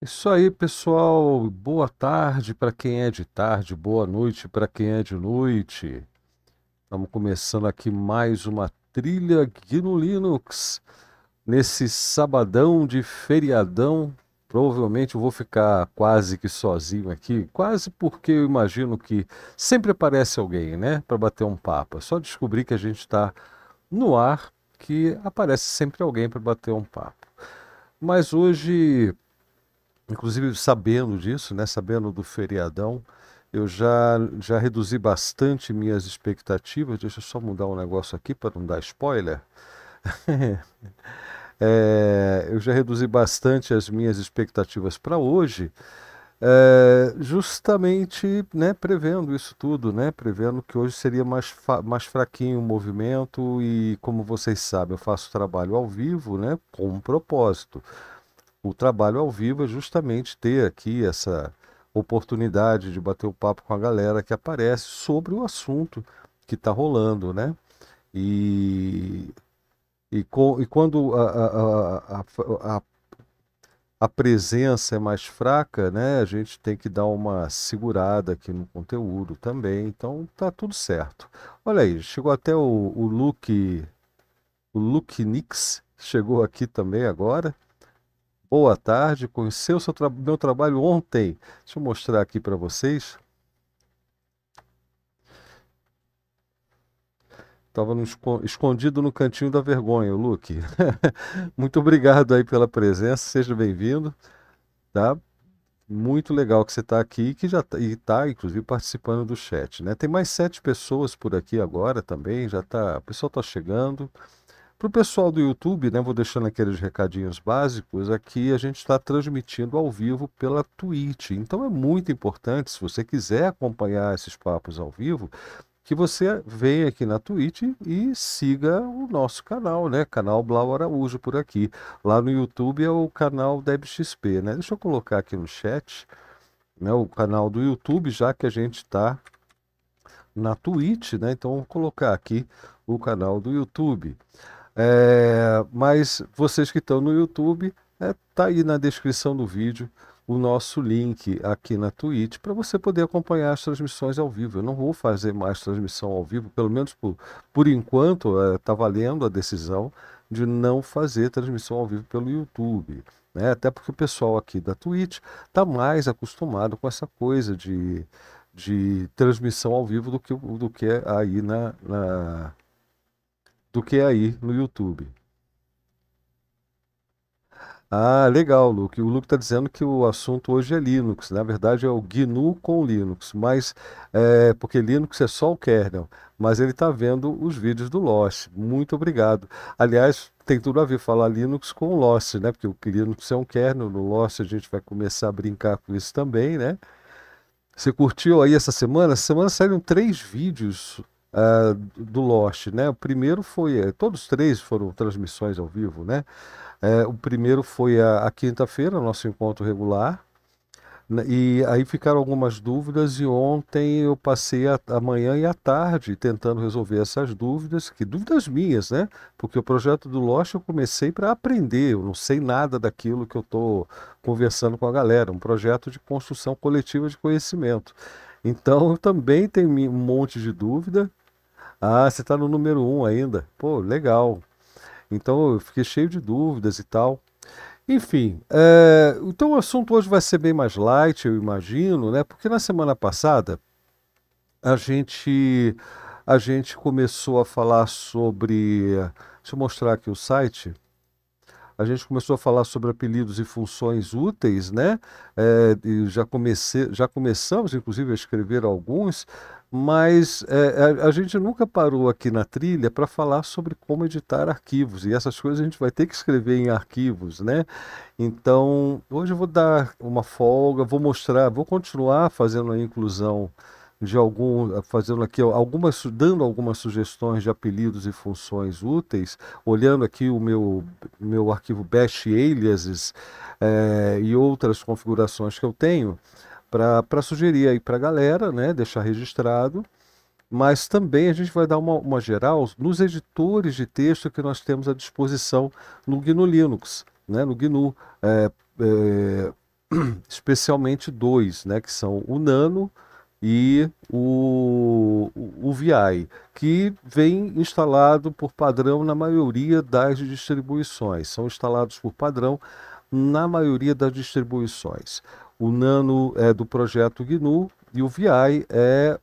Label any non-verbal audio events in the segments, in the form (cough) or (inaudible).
É isso aí, pessoal. Boa tarde para quem é de tarde, boa noite para quem é de noite. Estamos começando aqui mais uma trilha GNU Linux. Nesse sabadão de feriadão, provavelmente eu vou ficar quase que sozinho aqui, quase porque eu imagino que sempre aparece alguém, né, para bater um papo. É só descobrir que a gente está no ar que aparece sempre alguém para bater um papo. Mas hoje inclusive sabendo disso, né, sabendo do feriadão, eu já, já reduzi bastante minhas expectativas. Deixa eu só mudar um negócio aqui para não dar spoiler. (laughs) é, eu já reduzi bastante as minhas expectativas para hoje, é, justamente né, prevendo isso tudo, né, prevendo que hoje seria mais, mais fraquinho o movimento e, como vocês sabem, eu faço trabalho ao vivo né, com um propósito o trabalho ao vivo é justamente ter aqui essa oportunidade de bater o papo com a galera que aparece sobre o assunto que está rolando, né? E, e, com, e quando a, a, a, a, presença é mais fraca, né? A gente tem que dar uma segurada aqui no conteúdo também. Então tá tudo certo. Olha aí, chegou até o, o Luke, o Luke Nix chegou aqui também agora boa tarde, conheceu o seu tra meu trabalho ontem. Deixa eu mostrar aqui para vocês. Estava escondido no cantinho da vergonha, o Luke. (laughs) Muito obrigado aí pela presença, seja bem-vindo. Tá? Muito legal que você está aqui que já tá, e está, inclusive, participando do chat. Né? Tem mais sete pessoas por aqui agora também, já tá, o pessoal está chegando. Para o pessoal do YouTube, né, vou deixando aqueles recadinhos básicos, aqui a gente está transmitindo ao vivo pela Twitch. Então é muito importante, se você quiser acompanhar esses papos ao vivo, que você venha aqui na Twitch e siga o nosso canal, né? Canal Blau Araújo por aqui. Lá no YouTube é o canal DebXP, né? Deixa eu colocar aqui no chat né, o canal do YouTube, já que a gente está na Twitch, né? Então vou colocar aqui o canal do YouTube. É, mas vocês que estão no YouTube, é, tá aí na descrição do vídeo o nosso link aqui na Twitch para você poder acompanhar as transmissões ao vivo. Eu não vou fazer mais transmissão ao vivo, pelo menos por, por enquanto está é, tá valendo a decisão de não fazer transmissão ao vivo pelo YouTube. Né? Até porque o pessoal aqui da Twitch está mais acostumado com essa coisa de, de transmissão ao vivo do que, do que é aí na, na do que aí no YouTube. Ah, legal, Luke. O Luke está dizendo que o assunto hoje é Linux. Na verdade, é o GNU com Linux, mas é, porque Linux é só o kernel. Mas ele está vendo os vídeos do Lost. Muito obrigado. Aliás, tem tudo a ver falar Linux com Lost, né? Porque o Linux é um kernel. No Lost a gente vai começar a brincar com isso também, né? Você curtiu aí essa semana? Essa semana saíram três vídeos uh, do Lost, né? O primeiro foi, eh, todos três foram transmissões ao vivo, né? Uh, o primeiro foi a, a quinta-feira, nosso encontro regular, né? e aí ficaram algumas dúvidas e ontem eu passei a, a, manhã e a tarde tentando resolver essas dúvidas, que dúvidas minhas, né? Porque o projeto do Lost eu comecei para aprender, eu não sei nada daquilo que eu estou conversando com a galera, um projeto de construção coletiva de conhecimento. Então também tem um monte de dúvida. Ah, você está no número 1 um ainda. Pô, legal. Então eu fiquei cheio de dúvidas e tal. Enfim, é, então o assunto hoje vai ser bem mais light, eu imagino, né? Porque na semana passada a gente a gente começou a falar sobre. Deixa eu mostrar aqui o site a gente começou a falar sobre apelidos e funções úteis, né? É, já, comecei, já começamos, inclusive, a escrever alguns, mas é, a, é, a, gente nunca parou aqui na trilha para falar sobre como editar arquivos e essas coisas a gente vai ter que escrever em arquivos, né? Então hoje eu vou dar uma folga, vou mostrar, vou continuar fazendo a inclusão de algum eh, fazendo aqui algumas dando algumas sugestões de apelidos e funções úteis olhando aqui o meu meu arquivo bash aliases é, e outras configurações que eu tenho para sugerir aí para a galera né deixar registrado mas também a gente vai dar uma, uma geral nos editores de texto que nós temos à disposição no GNU Linux né no GNU é, é, (clears throat) especialmente dois né que são o Nano e o, o VI, que vem instalado por padrão na maioria das distribuições. São instalados por padrão na maioria das distribuições. O Nano é do projeto GNU e o VI é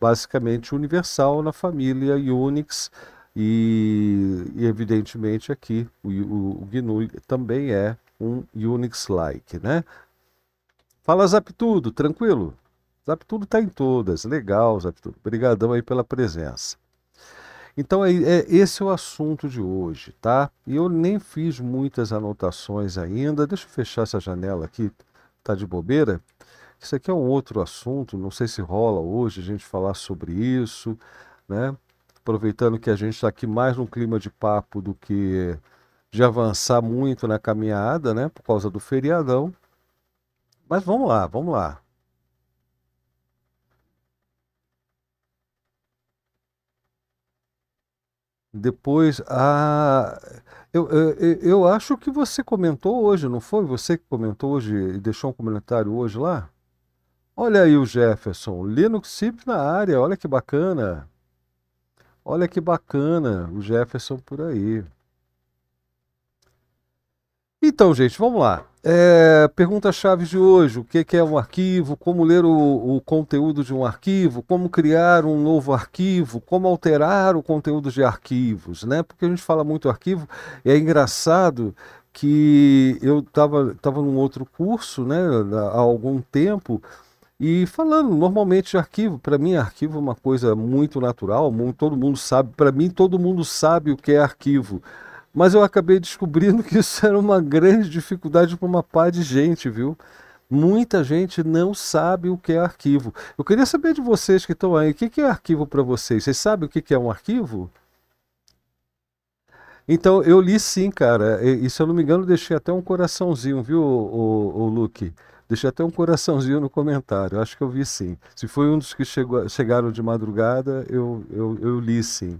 basicamente universal na família Unix e, e evidentemente aqui o, o, o GNU também é um Unix-like, né? Fala Zaptudo, tranquilo? Zaptudo está em todas. Legal, tudo. Obrigadão aí pela presença. Então, é, é, esse é o assunto de hoje, tá? E eu nem fiz muitas anotações ainda. Deixa eu fechar essa janela aqui, tá de bobeira? Isso aqui é um outro assunto, não sei se rola hoje a gente falar sobre isso, né? Aproveitando que a gente está aqui mais num clima de papo do que de avançar muito na caminhada, né? Por causa do feriadão. Mas vamos lá, vamos lá. Depois, a... Ah, eu, eu, eu acho que você comentou hoje, não foi? Você que comentou hoje e deixou um comentário hoje lá? Olha aí o Jefferson, Linux Cip na área, olha que bacana. Olha que bacana o Jefferson por aí. Então, gente, vamos lá. É, Pergunta-chave de hoje: o que, que é um arquivo? Como ler o, o, conteúdo de um arquivo? Como criar um novo arquivo? Como alterar o conteúdo de arquivos? Né? Porque a gente fala muito arquivo e é engraçado que eu estava tava num outro curso né, há algum tempo e falando normalmente de arquivo. Para mim, arquivo é uma coisa muito natural, muito, todo mundo sabe. Para mim, todo mundo sabe o que é arquivo. Mas eu acabei descobrindo (laughs) que isso era uma grande dificuldade para uma par de gente, viu? Muita gente não sabe o que é arquivo. Eu queria saber de vocês que estão aí, o que é arquivo para vocês? Vocês sabem o que é um arquivo? Então, eu li sim, cara. E, se eu não me engano, deixei até um coraçãozinho, viu, o, o, Luke? Deixei até um coraçãozinho no comentário. acho que eu vi sim. Se foi um dos que chegou, chegaram de madrugada, eu, eu, eu li sim.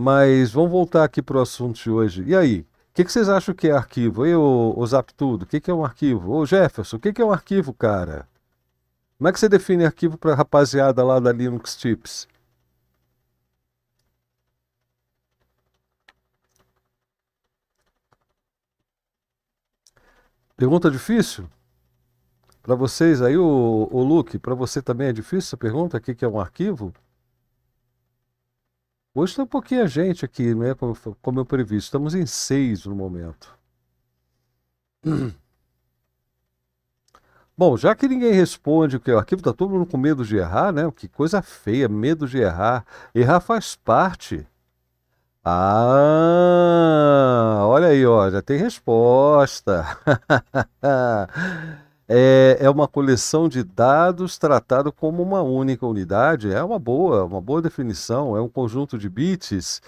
Mas vamos voltar aqui para o assunto de hoje. E aí? O que, que vocês acham que é arquivo? Eu, o Zaptudo, o que, que é um arquivo? Ô Jefferson, o que, que é um arquivo, cara? Como é que você define arquivo para rapaziada lá da Linux Tips? Pergunta difícil? Para vocês aí, o, o Luke, para você também é difícil essa pergunta? O que, que é um arquivo? Hoje tem um pouquinha gente aqui, né? Como, eu é previsto. Estamos em seis no momento. Bom, já que ninguém responde, o que é o arquivo está todo mundo com medo de errar, né? Que coisa feia, medo de errar. Errar faz parte. Ah, olha aí, ó, já tem resposta. (laughs) é, é uma coleção de dados tratado como uma única unidade. É uma boa, uma boa definição. É um conjunto de bits,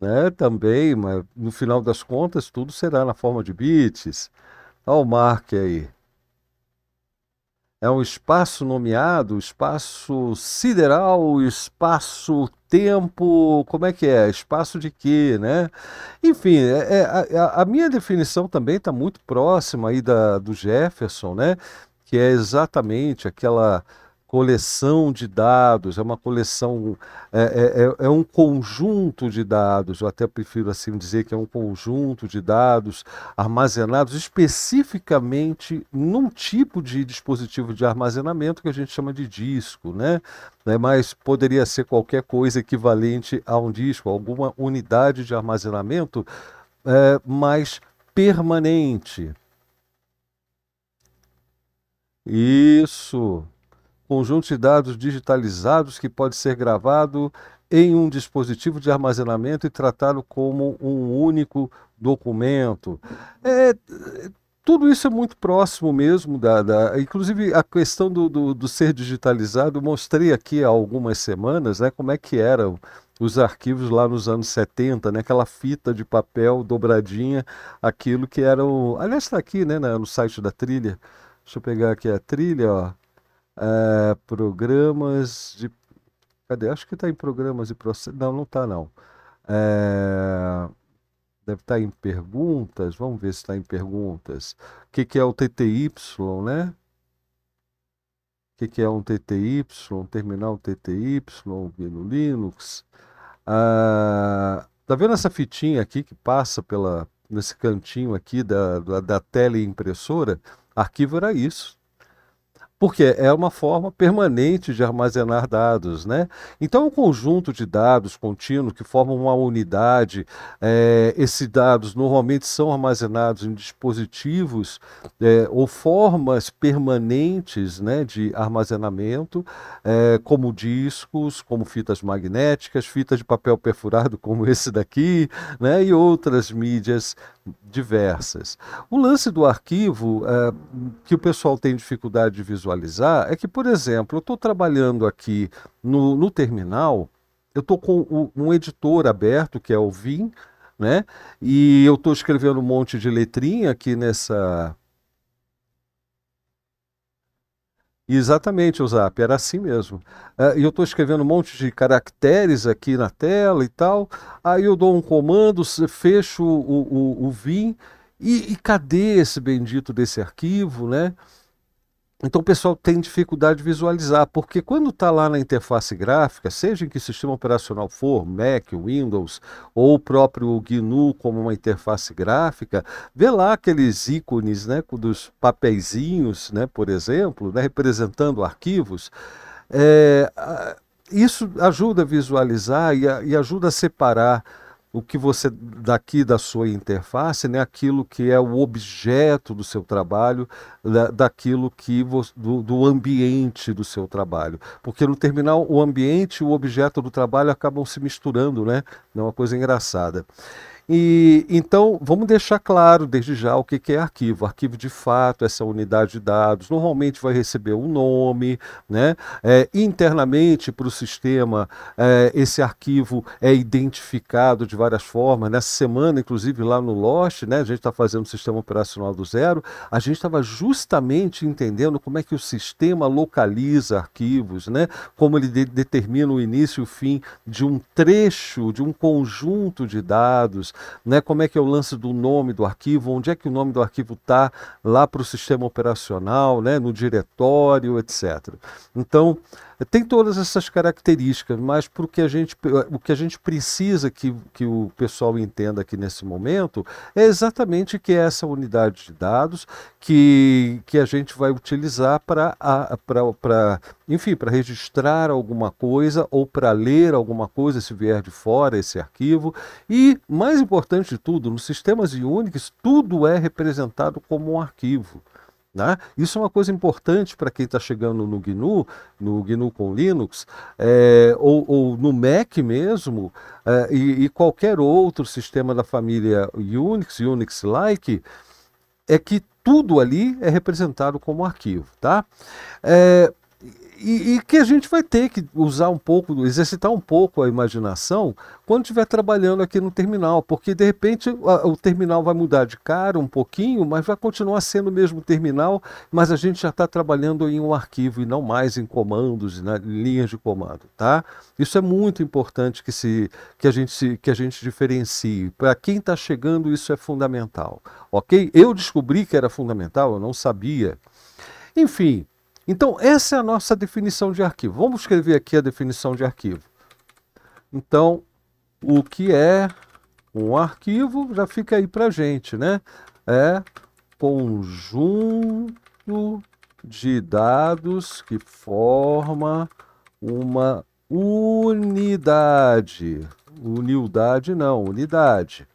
né? Também, mas no final das contas tudo será na forma de bits. Olha o Mark aí. É um espaço nomeado, espaço sideral, espaço tempo, como é que é? Espaço de quê, né? Enfim, é, é, a, a, minha definição também está muito próxima aí da, do Jefferson, né? Que é exatamente aquela coleção de dados, é uma coleção, é, é, é, é, um conjunto de dados, eu até prefiro assim dizer que é um conjunto de dados armazenados especificamente num tipo de dispositivo de armazenamento que a gente chama de disco, né? né mas poderia ser qualquer coisa equivalente a um disco, alguma unidade de armazenamento é, mais permanente. Isso conjunto de dados digitalizados que pode ser gravado em um dispositivo de armazenamento e tratado como um único documento. É, é, tudo isso é muito próximo mesmo da, da inclusive a questão do, do, do, ser digitalizado mostrei aqui há algumas semanas né como é que eram os arquivos lá nos anos 70 né aquela fita de papel dobradinha aquilo que era o aliás está aqui né no site da trilha deixa eu pegar aqui a trilha ó Uh, programas de. Cadê? Acho que está em programas e processos. Não, não está não. Uh, deve estar tá em perguntas. Vamos ver se está em perguntas. O que, que é o TTY, né? O que, que é um TTY? Terminal TTY no Linux. Uh, tá vendo essa fitinha aqui que passa pela nesse cantinho aqui da, da, da teleimpressora? Arquivo era isso porque é uma forma permanente de armazenar dados. Né? Então, o um conjunto de dados contínuo que formam uma unidade, é, esses dados normalmente são armazenados em dispositivos é, ou formas permanentes né, de armazenamento, é, como discos, como fitas magnéticas, fitas de papel perfurado, como (laughs) esse daqui, né, e outras mídias diversas. O lance do arquivo, que o pessoal tem dificuldade de visualizar, visualizar é que, por exemplo, eu estou trabalhando aqui no, no terminal, eu estou com o, um editor aberto, que é o Vim, né? E eu estou escrevendo um monte de letrinha aqui nessa. Exatamente, o Zap, era assim mesmo. É, e uh, eu estou escrevendo um monte de caracteres aqui na tela e tal. Aí eu dou um comando, fecho o, o, o Vim. E, e cadê esse bendito desse arquivo, né? Então o pessoal tem dificuldade de visualizar, porque quando está lá na interface gráfica, seja em que sistema operacional for, Mac, Windows ou o próprio GNU como uma interface gráfica, vê lá aqueles ícones né, dos papeizinhos, né, por exemplo, né, representando arquivos. É, isso ajuda a visualizar e, a, e ajuda a separar o que você daqui da sua interface, né, aquilo que é o objeto do seu trabalho, da, daquilo que do, do, ambiente do seu trabalho, porque no terminal o ambiente e o objeto do trabalho acabam se misturando, né? É uma coisa engraçada. E então vamos deixar claro desde já o que, é arquivo. Arquivo de fato, essa unidade de dados, normalmente vai receber um nome, né? É, internamente para o sistema é, esse arquivo é identificado de várias formas. Nessa semana, inclusive lá no Lost, né? A gente está fazendo o sistema operacional do zero. A gente estava justamente entendendo como é que o sistema localiza arquivos, né? Como ele de determina o início e o fim de um trecho, de um conjunto de dados né? como é que é o lance do nome do arquivo, onde é que o nome do arquivo está lá para o sistema operacional, né? no diretório, etc. Então, tem todas essas características, mas para o que a gente, o que a gente precisa que, que o pessoal entenda aqui nesse momento é exatamente que é essa unidade de dados que, que a gente vai utilizar para, para enfim, para registrar alguma coisa ou para ler alguma coisa se vier de fora esse arquivo. E, mais importante de tudo, nos sistemas Unix, tudo é representado como um arquivo. Né? Isso é uma coisa importante para quem está chegando no GNU, no GNU com Linux, é, ou, ou, no Mac mesmo, é, e, e, qualquer outro sistema da família Unix, Unix-like, é que tudo ali é representado como arquivo. Tá? É, e, e, que a gente vai ter que usar um pouco, exercitar um pouco a imaginação quando estiver trabalhando aqui no terminal, porque de repente a, o terminal vai mudar de cara um pouquinho, mas vai continuar sendo o mesmo terminal, mas a gente já está trabalhando em um arquivo e não mais em comandos, e né, em linhas de comando, tá? Isso é muito importante que, se, que, a, gente se, que a gente diferencie. Para quem está chegando, isso é fundamental, ok? Eu descobri que era fundamental, eu não sabia. Enfim, então, essa é a nossa definição de arquivo. Vamos escrever aqui a definição de arquivo. Então, o que é um arquivo já fica aí para gente, né? É conjunto de dados que forma uma unidade. Unidade não, unidade.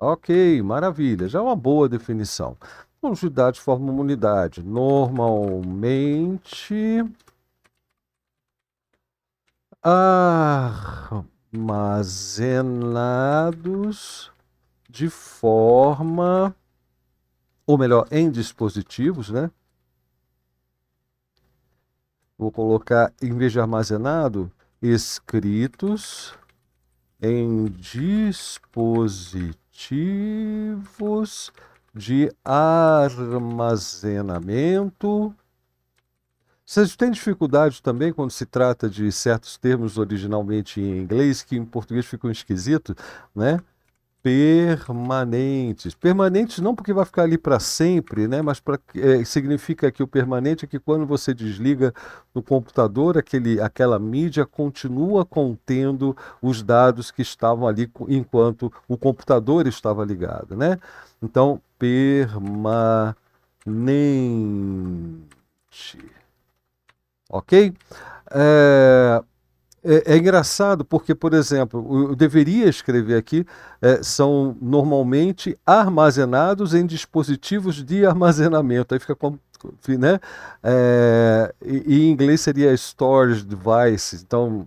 Ok, maravilha, já é uma boa definição. Conjugidade forma uma unidade. Normalmente armazenados de forma, ou melhor, em dispositivos, né? Vou colocar, em vez de armazenado, escritos em dispositivos de armazenamento. Vocês têm dificuldade também quando se trata de certos termos originalmente em inglês que em português ficam esquisitos, né? Permanentes. Permanentes não porque vai ficar ali para sempre, né? Mas pra, é, significa que o permanente é que quando você desliga no computador, aquele, aquela mídia continua contendo os dados que estavam ali enquanto o computador estava ligado, né? Então, permanente. Ok? É, é, é, engraçado porque, por exemplo, eu deveria escrever aqui, é, são normalmente armazenados em dispositivos de armazenamento. Aí fica como. Né? É, e, em inglês seria storage device, então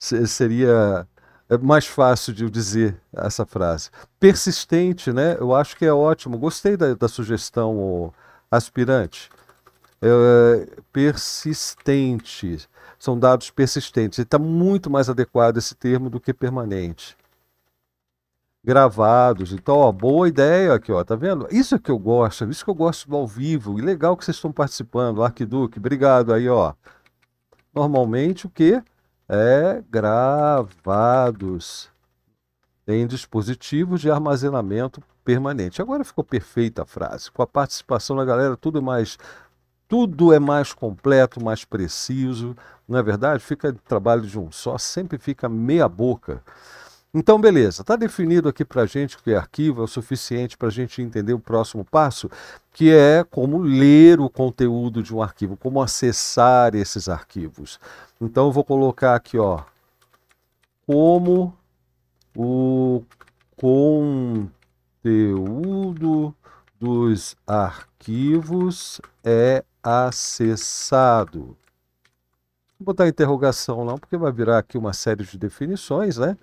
seria é mais fácil de dizer essa frase. Persistente, né? Eu acho que é ótimo. Gostei da, da sugestão, aspirante. É, persistente. São dados persistentes. Está muito mais adequado esse termo do que permanente. Gravados. Então, ó, boa ideia aqui, ó. Tá vendo? Isso é que eu gosto. Isso que eu gosto do ao vivo. E legal que vocês estão participando. Arquiduque, obrigado aí, ó. Normalmente o que? é gravados em dispositivos de armazenamento permanente. Agora ficou perfeita a frase, com a participação da galera, tudo é mais tudo é mais completo, mais preciso. Não é verdade? Fica trabalho de um só, sempre fica meia boca. Então, beleza, está definido aqui para a gente que é arquivo é o suficiente para a gente entender o próximo passo, que é como ler o conteúdo de um arquivo, como acessar esses arquivos. Então, eu vou colocar aqui, ó, como o conteúdo dos arquivos é acessado. Vou botar interrogação não, porque vai virar aqui uma série de definições, né?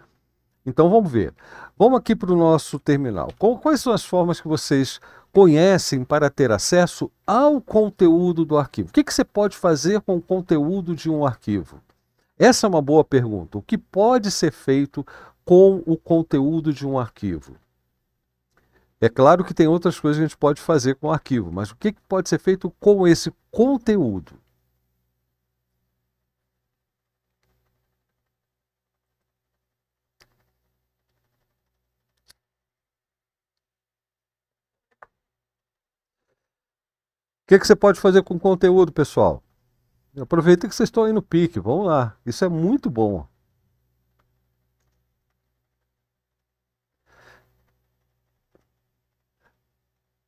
Então vamos ver. Vamos aqui para o nosso terminal. Quais são as formas que vocês conhecem para ter acesso ao conteúdo do arquivo? O que, que você pode fazer com o conteúdo de um arquivo? Essa é uma boa pergunta. O que pode ser feito com o conteúdo de um arquivo? É claro que tem outras coisas que a gente pode fazer com o arquivo, mas o que, que pode ser feito com esse conteúdo? que, que você pode fazer com o conteúdo, pessoal? Aproveita que vocês estão aí no pique, vamos lá. Isso é muito bom.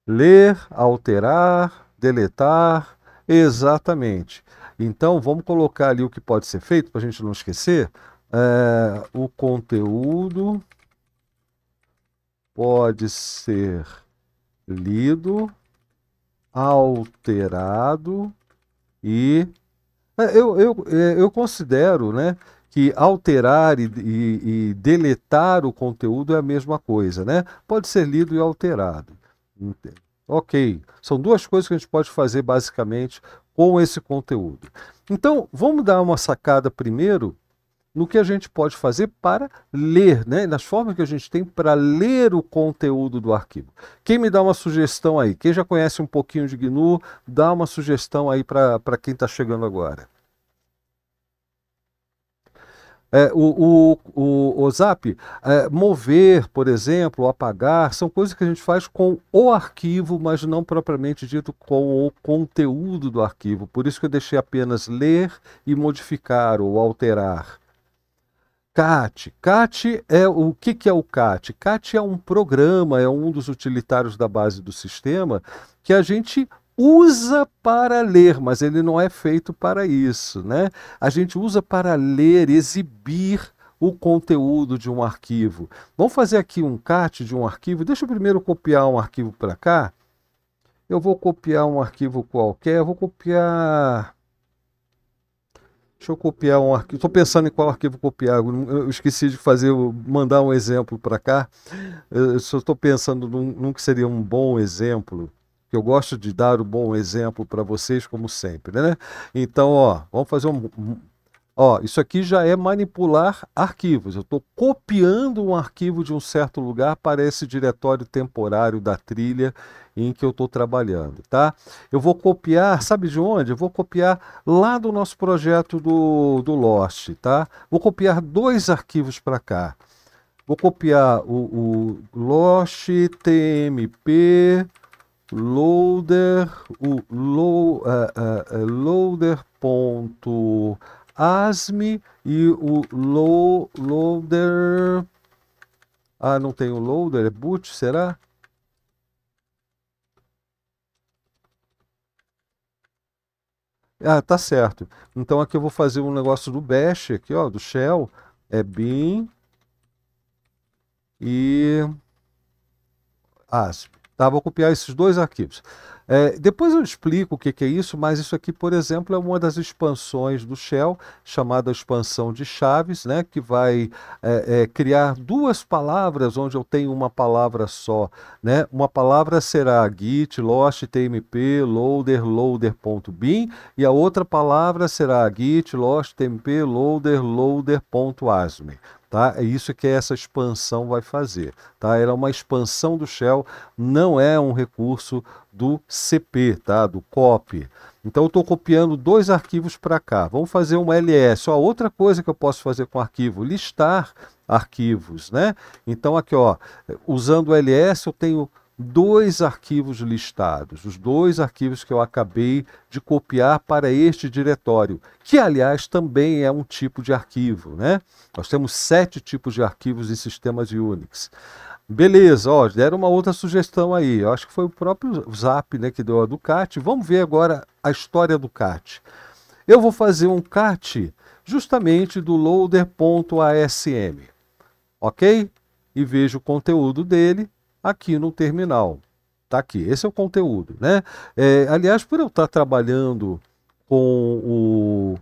Ler, alterar, deletar, exatamente. Então vamos colocar ali o que pode ser feito, para a gente não esquecer. É, o conteúdo pode ser lido alterado e é, eu, eu, é, eu considero né, que alterar e, e, e, deletar o conteúdo é a mesma coisa, né? Pode ser lido e alterado. Ok, são duas coisas que a gente pode fazer basicamente com esse conteúdo. Então, vamos dar uma sacada primeiro no que a gente pode fazer para ler, né? nas formas que a gente tem para ler o conteúdo do arquivo. Quem me dá uma sugestão aí? Quem já conhece um pouquinho de GNU, dá uma sugestão aí para quem está chegando agora. É, o, o, o, o Zap, é, mover, por exemplo, apagar, são coisas que a gente faz com o arquivo, mas não propriamente dito com o conteúdo do arquivo. Por isso que eu deixei apenas ler e modificar ou alterar. CAT. CAT é o que, que é o CAT? CAT é um programa, é um dos utilitários da base do sistema que a gente usa para ler, mas ele não é feito para isso, né? A gente usa para ler, exibir o conteúdo de um arquivo. Vamos fazer aqui um CAT de um arquivo. Deixa eu primeiro copiar um arquivo para cá. Eu vou copiar um arquivo qualquer, eu vou copiar Deixa eu copiar um arquivo. Estou pensando em qual arquivo copiar. Eu esqueci de fazer, mandar um exemplo para cá. Eu só estou pensando num, num, que seria um bom exemplo. eu gosto de dar o um bom exemplo para vocês, como sempre, né? Então, ó, vamos fazer um, Ó, isso aqui já é manipular arquivos. Eu estou copiando um arquivo de um certo lugar para esse diretório temporário da trilha em que eu estou trabalhando, tá? Eu vou copiar, sabe de onde? Eu vou copiar lá do nosso projeto do, do Lost, tá? Vou copiar dois arquivos para cá. Vou copiar o, o Lost TMP loader, o low, uh, eh, uh, eh, eh, loader ponto ASME e o low, Loader. Ah, não tem o Loader, é boot, será? Ah, tá certo. Então aqui eu vou fazer um negócio do bash aqui, ó, do shell. É bin e asme. Tá, vou copiar esses dois arquivos. É, depois eu explico o que, que, é isso, mas isso aqui, por exemplo, é uma das expansões do Shell, chamada expansão de chaves, né, que vai é, é, criar duas palavras onde eu tenho uma palavra só. Né? Uma palavra será git, lost, tmp, loader, loader.bin, e a outra palavra será git, lost, tmp, loader, loader.asm Tá? É isso que essa expansão vai fazer. Tá? Ela é uma expansão do Shell, não é um recurso do CP, tá? do COP. Então eu estou copiando dois arquivos para cá. Vamos fazer um LS. Ó, outra coisa que eu posso fazer com arquivo, listar arquivos. Né? Então aqui, ó, usando o LS, eu tenho dois arquivos listados, os dois arquivos que eu acabei de copiar para este diretório, que aliás também é um tipo de arquivo, né? Nós temos sete tipos de arquivos em sistemas de Unix. Beleza, ó, deram uma outra sugestão aí. Eu acho que foi o próprio Zap, né, que deu a Ducati. Vamos ver agora a história do CAT. Eu vou fazer um CAT justamente do loader.asm, ok? E vejo o conteúdo dele aqui no terminal. Tá aqui, esse é o conteúdo, né? É, aliás, por eu estar trabalhando com o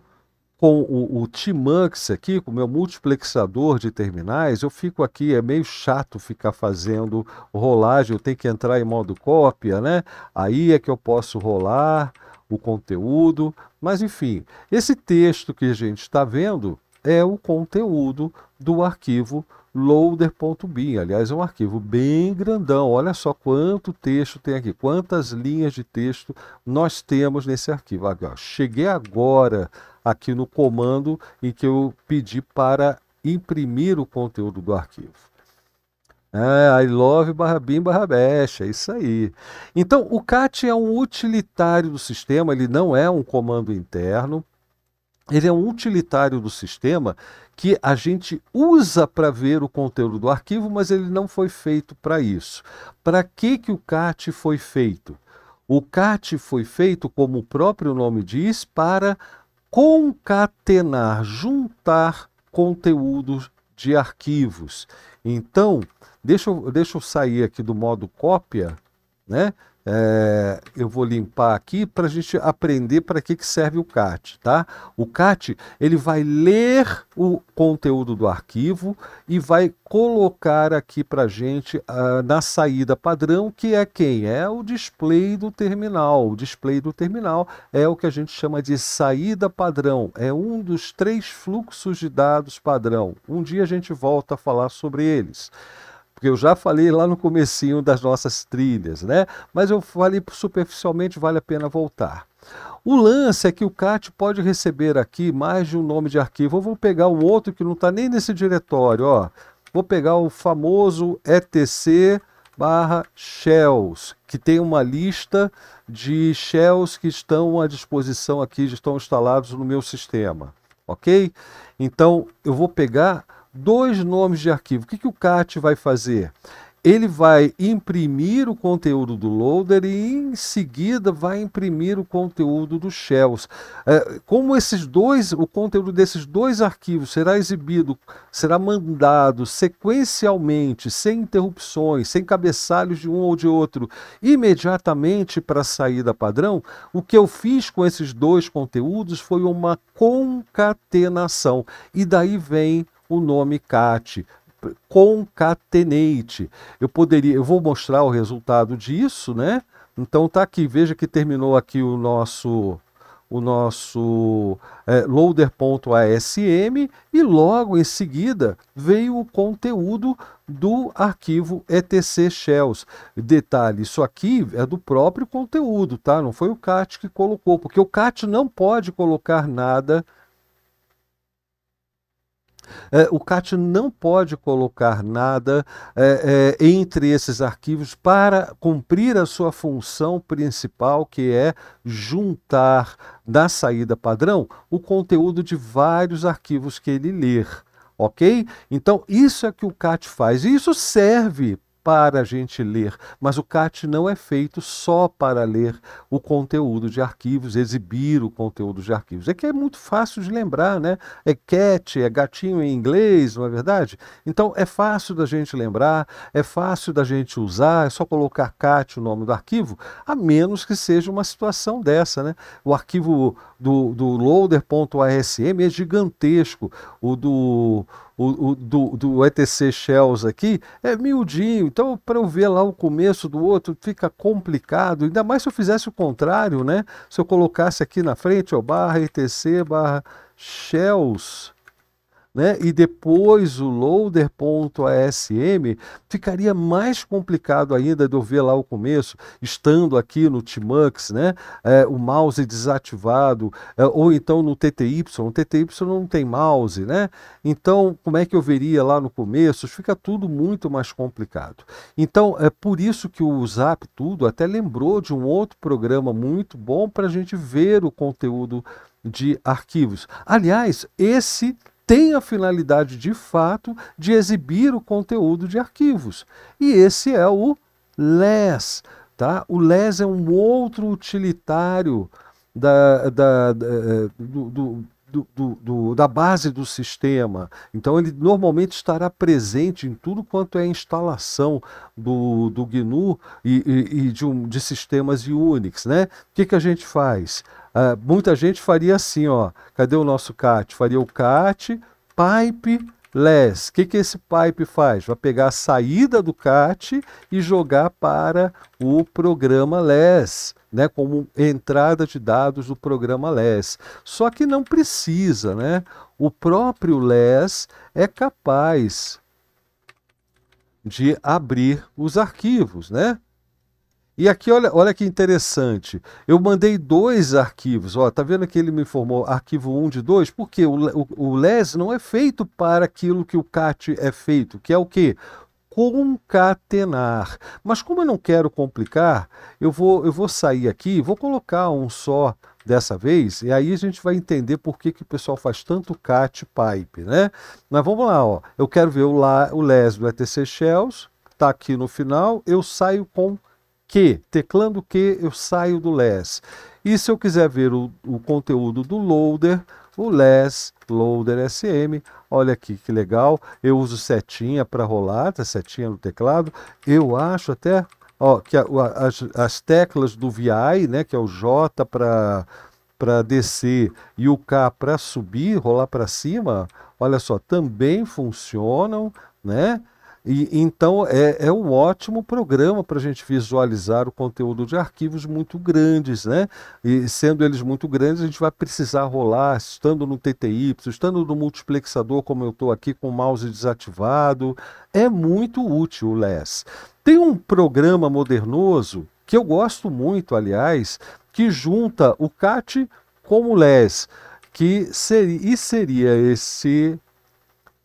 com o, o T-Mux aqui, com o meu multiplexador de terminais, eu fico aqui, é meio chato ficar fazendo rolagem, eu tenho que entrar em modo cópia, né? Aí é que eu posso rolar o conteúdo, mas enfim, esse texto que a gente está vendo é o conteúdo do arquivo loader.bin. Aliás, é um arquivo bem grandão. Olha só quanto texto tem aqui, quantas linhas de texto nós temos nesse arquivo. Agora, cheguei agora aqui no comando em que eu pedi para imprimir o conteúdo do arquivo. É, I love barra bin barra bash, é isso aí. Então, o CAT é um utilitário do sistema, ele não é um comando interno ele é um utilitário do sistema que a gente usa para ver o conteúdo do arquivo, mas ele não foi feito para isso. Para que, que o CAT foi feito? O CAT foi feito, como o próprio nome diz, para concatenar, juntar conteúdos de arquivos. Então, deixa eu, deixa eu sair aqui do modo cópia, né? É, eu vou limpar aqui para a gente aprender para que, que serve o CAT, tá? O CAT ele vai ler o conteúdo do arquivo e vai colocar aqui para a gente uh, na saída padrão que é quem é o display do terminal. O display do terminal é o que a gente chama de saída padrão. É um dos três fluxos de dados padrão. Um dia a gente volta a falar sobre eles porque eu já falei lá no comecinho das nossas trilhas, né? Mas eu falei superficialmente, vale a pena voltar. O lance é que o CAT pode receber aqui mais de um nome de arquivo. Eu vou pegar um outro que não está nem nesse diretório, ó. Vou pegar o famoso etc barra shells, que tem uma lista de shells que estão à disposição aqui, estão instalados no meu sistema, ok? Então, eu vou pegar dois nomes de arquivo. O que, que o CAT vai fazer? Ele vai imprimir o conteúdo do loader e em seguida vai imprimir o conteúdo do shells. É, como esses dois, o conteúdo desses dois arquivos será exibido, será mandado sequencialmente, sem interrupções, sem cabeçalhos de um ou de outro, imediatamente para a saída padrão, o que eu fiz com esses dois conteúdos foi uma concatenação. E daí vem o nome CAT, concatenate. Eu poderia, eu vou mostrar o resultado disso, né? Então tá aqui, veja que terminou aqui o nosso o nosso é, loader.asm e logo em seguida veio o conteúdo do arquivo etc shells. Detalhe, isso aqui é do próprio conteúdo, tá? Não foi o CAT que colocou, porque o CAT não pode colocar nada é, o CAT não pode colocar nada é, é, entre esses arquivos para cumprir a sua função principal, que é juntar na saída padrão o conteúdo de vários arquivos que ele ler ok? Então, isso é que o CAT faz. E isso serve para a gente ler, mas o CAT não é feito só para ler o conteúdo de arquivos, exibir o conteúdo de arquivos. É que é muito fácil de lembrar, né? É cat, é gatinho em inglês, não é verdade? Então é fácil da gente lembrar, é fácil da gente usar, é só colocar CAT o nome do arquivo, a menos que seja uma situação dessa, né? O arquivo do, do loader.asm é gigantesco, o do o, o do, do, ETC Shells aqui é miudinho, então para eu ver lá o começo do outro fica complicado, ainda mais se eu fizesse o contrário, né? Se eu colocasse aqui na frente, ó, barra ETC, barra Shells, né, e depois o loader.asm, ficaria mais complicado ainda de eu ver lá o começo, estando aqui no Tmux, né, é, o mouse desativado, é, ou então no TTY, o TTY não tem mouse, né? Então, como é que eu veria lá no começo? Fica tudo muito mais complicado. Então, é por isso que o Zap Tudo até lembrou de um outro programa muito bom para a gente ver o conteúdo de arquivos. Aliás, esse tem a finalidade de fato de exibir o conteúdo de arquivos. E esse é o LES. Tá? O LES é um outro utilitário da, da, da eh, do, do do, do, do, da base do sistema. Então, ele normalmente estará presente em tudo quanto é instalação do, do GNU e, e, e de, um, de sistemas Unix. Né? O que, que a gente faz? Ah, muita gente faria assim, ó. Cadê o nosso cat? Faria o cat, pipe, less. O que, que esse pipe faz? Vai pegar a saída do cat e jogar para o programa less. Né, como entrada de dados do programa less. Só que não precisa, né? O próprio less é capaz de abrir os arquivos, né? E aqui, olha, olha que interessante. Eu mandei dois arquivos. Ó, tá vendo que ele me informou arquivo 1 de 2? Porque o, o, o LES não é feito para aquilo que o CAT é feito, que é o quê? Concatenar. Mas como eu não quero complicar, eu vou, eu vou sair aqui, vou colocar um só dessa vez, e aí a gente vai entender por que, que o pessoal faz tanto cat pipe, né? Mas vamos lá, ó. Eu quero ver o, la, o les do ETC Shells, tá aqui no final, eu saio com Q, teclando Q, eu saio do less. E se eu quiser ver o, o conteúdo do loader, o less loader sm, olha aqui que legal, eu uso setinha para rolar, tá setinha no teclado, eu acho até ó, que a, a, as, as teclas do VI, né, que é o J para para descer e o K para subir, rolar para cima, olha só, também funcionam, né? E, então é, é um ótimo programa para a gente visualizar o conteúdo de arquivos muito grandes, né? E sendo eles muito grandes, a gente vai precisar rolar, estando no TTY, estando no multiplexador, como eu estou aqui com o mouse desativado. É muito útil o LES. Tem um programa modernoso que eu gosto muito, aliás, que junta o CAT com o LES, que seria, e seria esse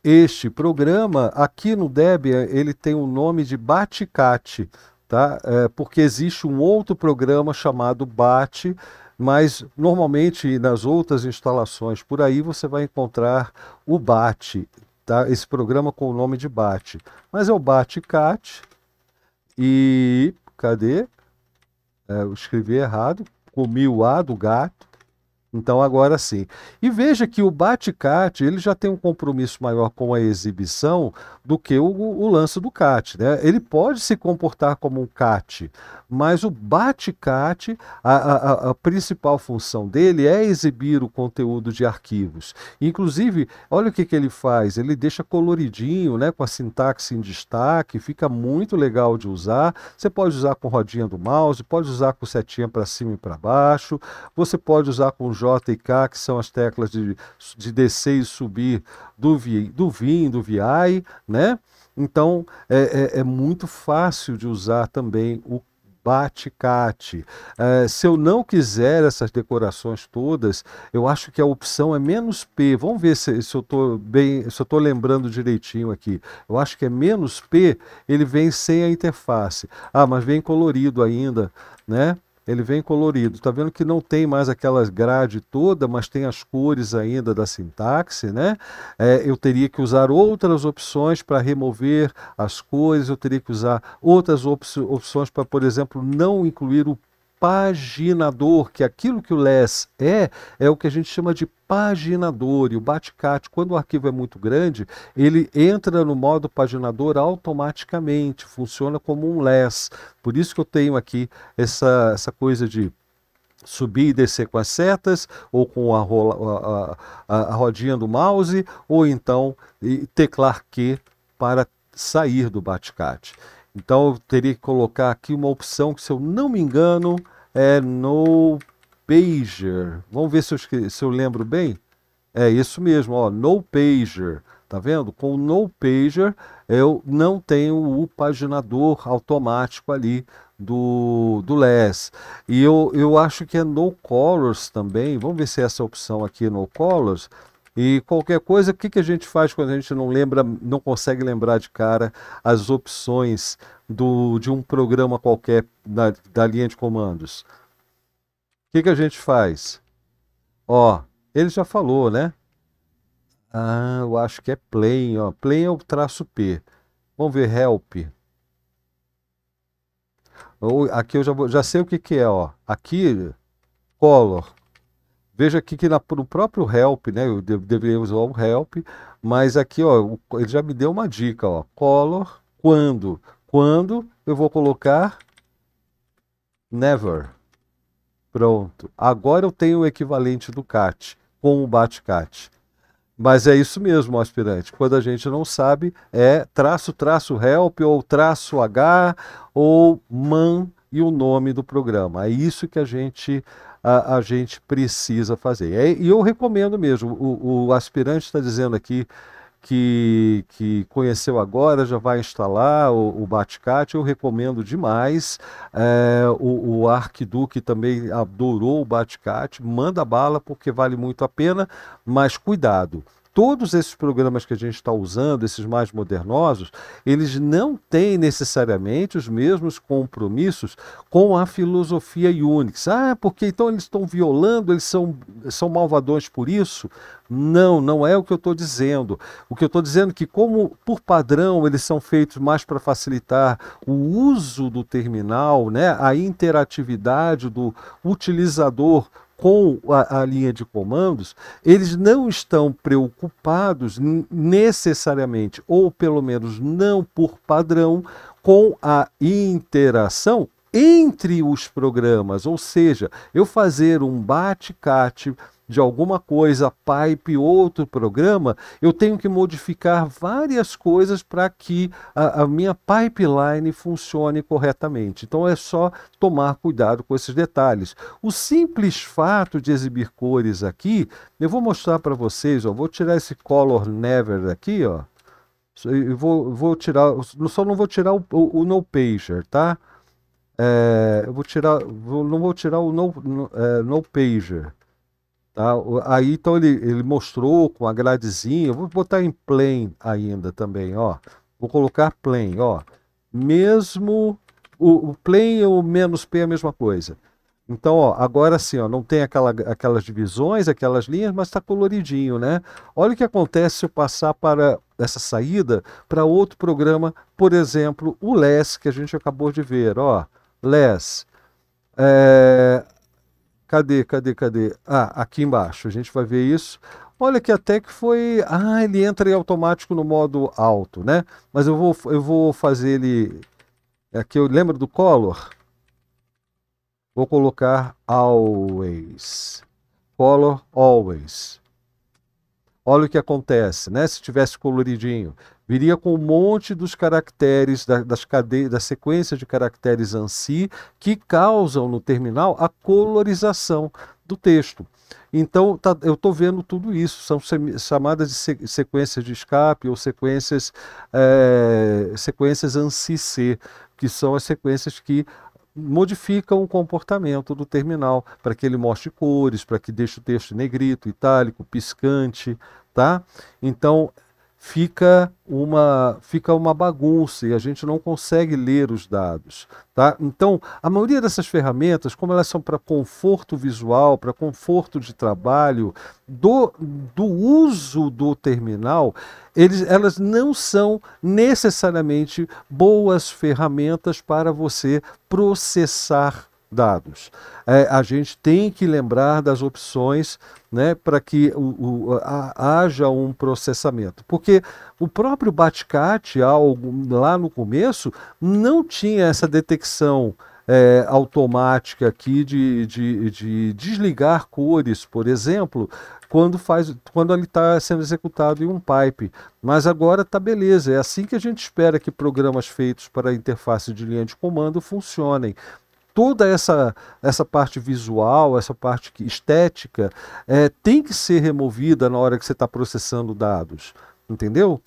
este programa, aqui no Debian, ele tem o nome de Baticate, tá? É, porque existe um outro programa chamado Bate, mas normalmente nas outras instalações por aí você vai encontrar o Bate, tá? Esse programa com o nome de Bate. Mas é o Baticate e cadê? É, eu escrevi errado, comi o A do gato. Então agora sim. E veja que o Batcat ele já tem um compromisso maior com a exibição do que o, o lance do cat. Né? Ele pode se comportar como um cat, mas o Batcat a, a, a, principal função dele é exibir o conteúdo de arquivos. Inclusive, olha o que, que ele faz, ele deixa coloridinho, né, com a sintaxe em destaque, fica muito legal de usar. Você pode usar com rodinha do mouse, pode usar com setinha para cima e para baixo, você pode usar com J e K, que são as teclas de, de descer e subir do, vi, do VIN, do VI, né? Então, é, é, é muito fácil de usar também o bate-cate. É, se eu não quiser essas decorações todas, eu acho que a opção é menos P. Vamos ver se, se eu estou bem, se eu estou lembrando direitinho aqui. Eu acho que é menos P, ele vem sem a interface. Ah, mas vem colorido ainda, né? ele vem colorido. Está vendo que não tem mais aquelas grade toda, mas tem as cores ainda da sintaxe, né? É, eu teria que usar outras opções para remover as cores, eu teria que usar outras op opções para, por exemplo, não incluir o paginador, que aquilo que o les é, é o que a gente chama de paginador. E o Batcat, quando o arquivo é muito grande, ele entra no modo paginador automaticamente, funciona como um les. Por isso que eu tenho aqui essa, essa coisa de subir e descer com as setas, ou com a, rola, a, a, a rodinha do mouse, ou então teclar Q para sair do Batcat. Então eu teria que colocar aqui uma opção que, se eu não me engano, é no pager. Vamos ver se eu, se eu lembro bem. É isso mesmo, ó, no pager. Tá vendo? Com o no pager eu não tenho o paginador automático ali do, do LES. E eu, eu acho que é no colors também. Vamos ver se é essa opção aqui no colors e qualquer coisa, o que, que a gente faz quando a gente não lembra, não consegue lembrar de cara as opções do, de um programa qualquer da, da linha de comandos? O que, que a gente faz? Ó, ele já falou, né? Ah, eu acho que é play, ó. Play é o traço P. Vamos ver help. Aqui eu já, já sei o que, que é, ó. Aqui, color. Veja aqui que na, no próprio help, né? Eu deveria usar o help, mas aqui, ó, ele já me deu uma dica, ó. Color, quando? Quando eu vou colocar never. Pronto. Agora eu tenho o equivalente do cat com o batcat. Mas é isso mesmo, aspirante. Quando a gente não sabe, é traço, traço help ou traço H ou man e o nome do programa. É isso que a gente a, a gente precisa fazer. É, e eu recomendo mesmo, o, o aspirante está dizendo aqui que, que, conheceu agora, já vai instalar o, o Batcat, eu recomendo demais. É, o, o Arquiduque também adorou o Batcat, manda bala porque vale muito a pena, mas cuidado todos esses programas que a gente está usando, esses mais modernosos, eles não têm necessariamente os mesmos compromissos com a filosofia Unix. Ah, porque então eles estão violando, eles são, são malvadões por isso? Não, não é o que eu estou dizendo. O que eu estou dizendo é que, como por padrão eles são feitos mais para facilitar o uso do terminal, né, a interatividade do utilizador com a, a, linha de comandos, eles não estão preocupados necessariamente, ou pelo menos não por padrão, com a interação entre os programas, ou seja, eu fazer um bate-cate de alguma coisa, pipe, outro programa, eu tenho que modificar várias coisas para que a, a, minha pipeline funcione corretamente. Então é só tomar cuidado com esses detalhes. O simples fato de exibir cores aqui, eu vou mostrar para vocês, ó, vou tirar esse color never daqui, ó. Eu vou, vou tirar, só não vou tirar o, o, o no pager, tá? É, eu vou tirar, vou, não vou tirar o no, no, é, no pager. Tá? Aí então ele, ele mostrou com a gradezinha, vou botar em plain ainda também, ó. Vou colocar plain, ó. Mesmo o, o plain ou menos p é a mesma coisa. Então, ó, agora sim, ó, não tem aquela, aquelas divisões, aquelas linhas, mas está coloridinho, né? Olha o que acontece se eu passar para essa saída para outro programa, por exemplo, o LESS que a gente acabou de ver, ó, LESS. É, Cadê, cadê, cadê? Ah, aqui embaixo, a gente vai ver isso. Olha que até que foi. Ah, ele entra em automático no modo alto, né? Mas eu vou, eu vou fazer ele. Aqui é eu lembro do Color. Vou colocar Always. Color Always. Olha o que acontece, né? Se tivesse coloridinho, viria com um monte dos caracteres, da, das cadeias, da sequência de caracteres ANSI que causam no terminal a colorização do texto. Então, tá, eu estou vendo tudo isso. São chamadas de sequências de escape ou sequências, é, sequências ANSI-C, que são as sequências que modificam o comportamento do terminal para que ele mostre cores, para que deixe o texto negrito, itálico, piscante, tá? Então, fica uma, fica uma bagunça e a gente não consegue ler os dados. Tá? Então, a maioria dessas ferramentas, como elas são para conforto visual, para conforto de trabalho, do, do uso do terminal, eles, elas não são necessariamente boas ferramentas para você processar dados. É, a gente tem que lembrar das opções né, para que o, o, a, haja um processamento. Porque o próprio Batcat, lá no começo, não tinha essa detecção é, automática aqui de, de, de, desligar cores, por exemplo, quando, faz, quando ele está sendo executado em um pipe. Mas agora está beleza, é assim que a gente espera que programas feitos para interface de linha de comando funcionem toda essa, essa parte visual, essa parte estética, é, tem que ser removida na hora que você está processando dados. Entendeu?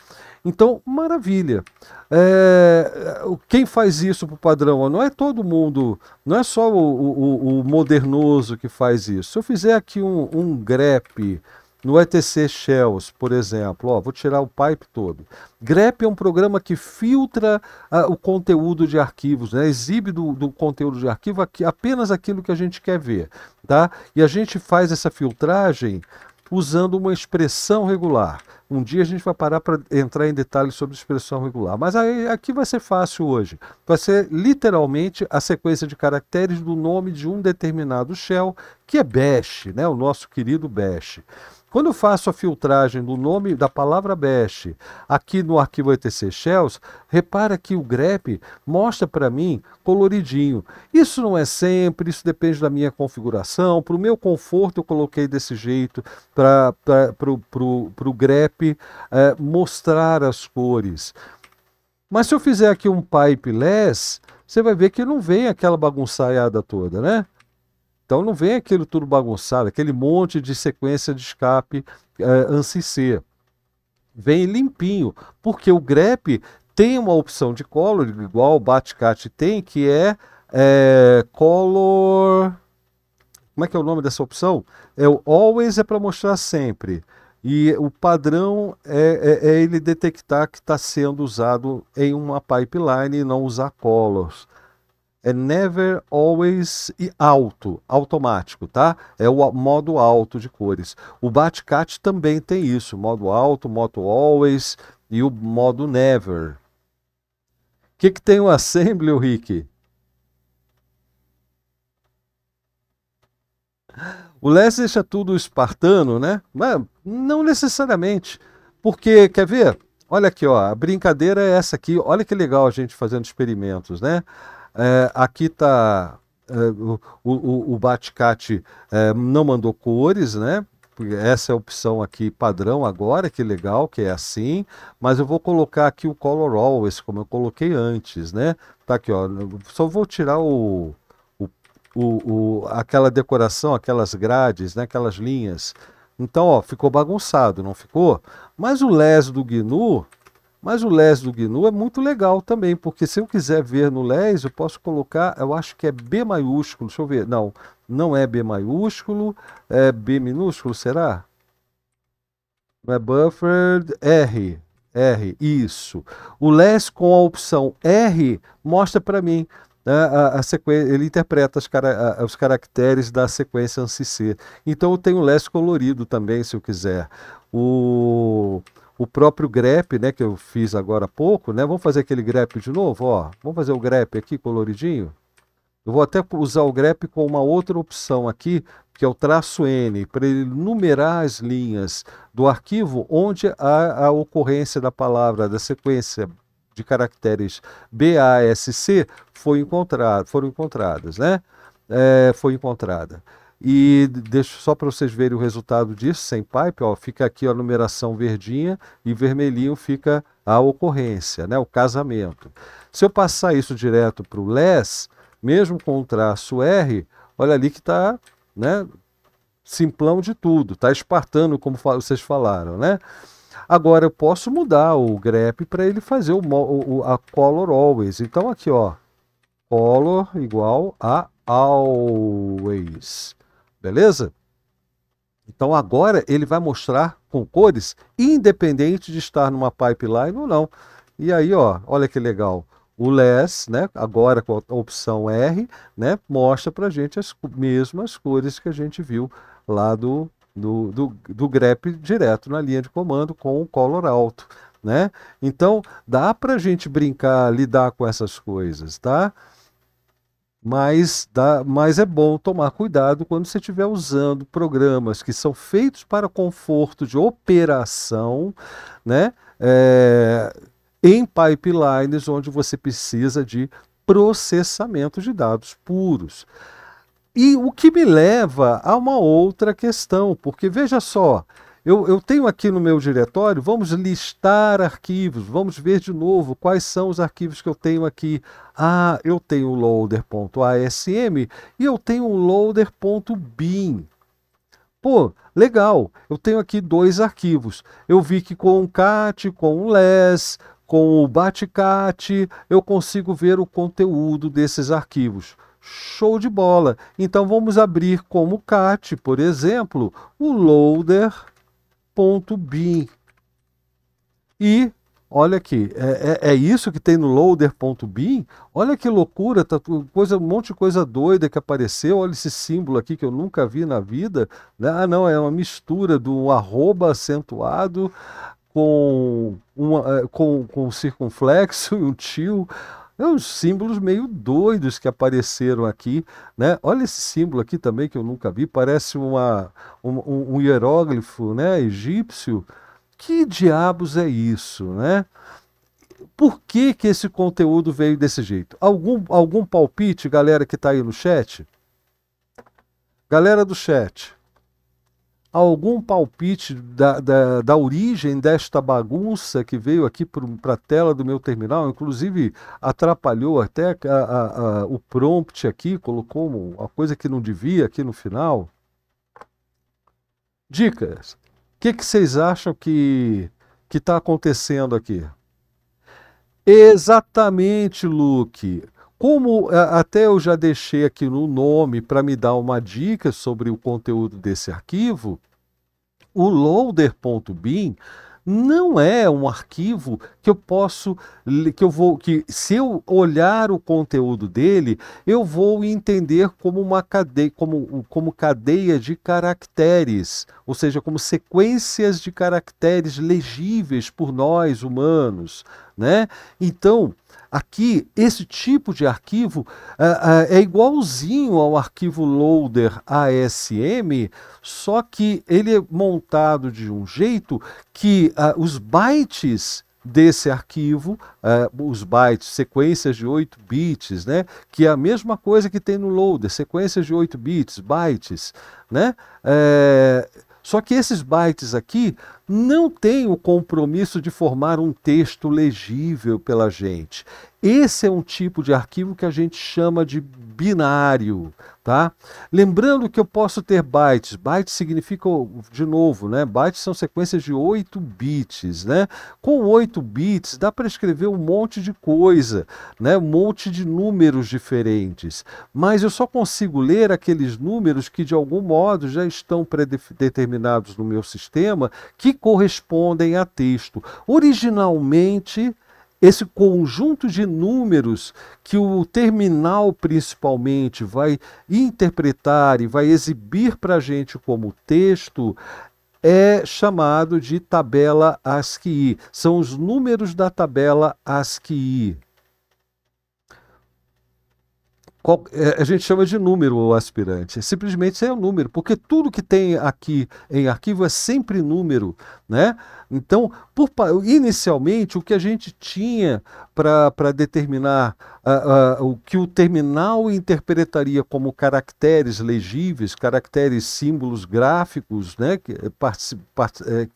Então, maravilha. É, quem faz isso para o padrão? Não é todo mundo, não é só o, o, o, modernoso que faz isso. Se eu fizer aqui um, um grep no ETC Shells, por exemplo, ó, vou tirar o pipe todo. grep é um programa que filtra uh, o conteúdo de arquivos, né? exibe do, do, conteúdo de arquivo aqui, apenas aquilo que a gente quer ver. Tá? E a gente faz essa filtragem usando uma expressão regular. Um dia a gente vai parar para entrar em detalhes sobre expressão regular, mas aí, aqui vai ser fácil hoje. Vai ser literalmente a sequência de caracteres do nome de um determinado shell, que é bash, né? o nosso querido bash. Quando eu faço a filtragem do nome da palavra bash aqui no arquivo etc shells, repara que o grep mostra para mim coloridinho. Isso não é sempre, isso depende da minha configuração. Para o meu conforto eu coloquei desse jeito para o grep é, mostrar as cores. Mas se eu fizer aqui um pipe less, você vai ver que não vem aquela bagunçaiada toda, né? Então não vem aquilo tudo bagunçado, aquele monte de sequência de escape é, eh, ANSI C. Vem limpinho, porque o grep tem uma opção de color, igual o Batcat tem, que é, é color... Como é que é o nome dessa opção? É o always é para mostrar sempre. E o padrão é, é, é ele detectar que está sendo usado em uma pipeline e não usar colors é never, always e alto, automático, tá? É o modo alto de cores. O Batcat também tem isso, modo alto, modo always e o modo never. O que, que tem o assembly, Rick? O Les deixa tudo espartano, né? Mas não necessariamente. Porque, quer ver? Olha aqui, ó, a brincadeira é essa aqui. Olha que legal a gente fazendo experimentos, né? É, aqui está é, o, o, o batcat é, não mandou cores, né? Essa é a opção aqui padrão agora, que legal, que é assim. Mas eu vou colocar aqui o Color Always, como eu coloquei antes, né? Tá aqui, ó. Só vou tirar o, o, o, o aquela decoração, aquelas grades, né? aquelas linhas. Então, ó, ficou bagunçado, não ficou? Mas o les do GNU mas o LES do GNU é muito legal também, porque se eu quiser ver no LES, eu posso colocar, eu acho que é B maiúsculo, deixa eu ver, não, não é B maiúsculo, é B minúsculo, será? Não é buffered, R, R, isso. O LES com a opção R mostra para mim, né, a, a sequência, ele interpreta cara, a, os caracteres da sequência ANSI-C. Então eu tenho o LES colorido também, se eu quiser. O o próprio grep né, que eu fiz agora há pouco, né? Vamos fazer aquele grep de novo, ó. Vamos fazer o grep aqui coloridinho. Eu vou até usar o grep com uma outra opção aqui, que é o traço N, para ele numerar as linhas do arquivo onde há a ocorrência da palavra, da sequência de caracteres BASC foi encontrado, foram encontradas, né? É, foi encontrada. E deixo só para vocês verem o resultado disso, sem pipe, ó, fica aqui a numeração verdinha e vermelhinho fica a ocorrência, né, o casamento. Se eu passar isso direto para o less, mesmo com o traço R, olha ali que está né, simplão de tudo, está espartano, como vocês falaram, né? Agora eu posso mudar o grep para ele fazer o, o, a color always. Então aqui, ó, color igual a always. Beleza? Então agora ele vai mostrar com cores, independente de estar numa pipeline ou não. E aí, ó, olha que legal. O less, né, agora com a opção R, né, mostra para gente as mesmas cores que a gente viu lá do, do, do, do grep direto na linha de comando com o color alto. Né? Então, dá para a gente brincar, lidar com essas coisas, tá? mas, dá, mas é bom tomar cuidado quando você estiver usando programas que são feitos para conforto de operação, né? É, em pipelines onde você precisa de processamento de dados puros. E o que me leva a uma outra questão, porque veja só, eu, eu tenho aqui no meu diretório, vamos listar arquivos, vamos ver de novo quais são os arquivos que eu tenho aqui. Ah, eu tenho o loader.asm e eu tenho o loader.bin. Pô, legal, eu tenho aqui dois arquivos. Eu vi que com o cat, com o less, com o batcat, eu consigo ver o conteúdo desses arquivos. Show de bola! Então vamos abrir como cat, por exemplo, o loader bin. E olha aqui, é, é, é isso que tem no loader.bin? Olha que loucura, tá, coisa, um monte de coisa doida que apareceu. Olha esse símbolo aqui que eu nunca vi na vida. Né? Ah, não, é uma mistura do arroba acentuado com, uma, é, com, com um circunflexo e um tio. É uns símbolos meio doidos que apareceram aqui, né? Olha esse símbolo aqui também que eu nunca vi, parece uma, um, um hieróglifo, né, egípcio. Que diabos é isso, né? Por que, que esse conteúdo veio desse jeito? Algum, algum palpite, galera que está aí no chat? Galera do chat, algum palpite da, da, da, origem desta bagunça que veio aqui para a tela do meu terminal, inclusive atrapalhou até a, a, a, o prompt aqui, colocou uma coisa que não devia aqui no final. Dicas. O que, que vocês acham que está acontecendo aqui? Exatamente, Luke. Como até eu já deixei aqui no nome para me dar uma dica sobre o conteúdo desse arquivo, o loader.bin não é um arquivo que eu posso que eu vou que se eu olhar o conteúdo dele, eu vou entender como uma cadeia como, como cadeia de caracteres ou seja, como sequências de caracteres legíveis por nós humanos. Né? Então, aqui, esse tipo de arquivo uh, uh, é igualzinho ao arquivo loader ASM, só que ele é montado de um jeito que uh, os bytes desse arquivo, uh, os bytes, sequências de 8 bits, né? que é a mesma coisa que tem no loader, sequências de 8 bits, bytes, né? Só que esses bytes aqui não tem o compromisso de formar um texto legível pela gente. Esse é um tipo de arquivo que a gente chama de binário, tá? Lembrando que eu posso ter bytes. Bytes significa, de novo, né? Bytes são sequências de 8 bits, né? Com 8 bits dá para escrever um monte de coisa, né? Um monte de números diferentes. Mas eu só consigo ler aqueles números que de algum modo já estão predeterminados no meu sistema, que correspondem a texto. Originalmente, esse conjunto de números que o terminal principalmente vai interpretar e vai exibir para a gente como texto é chamado de tabela ASCII. São os números da tabela ASCII qual, é, a gente chama de número o aspirante. É simplesmente é o número, porque tudo que tem aqui em arquivo é sempre número, né? Então, por, inicialmente, o que a gente tinha para determinar uh, uh, o que o terminal interpretaria como caracteres legíveis, caracteres símbolos gráficos, né, que é,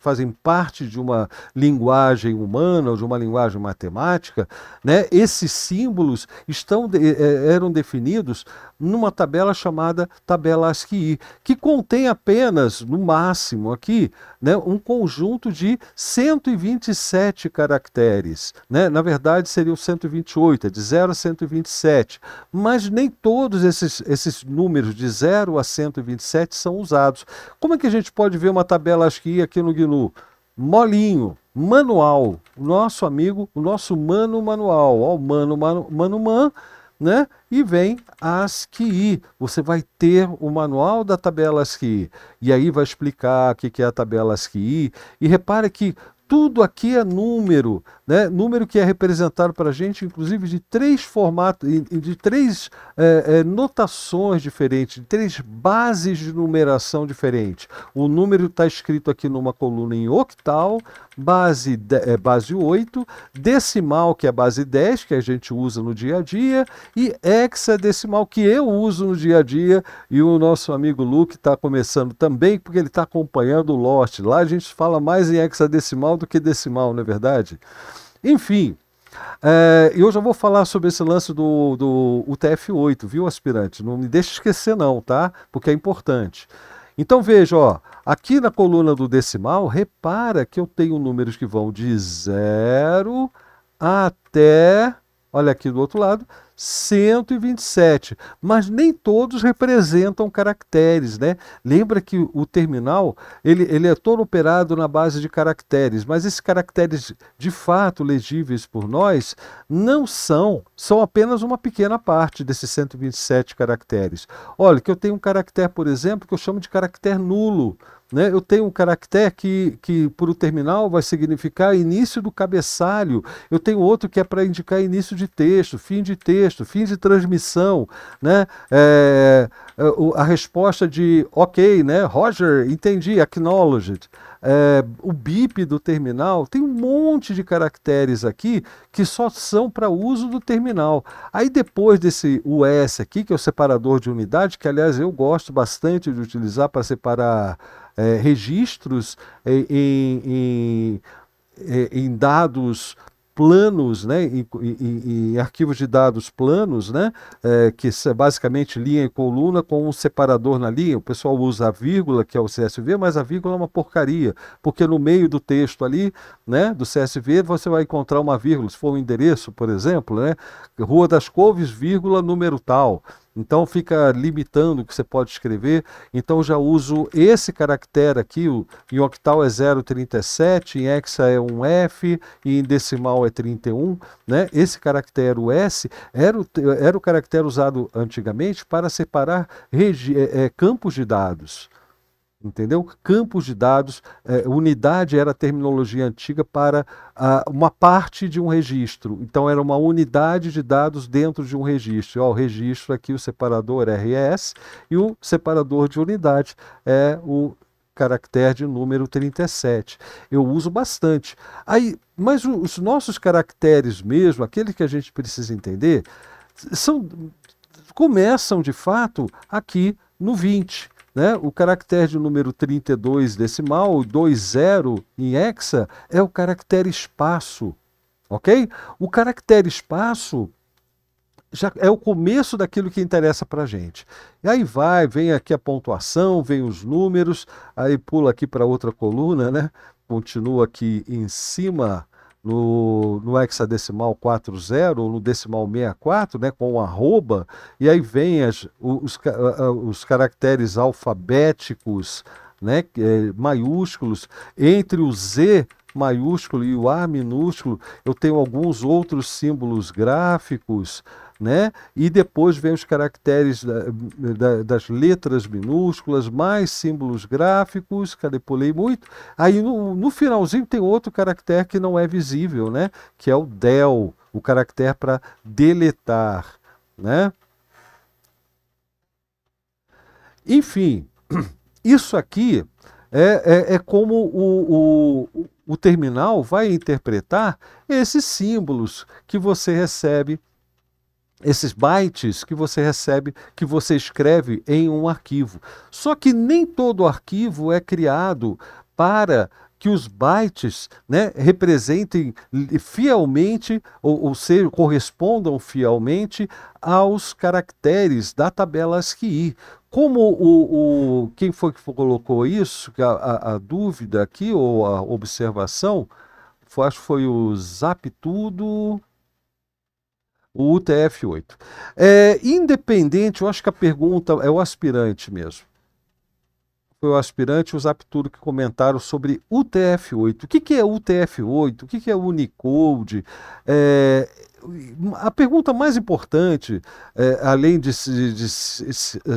fazem parte de uma linguagem humana ou de uma linguagem matemática, né, esses símbolos estão, de, eh, eram definidos numa tabela chamada tabela ASCII, que contém apenas, no máximo aqui, né, um conjunto de 127 caracteres. Né? Na verdade, seriam 128, é de 0 a 127. Mas nem todos esses, esses números de 0 a 127 são usados. Como é que a gente pode ver uma tabela ASCII aqui no GNU? Molinho, manual, nosso amigo, o nosso mano manual, ó, o mano, mano, mano, mano, né? E vem que i Você vai ter o manual da tabela i E aí vai explicar o que é a tabela i E repare que tudo aqui é número né? número que é representado para a gente, inclusive, de três formatos, de três é, é, notações diferentes, de três bases de numeração diferentes. O número está escrito aqui numa coluna em octal, base, é, base 8, decimal, que é a base 10, que a gente usa no dia a dia, e hexadecimal, que eu uso no dia a dia, e o nosso amigo Luke está começando também, porque ele está acompanhando o Lost. Lá a gente fala mais em hexadecimal do que decimal, não é verdade? Enfim, é, e hoje eu vou falar sobre esse lance do, do UTF-8, viu, aspirante? Não me deixe esquecer não, tá? Porque é importante. Então veja, ó, aqui na coluna do decimal, repara que eu tenho números que vão de 0 até, olha aqui do outro lado, 127, mas nem todos representam caracteres, né? Lembra que o terminal, ele, ele é todo operado na base de caracteres, mas esses caracteres de fato legíveis por nós não são, são apenas uma pequena parte desses 127 caracteres. Olha, que eu tenho um caractere, por exemplo, que eu chamo de caractere nulo. Né? Eu tenho um caractere que, que para o terminal vai significar início do cabeçalho. Eu tenho outro que é para indicar início de texto, fim de texto, fim de transmissão. Né? É, é a resposta de ok, né? Roger, entendi, acknowledged. É, o bip do terminal tem um monte de caracteres aqui que só são para uso do terminal. Aí depois desse US aqui, que é o separador de unidade, que aliás eu gosto bastante de utilizar para separar é, registros em, em, em, é, dados planos, né, em, em, arquivos de dados planos, né, é, que é basicamente linha e coluna com um separador na linha. O pessoal usa a vírgula, que é o CSV, mas a vírgula é uma porcaria, porque no meio do texto ali, né, do CSV, você vai encontrar uma vírgula. Se for um endereço, por exemplo, né, Rua das Couves, vírgula, número tal. Então fica limitando o que você pode escrever. Então já uso esse caractere aqui, o, em octal é 0,37, em hexa é um F e em decimal é 31. Né? Esse caractere S era o, era o caractere usado antigamente para separar é, é, campos de dados entendeu? Campos de dados, eh, unidade era a terminologia antiga para ah, uma parte de um registro. Então era uma unidade de dados dentro de um registro. Ó, o registro aqui, o separador RS, e o separador de unidade é o caractere de número 37. Eu uso bastante. Aí, mas o, os nossos caracteres mesmo, aquele que a gente precisa entender, são começam de fato aqui no 20. Né? O caractere de número 32 decimal, 20 em hexa, é o caractere espaço, ok? O caractere espaço já é o começo daquilo que interessa para a gente. E aí vai, vem aqui a pontuação, vem os números, aí pula aqui para outra coluna, né? Continua aqui em cima no, no hexadecimal 40 ou no decimal 64, né, com um arroba, e aí vem as, os, os caracteres alfabéticos, né, é, maiúsculos, entre o Z maiúsculo e o A minúsculo, eu tenho alguns outros símbolos gráficos, né? E depois vem os caracteres da, da, das letras minúsculas, mais símbolos gráficos, cadê eu pulei muito. Aí no, no, finalzinho tem outro caractere que não é visível, né? Que é o del, o caractere para deletar, né? Enfim, (clears throat) isso aqui é, é, é como o, o, o terminal vai interpretar esses símbolos que você recebe esses bytes que você recebe, que você escreve em um arquivo. Só que nem todo arquivo é criado para que os bytes né, representem fielmente, ou, ou seja, correspondam fielmente aos caracteres da tabela ASCII. Como o, o quem foi que colocou isso, a, a, a dúvida aqui, ou a observação, foi, acho que foi o Zaptudo, o UTF-8. É, independente, eu acho que a pergunta é o aspirante mesmo. Foi o aspirante e o Zaptudo que comentaram sobre UTF-8. O que, que é UTF-8? O que, que é Unicode? É, a pergunta mais importante, é, além de, de, de,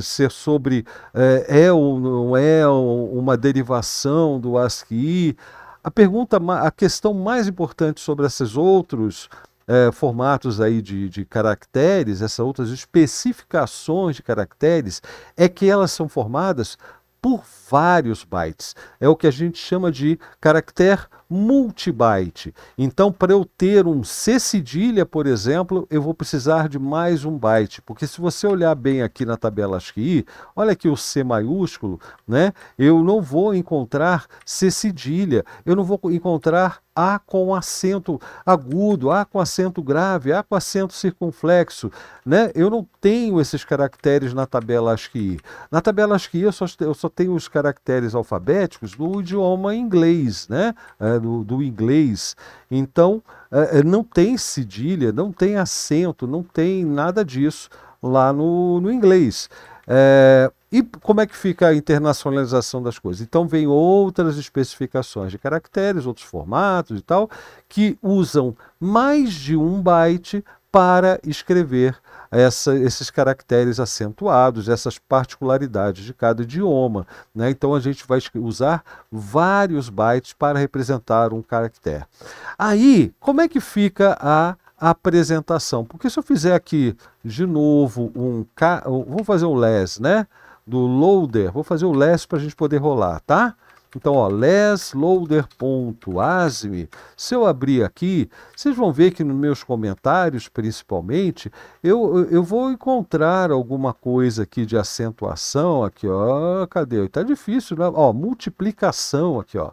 ser sobre é, é ou não é uma derivação do ASCII, a pergunta, a questão mais importante sobre esses outros é, formatos aí de, de caracteres, essas outras especificações de caracteres, é que elas são formadas por vários bytes. É o que a gente chama de caractere multibyte. Então, para eu ter um C cedilha, por exemplo, eu vou precisar de mais um byte, porque se você olhar bem aqui na tabela ASCII, olha aqui o C maiúsculo, né? Eu não vou encontrar C cedilha, eu não vou encontrar A com acento agudo, A com acento grave, A com acento circunflexo, né? Eu não tenho esses caracteres na tabela ASCII. Na tabela ASCII eu só, eu só tenho os caracteres alfabéticos do idioma inglês, né? É, né, do, do inglês. Então, é, é, não tem cedilha, não tem acento, não tem nada disso lá no, no inglês. É, e como é que fica a internacionalização das coisas? Então, vem outras especificações de caracteres, outros formatos e tal, que usam mais de um byte para escrever essa, esses caracteres acentuados, essas particularidades de cada idioma. Né? Então a gente vai usar vários bytes para representar um caractere. Aí, como é que fica a apresentação? Porque se eu fizer aqui de novo um. Vou fazer o um less, né? Do loader, vou fazer o less para a gente poder rolar, tá? Então, ó, lesloader.asme. Se eu abrir aqui, vocês vão ver que nos meus comentários, principalmente, eu, eu vou encontrar alguma coisa aqui de acentuação, aqui, ó, cadê? Tá difícil, né? Ó, multiplicação aqui, ó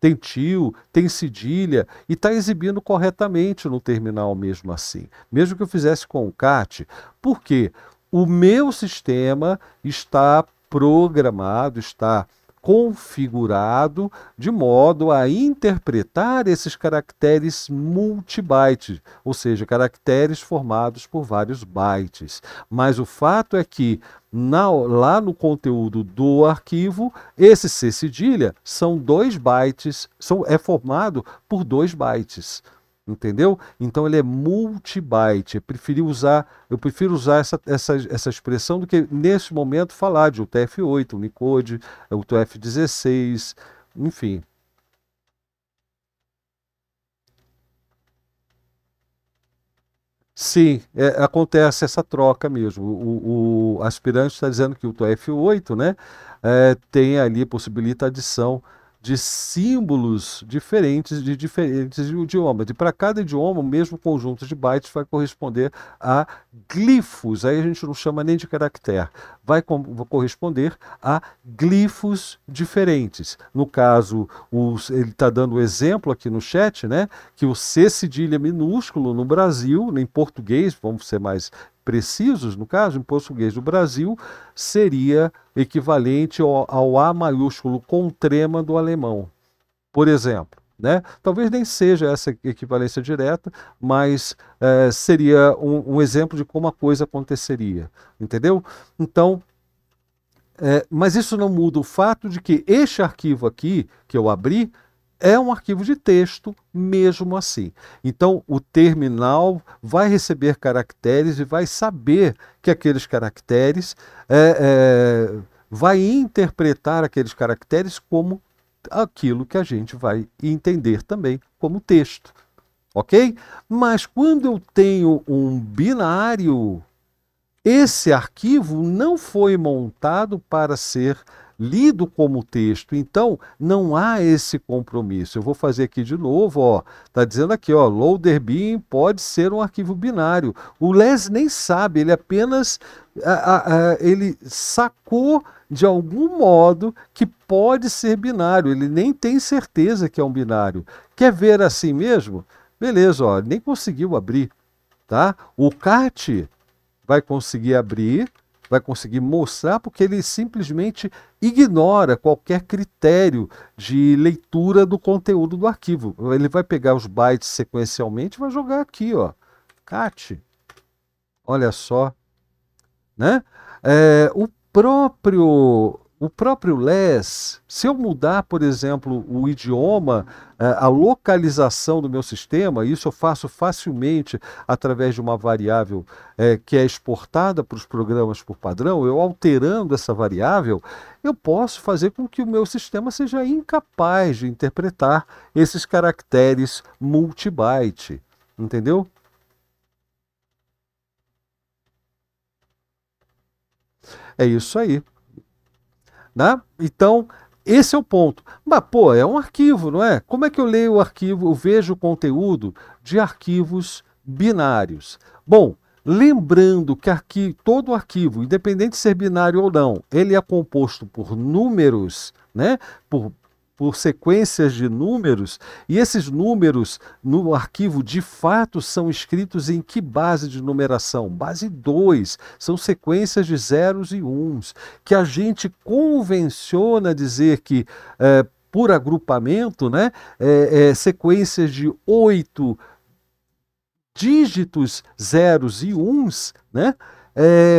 tem tio, tem cedilha e está exibindo corretamente no terminal mesmo assim. Mesmo que eu fizesse com o CAT, porque o meu sistema está programado, está configurado de modo a interpretar esses caracteres multibyte, ou seja, caracteres formados por vários bytes. Mas o fato é que na, lá no conteúdo do arquivo, esse C cedilha são dois bytes, são, é formado por dois bytes entendeu? Então ele é multibyte. Eu preferi usar, eu prefiro usar essa, essa, essa expressão do que nesse momento falar de UTF-8, Unicode, UTF-16, enfim. Sim, é, acontece essa troca mesmo. O, o aspirante está dizendo que o UTF-8 né, é, tem ali, possibilita a adição de símbolos diferentes de diferentes idiomas. E para cada idioma, o mesmo conjunto de bytes vai corresponder a glifos. Aí a gente não chama nem de caractere. Vai corresponder a glifos diferentes. No caso, ele está dando o um exemplo aqui no chat, né? Que o C cedilha minúsculo no Brasil, em português, vamos ser mais precisos, no caso, em português do Brasil, seria equivalente ao, ao A maiúsculo com trema do alemão. Por exemplo, né? Talvez nem seja essa equivalência direta, mas é, seria um, um, exemplo de como a coisa aconteceria, entendeu? Então, é, mas isso não muda o fato de que este arquivo aqui que eu abri é um arquivo de texto mesmo assim. Então, o terminal vai receber caracteres e vai saber que aqueles caracteres é, é, vai interpretar aqueles caracteres como aquilo que a gente vai entender também como texto. Ok? Mas quando eu tenho um binário, esse arquivo não foi montado para ser lido como texto. Então, não há esse compromisso. Eu vou fazer aqui de novo, ó. Tá dizendo aqui, ó, loader bin pode ser um arquivo binário. O Les nem sabe, ele apenas a, a, ele sacou de algum modo que pode ser binário. Ele nem tem certeza que é um binário. Quer ver assim mesmo? Beleza, ó, nem conseguiu abrir, tá? O CAT vai conseguir abrir vai conseguir mostrar porque ele simplesmente ignora qualquer critério de leitura do conteúdo do arquivo. Ele vai pegar os bytes sequencialmente e vai jogar aqui, ó. Cat. Olha só, né? É, o próprio o próprio less, se eu mudar, por exemplo, o idioma, eh, a localização do meu sistema, isso eu faço facilmente através de uma variável é, que é exportada para os programas por padrão, eu alterando essa variável, eu posso fazer com que o meu sistema seja incapaz de interpretar esses caracteres multibyte, entendeu? É isso aí. Né? Então, esse é o ponto. Mas, pô, é um arquivo, não é? Como é que eu leio o arquivo, eu vejo o conteúdo de arquivos binários? Bom, lembrando que aqui, todo arquivo, independente de ser binário ou não, ele é composto por números, né? Por por sequências de números, e esses números no arquivo de fato são escritos em que base de numeração? Base 2, são sequências de zeros e uns, que a gente convenciona dizer que é, por agrupamento, né, é, é, sequências de 8 dígitos, zeros e uns, né,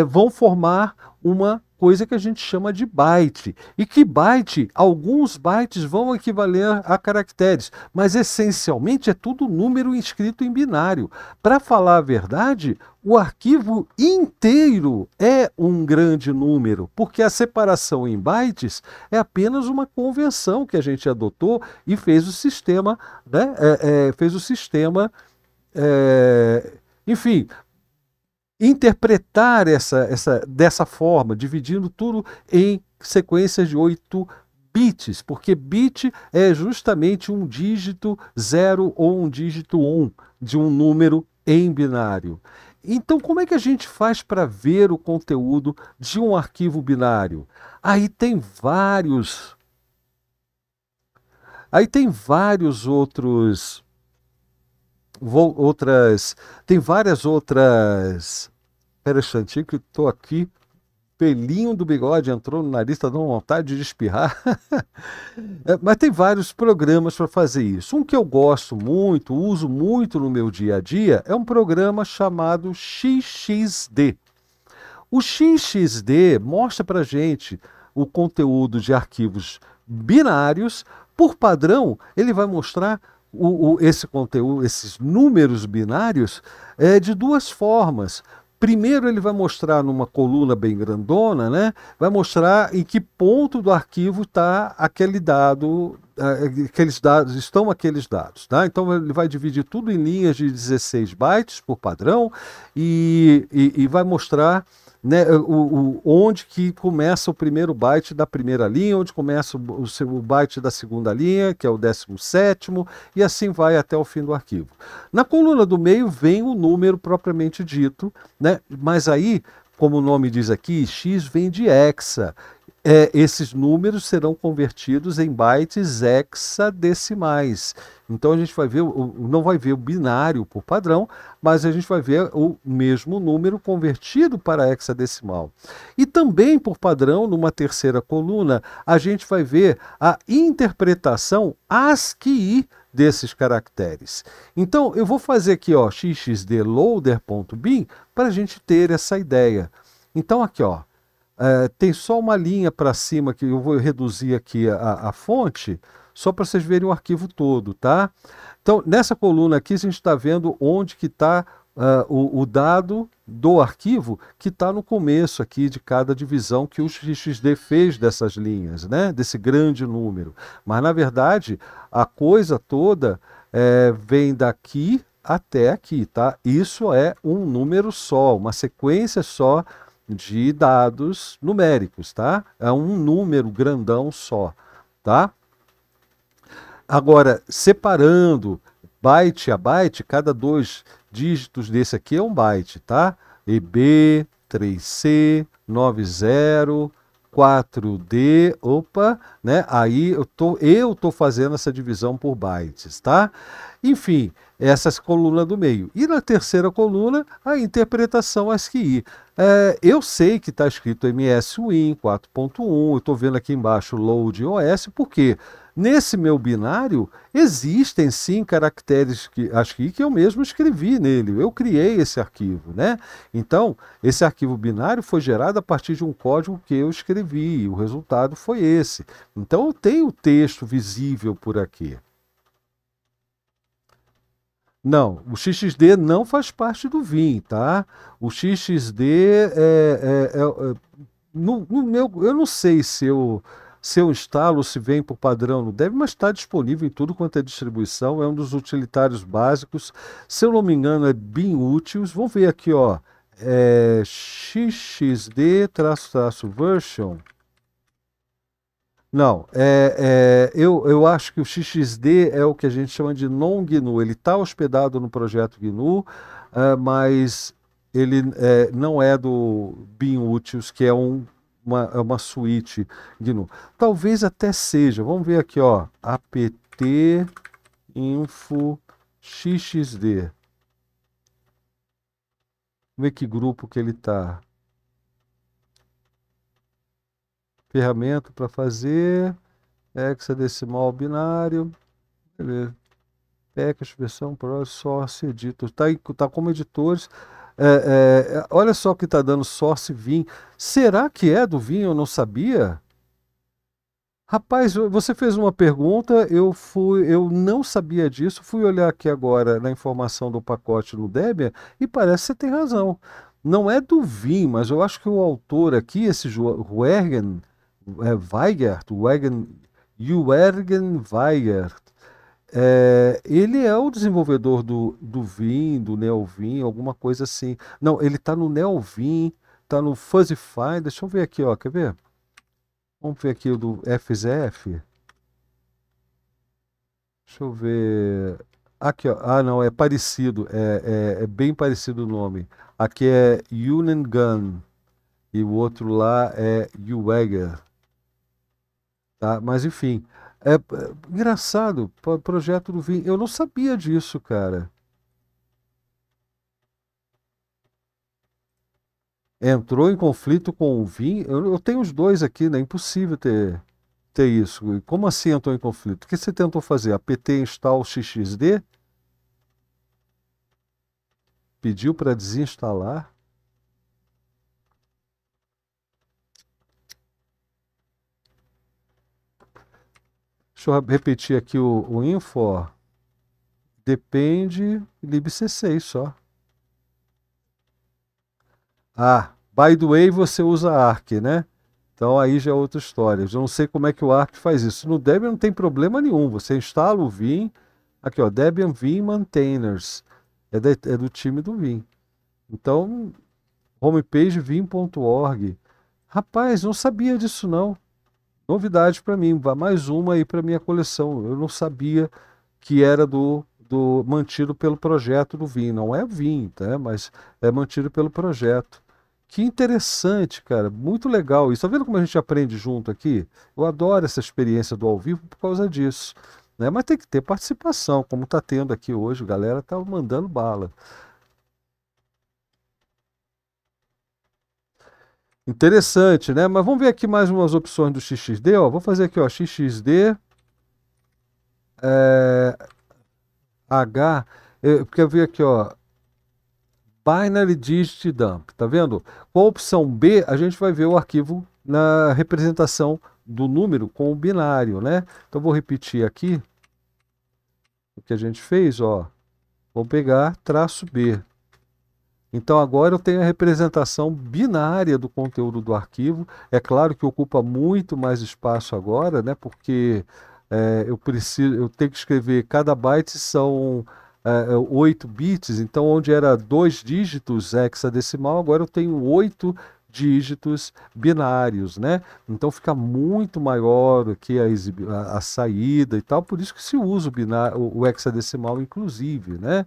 vão formar uma coisa que a gente chama de byte. E que byte, alguns bytes vão equivaler a caracteres, mas essencialmente é tudo número inscrito em binário. Para falar a verdade, o arquivo inteiro é um grande número, porque a separação em bytes é apenas uma convenção que a gente adotou e fez o sistema, né? É, é, fez o sistema. É... enfim, interpretar essa, essa dessa forma, dividindo tudo em sequências de 8 bits, porque bit é justamente um dígito 0 ou um dígito 1 um de um número em binário. Então, como é que a gente faz para ver o conteúdo de um arquivo binário? Aí tem vários. Aí tem vários outros outras. Tem várias outras. Pera, Xantinho, que estou aqui. Pelinho do bigode entrou no nariz, está dando vontade de espirrar. (laughs) é, mas tem vários programas para fazer isso. Um que eu gosto muito, uso muito no meu dia a dia, é um programa chamado XXD. O XXD mostra para gente o conteúdo de arquivos binários. Por padrão, ele vai mostrar o, o, esse conteúdo, esses números binários, é de duas formas. Primeiro, ele vai mostrar numa coluna bem grandona, né? vai mostrar em que ponto do arquivo está aquele dado, é, aqueles dados, estão aqueles dados. Tá? Então, ele vai dividir tudo em linhas de 16 bytes por padrão e, e, e vai mostrar né, o, o, onde que começa o primeiro byte da primeira linha, onde começa o, o, o byte da segunda linha, que é o 17, e assim vai até o fim do arquivo. Na coluna do meio vem o número propriamente dito, né, mas aí como o nome diz aqui, X vem de hexa. É, esses números serão convertidos em bytes hexadecimais. Então a gente vai ver, não vai ver o binário por padrão, mas a gente vai ver o mesmo número convertido para hexadecimal. E também por padrão, numa terceira coluna, a gente vai ver a interpretação ASCII desses caracteres. Então, eu vou fazer aqui, ó, xxdloader.bin para a gente ter essa ideia. Então, aqui, ó, é, tem só uma linha para cima que eu vou reduzir aqui a, a fonte, só para vocês verem o arquivo todo, tá? Então, nessa coluna aqui, a gente está vendo onde que está uh, é, o, o dado do arquivo que está no começo aqui de cada divisão que o XXD fez dessas linhas, né? desse grande número. Mas, na verdade, a coisa toda é, vem daqui até aqui, tá? Isso é um número só, uma sequência só de dados numéricos, tá? É um número grandão só, tá? Agora, separando byte a byte, cada dois dígitos desse aqui é um byte, tá? EB 3C 904 4D, opa, né? Aí eu tô, eu tô fazendo essa divisão por bytes, tá? Enfim, essa é coluna do meio. E na terceira coluna, a interpretação ASCII. É, eu sei que está escrito MSWin 4.1, eu estou vendo aqui embaixo Load OS, por quê? Nesse meu binário existem sim caracteres que acho que eu mesmo escrevi nele. Eu criei esse arquivo, né? Então, esse arquivo binário foi gerado a partir de um código que eu escrevi, o resultado foi esse. Então, eu tenho o texto visível por aqui. Não, o XXD não faz parte do Vim, tá? O XXD é, é, é, é no, no, meu, eu não sei se eu seu instalo se vem por padrão no Debian, mas está disponível em tudo quanto é distribuição, é um dos utilitários básicos. Se eu não me engano, é bem útil. Vamos ver aqui, ó, é xxd-version. Não, é, é, eu, eu acho que o XXD é o que a gente chama de non-GNU. Ele está hospedado no projeto GNU, ah, mas ele é, não é do BIM Utils, que é um uma, é uma suíte de novo. Talvez até seja. Vamos ver aqui, ó. apt info xxd. Vamos ver que grupo que ele está Ferramenta para fazer. Hexadecimal binário. Beleza. Package, versão, source, editor. está tá como editores. É, é, é, olha só que está dando sócio vinho. Será que é do vinho? Eu não sabia. Rapaz, você fez uma pergunta, eu fui, eu não sabia disso, fui olhar aqui agora na informação do pacote no Debian e parece que você tem razão. Não é do Vim, mas eu acho que o autor aqui, esse Wergen, é, Weigert, Wergen, Juergen Weigert, é, ele é o desenvolvedor do, do Vim, do NeoVim, alguma coisa assim. Não, ele está no NeoVim, está no FuzzyFi. Deixa eu ver aqui, ó, quer ver? Vamos ver aqui o do FZF. Deixa eu ver. Aqui, ó. Ah, não, é parecido. É, é, é bem parecido o nome. Aqui é Union Gun. E o outro lá é Uwega. Tá? Mas enfim. É, é, engraçado, projeto do vinho. Eu não sabia disso, cara. Entrou em conflito com o vinho. Eu, eu, tenho os dois aqui, né? Impossível ter, ter isso. Como assim entrou em conflito? O que você tentou fazer? A PT install XXD? Pediu para desinstalar? Deixa eu repetir aqui o, o info. Depende libcc só. Ah, by the way, você usa ARC, né? Então aí já é outra história. Eu não sei como é que o ARC faz isso. No Debian não tem problema nenhum. Você instala o Vim. Aqui, ó, Debian Vim Maintainers. É, de, é do time do Vim. Então, homepage vim.org. Rapaz, não sabia disso não. Novidade para mim, mais uma aí para minha coleção. Eu não sabia que era do, do mantido pelo projeto do vinho. Não é vinho, né? mas é mantido pelo projeto. Que interessante, cara. Muito legal isso. Tá vendo como a gente aprende junto aqui? Eu adoro essa experiência do ao vivo por causa disso. Né? Mas tem que ter participação, como está tendo aqui hoje. A galera está mandando bala. Interessante, né? Mas vamos ver aqui mais umas opções do XXD. Ó. Vou fazer aqui, ó, XXD. É, H. Eu, porque eu vi aqui, ó. Binary Digit Dump, tá vendo? Com a opção B, a gente vai ver o arquivo na representação do número com o binário, né? Então, vou repetir aqui o que a gente fez, ó. Vou pegar traço B. Então agora eu tenho a representação binária do conteúdo do arquivo. É claro que ocupa muito mais espaço agora, né? Porque é, eu preciso, eu tenho que escrever cada byte são é, 8 é, bits. Então onde era dois dígitos hexadecimal, agora eu tenho oito dígitos binários, né? Então fica muito maior aqui a, a, a, saída e tal, por isso que se usa o, binário, o hexadecimal, inclusive, né?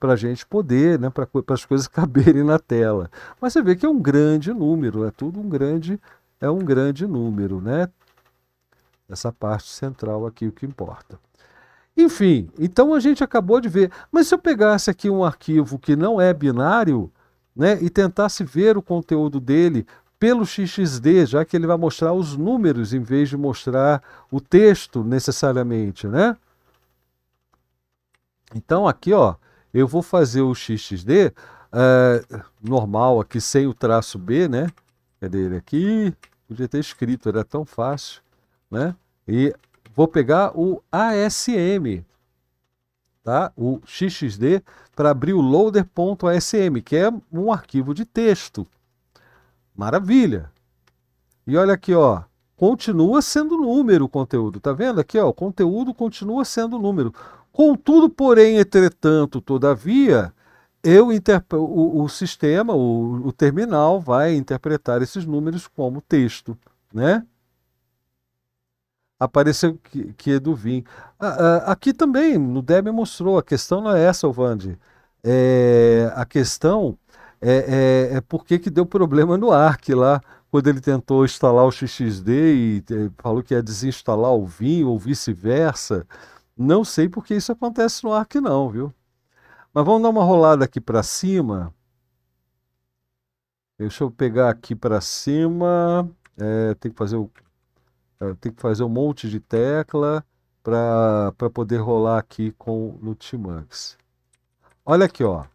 para a gente poder, né, para (laughs) as coisas (laughs) caberem na tela. Mas você vê que é um grande número, é tudo um grande, é um grande número, né? Essa parte central aqui o que importa. Enfim, então a gente acabou de ver. Mas se eu pegasse aqui um arquivo que não é binário, né, e tentasse ver o conteúdo dele pelo XXD, já que ele vai mostrar os números em vez de mostrar o texto necessariamente, né? Então aqui, ó, eu vou fazer o XXD uh, ah, normal aqui, sem o traço B, né? Cadê é ele aqui? Podia ter escrito, era tão fácil, né? E vou pegar o ASM, tá? O XXD para abrir o loader.asm, que é um arquivo de texto. Maravilha. E olha aqui, ó, continua sendo número o conteúdo, tá vendo aqui, ó? O conteúdo continua sendo número. Contudo, porém, entretanto, todavia, eu o, o, sistema, o, o, terminal, vai interpretar esses números como texto, né? Apareceu que, que Eduvim. É ah, aqui também, no Debian mostrou, a questão não é essa, Ovandi. É, a questão é, é, é por que deu problema no ARC lá, quando ele tentou instalar o XXD e, e é, falou que ia desinstalar o Vim ou vice-versa. Não sei porque isso acontece no arco, não, viu? Mas vamos dar uma rolada aqui para cima. Deixa eu pegar aqui para cima. É, tem que fazer o, é, tem que fazer um monte de tecla para poder rolar aqui com no Tmux. Olha aqui, ó.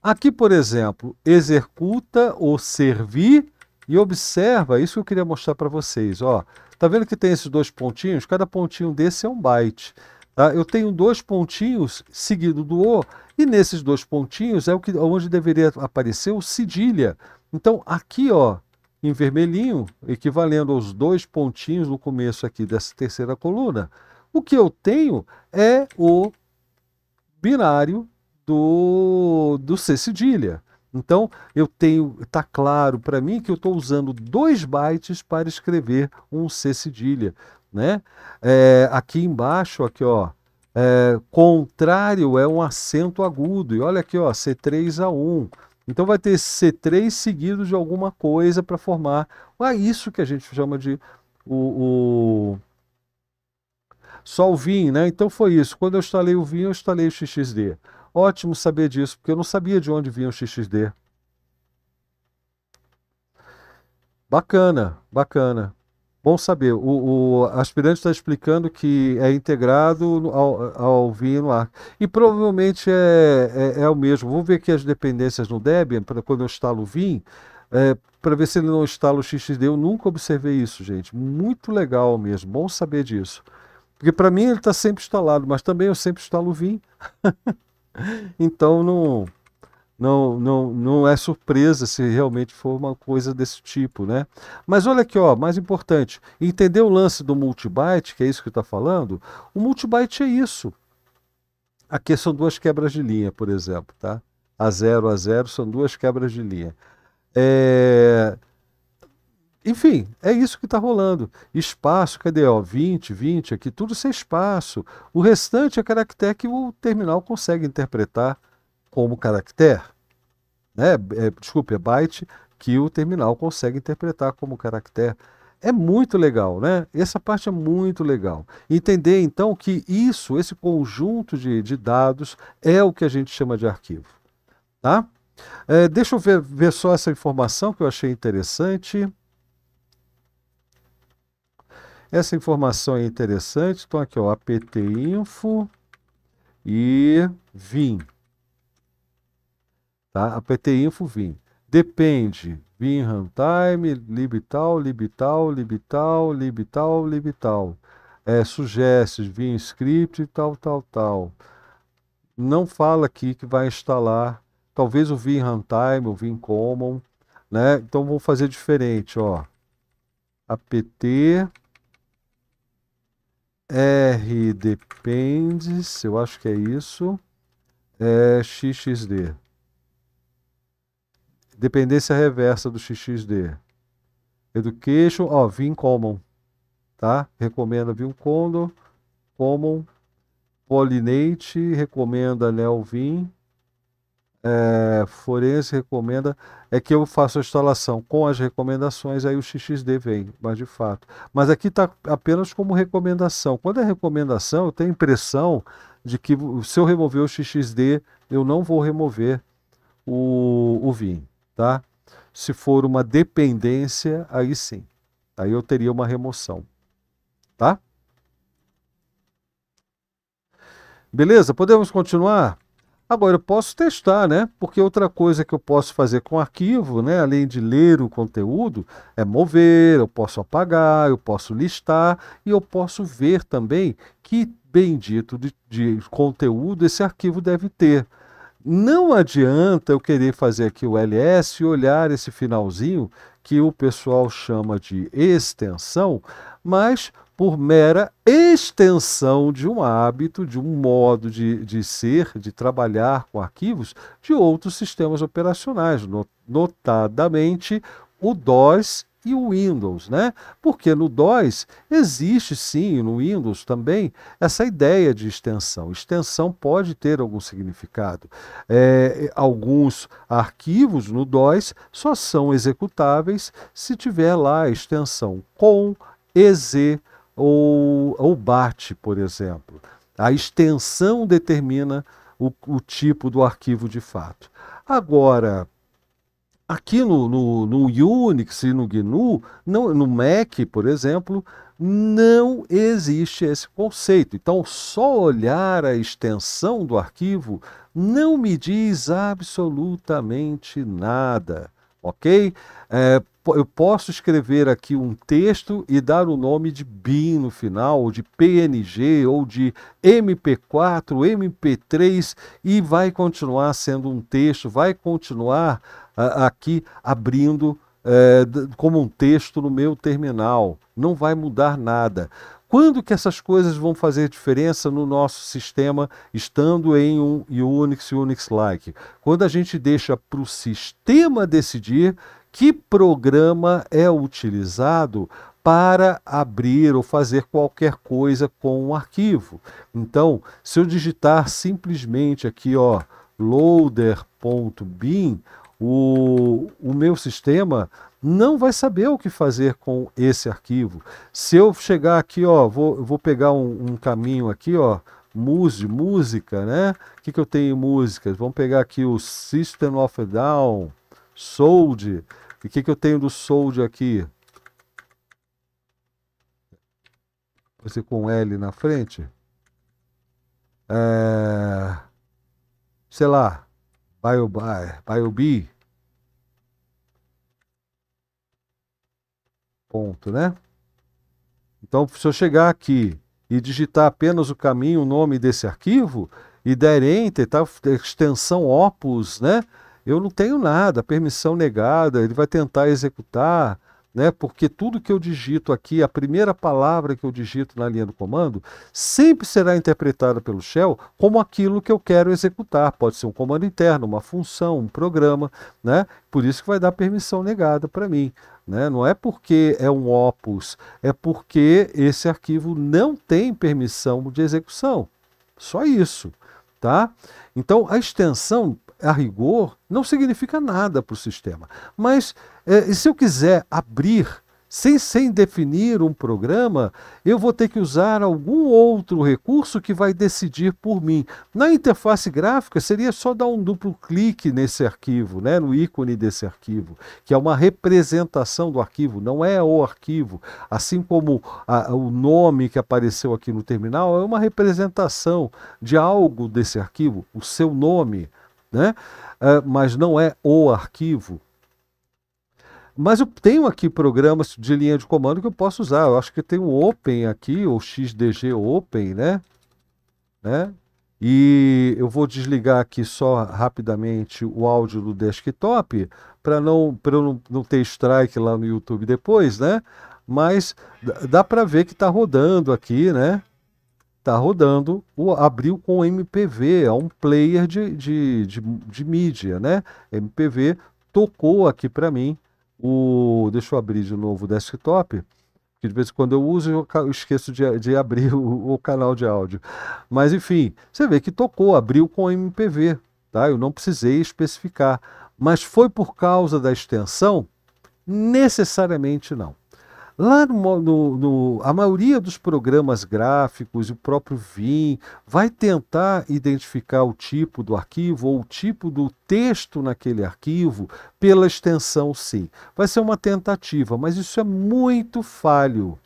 Aqui, por exemplo, executa ou servir e observa isso que eu queria mostrar para vocês, ó. Tá vendo que tem esses dois pontinhos? Cada pontinho desse é um byte. Tá? Eu tenho dois pontinhos seguido do O, e nesses dois pontinhos é o que, onde deveria aparecer o cedilha. Então, aqui, ó, em vermelhinho, equivalendo aos dois pontinhos no começo aqui dessa terceira coluna, o que eu tenho é o binário do, do C cedilha. Então, eu tenho, está claro para mim que eu estou usando dois bytes para escrever um C cedilha né? É, aqui embaixo, aqui ó, é, contrário é um acento agudo. E olha aqui ó, C3 a 1. Então vai ter C3 seguido de alguma coisa para formar. Ah, isso que a gente chama de o, o... só o VIN, né? Então foi isso. Quando eu instalei o VIN, eu instalei o XXD. Ótimo saber disso, porque eu não sabia de onde vinha o XXD. Bacana, bacana. Bom saber. O, o aspirante está explicando que é integrado ao, ao vinho lá. E provavelmente é, é, é, o mesmo. Vamos ver aqui as dependências no Debian, para quando eu instalo o vinho, é, para ver se ele não instala o XXD. Eu nunca observei isso, gente. Muito legal mesmo. Bom saber disso. Porque para mim ele está sempre instalado, mas também eu sempre instalo o vinho. (laughs) então não não, não, não é surpresa se realmente for uma coisa desse tipo, né? Mas olha aqui, ó, mais importante, entender o lance do multibyte, que é isso que está falando. O multibyte é isso. Aqui são duas quebras de linha, por exemplo, tá? A 0 a 0 são duas quebras de linha. É... Enfim, é isso que está rolando. Espaço, cadê? Ó, 20, 20, aqui tudo sem espaço. O restante é caractere que o terminal consegue interpretar como caractere, né? É, desculpe, é byte que o terminal consegue interpretar como caractere. É muito legal, né? Essa parte é muito legal. Entender então que isso, esse conjunto de, de dados, é o que a gente chama de arquivo. Tá? É, deixa eu ver, ver só essa informação que eu achei interessante. Essa informação é interessante. Então, aqui, ó, apt info e vim. Tá? A PT Info Vim. Depende. Vim runtime, libital, libital, libital, libital, libital. É, sugestes vim script, tal, tal, tal. Não fala aqui que vai instalar, talvez o vim runtime, o vim common, né? Então vou fazer diferente, ó. APT R dependes, eu acho que é isso, é XXD. Dependência reversa do XXD. Education, ó, Vim Common, tá? Recomenda Vim Common, Common, Pollinate, recomenda Léo Vim, é, Forense recomenda, é que eu faço a instalação com as recomendações, aí o XXD vem, mas de fato. Mas aqui está apenas como recomendação. Quando é recomendação, eu tenho a impressão de que se eu remover o XXD, eu não vou remover o, o VIN tá? Se for uma dependência, aí sim. Aí eu teria uma remoção, tá? Beleza? Podemos continuar? Agora eu posso testar, né? Porque outra coisa que eu posso fazer com arquivo, né, além de ler o conteúdo, é mover, eu posso apagar, eu posso listar e eu posso ver também que bendito de, de conteúdo esse arquivo deve ter. Não adianta eu querer fazer aqui o LS e olhar esse finalzinho que o pessoal chama de extensão, mas por mera extensão de um hábito, de um modo de, de ser, de trabalhar com arquivos de outros sistemas operacionais, notadamente o DOS e o Windows, né? Porque no DOS existe sim, no Windows também, essa ideia de extensão. Extensão pode ter algum significado. É, alguns arquivos no DOS só são executáveis se tiver lá a extensão com, exe ou, ou BAT, por exemplo. A extensão determina o, o tipo do arquivo de fato. Agora, Aqui no, no, no Unix e no GNU, não, no Mac, por exemplo, não existe esse conceito. Então, só olhar a extensão do arquivo não me diz absolutamente nada ok? É, eu posso escrever aqui um texto e dar o nome de BIM no final, ou de PNG, ou de MP4, MP3, e vai continuar sendo um texto, vai continuar aqui abrindo é, como um texto no meu terminal. Não vai mudar nada. Quando que essas coisas vão fazer diferença no nosso sistema estando em um Unix e Unix-like? Quando a gente deixa para o sistema decidir que programa é utilizado para abrir ou fazer qualquer coisa com um arquivo. Então, se eu digitar simplesmente aqui, ó, loader.bin, o, o meu sistema não vai saber o que fazer com esse arquivo. Se eu chegar aqui, ó, vou, vou pegar um, um caminho aqui, ó, muse, música, né? O que, que eu tenho em músicas? Vamos pegar aqui o System of a Down, Sold. E o que, que eu tenho do Sold aqui? Vai ser com L na frente? É... Sei lá, BioBee. Bio ponto, né? Então, se eu chegar aqui e digitar apenas o caminho, o nome desse arquivo, e der enter, tá? extensão opus, né? Eu não tenho nada, permissão negada, ele vai tentar executar, né? Porque tudo que eu digito aqui, a primeira palavra que eu digito na linha do comando, sempre será interpretada pelo shell como aquilo que eu quero executar. Pode ser um comando interno, uma função, um programa, né? Por isso que vai dar permissão negada para mim. Né? Não é porque é um opus, é porque esse arquivo não tem permissão de execução. Só isso. Tá? Então, a extensão, a rigor, não significa nada para o sistema. Mas eh, se eu quiser abrir sem, sem definir um programa, eu vou ter que usar algum outro recurso que vai decidir por mim. Na interface gráfica, seria só dar um duplo clique nesse arquivo, né, no ícone desse arquivo, que é uma representação do arquivo, não é o arquivo. Assim como a, o nome que apareceu aqui no terminal é uma representação de algo desse arquivo, o seu nome. Né? Uh, mas não é o arquivo, mas eu tenho aqui programas de linha de comando que eu posso usar. Eu acho que tem o Open aqui, ou XDG Open, né? né? E eu vou desligar aqui só rapidamente o áudio do desktop para não, não, não ter strike lá no YouTube depois, né? Mas dá para ver que está rodando aqui, né? Está rodando, o, abriu com MPV, é um player de, de, de, de mídia, né? MPV tocou aqui para mim o, deixa eu abrir de novo o desktop, que de vez em quando eu uso e eu esqueço de, de abrir (laughs) o, o, canal de áudio. Mas enfim, você vê que tocou, abriu com MPV, tá? Eu não precisei especificar, mas foi por causa da extensão? Necessariamente não. Lá no, no, no, a maioria dos programas gráficos, o próprio Vim, vai tentar identificar o tipo do arquivo ou o tipo do texto naquele arquivo pela extensão sim. Vai ser uma tentativa, mas isso é muito falho.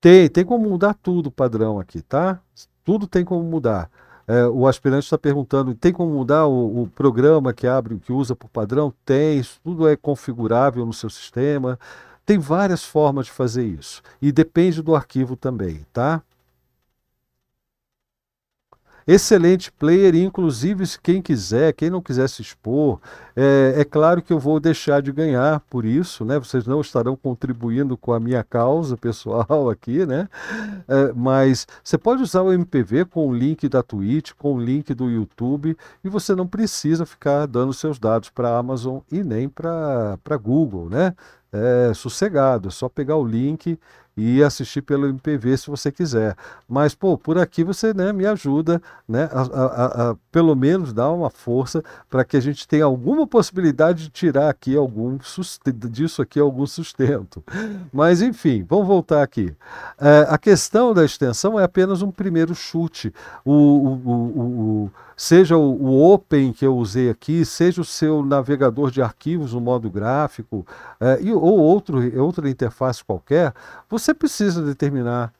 Tem, tem como mudar tudo o padrão aqui, tá? Tudo tem como mudar. É, o aspirante está perguntando, tem como mudar o, o, programa que abre, que usa por padrão? Tem, isso tudo é configurável no seu sistema. Tem várias formas de fazer isso. E depende do arquivo também, tá? excelente player, inclusive quem quiser, quem não quiser se expor, é, é, claro que eu vou deixar de ganhar por isso, né? Vocês não estarão contribuindo com a minha causa (laughs) pessoal aqui, né? É, mas você pode usar o MPV com o link da Twitch, com o link do YouTube e você não precisa ficar dando seus dados para a Amazon e nem para Google, né? É sossegado, é só pegar o link e assistir pelo MPV se você quiser. Mas, pô, por aqui você né, me ajuda, né, a, a, a pelo menos dar uma força para que a gente tenha alguma possibilidade de tirar aqui algum sustento, disso aqui algum sustento. Mas, enfim, vamos voltar aqui. É, a questão da extensão é apenas um primeiro chute. O, o, o, o seja o, Open que eu usei aqui, seja o seu navegador de arquivos no modo gráfico, é, e, ou outro, outra interface qualquer, você você precisa determinar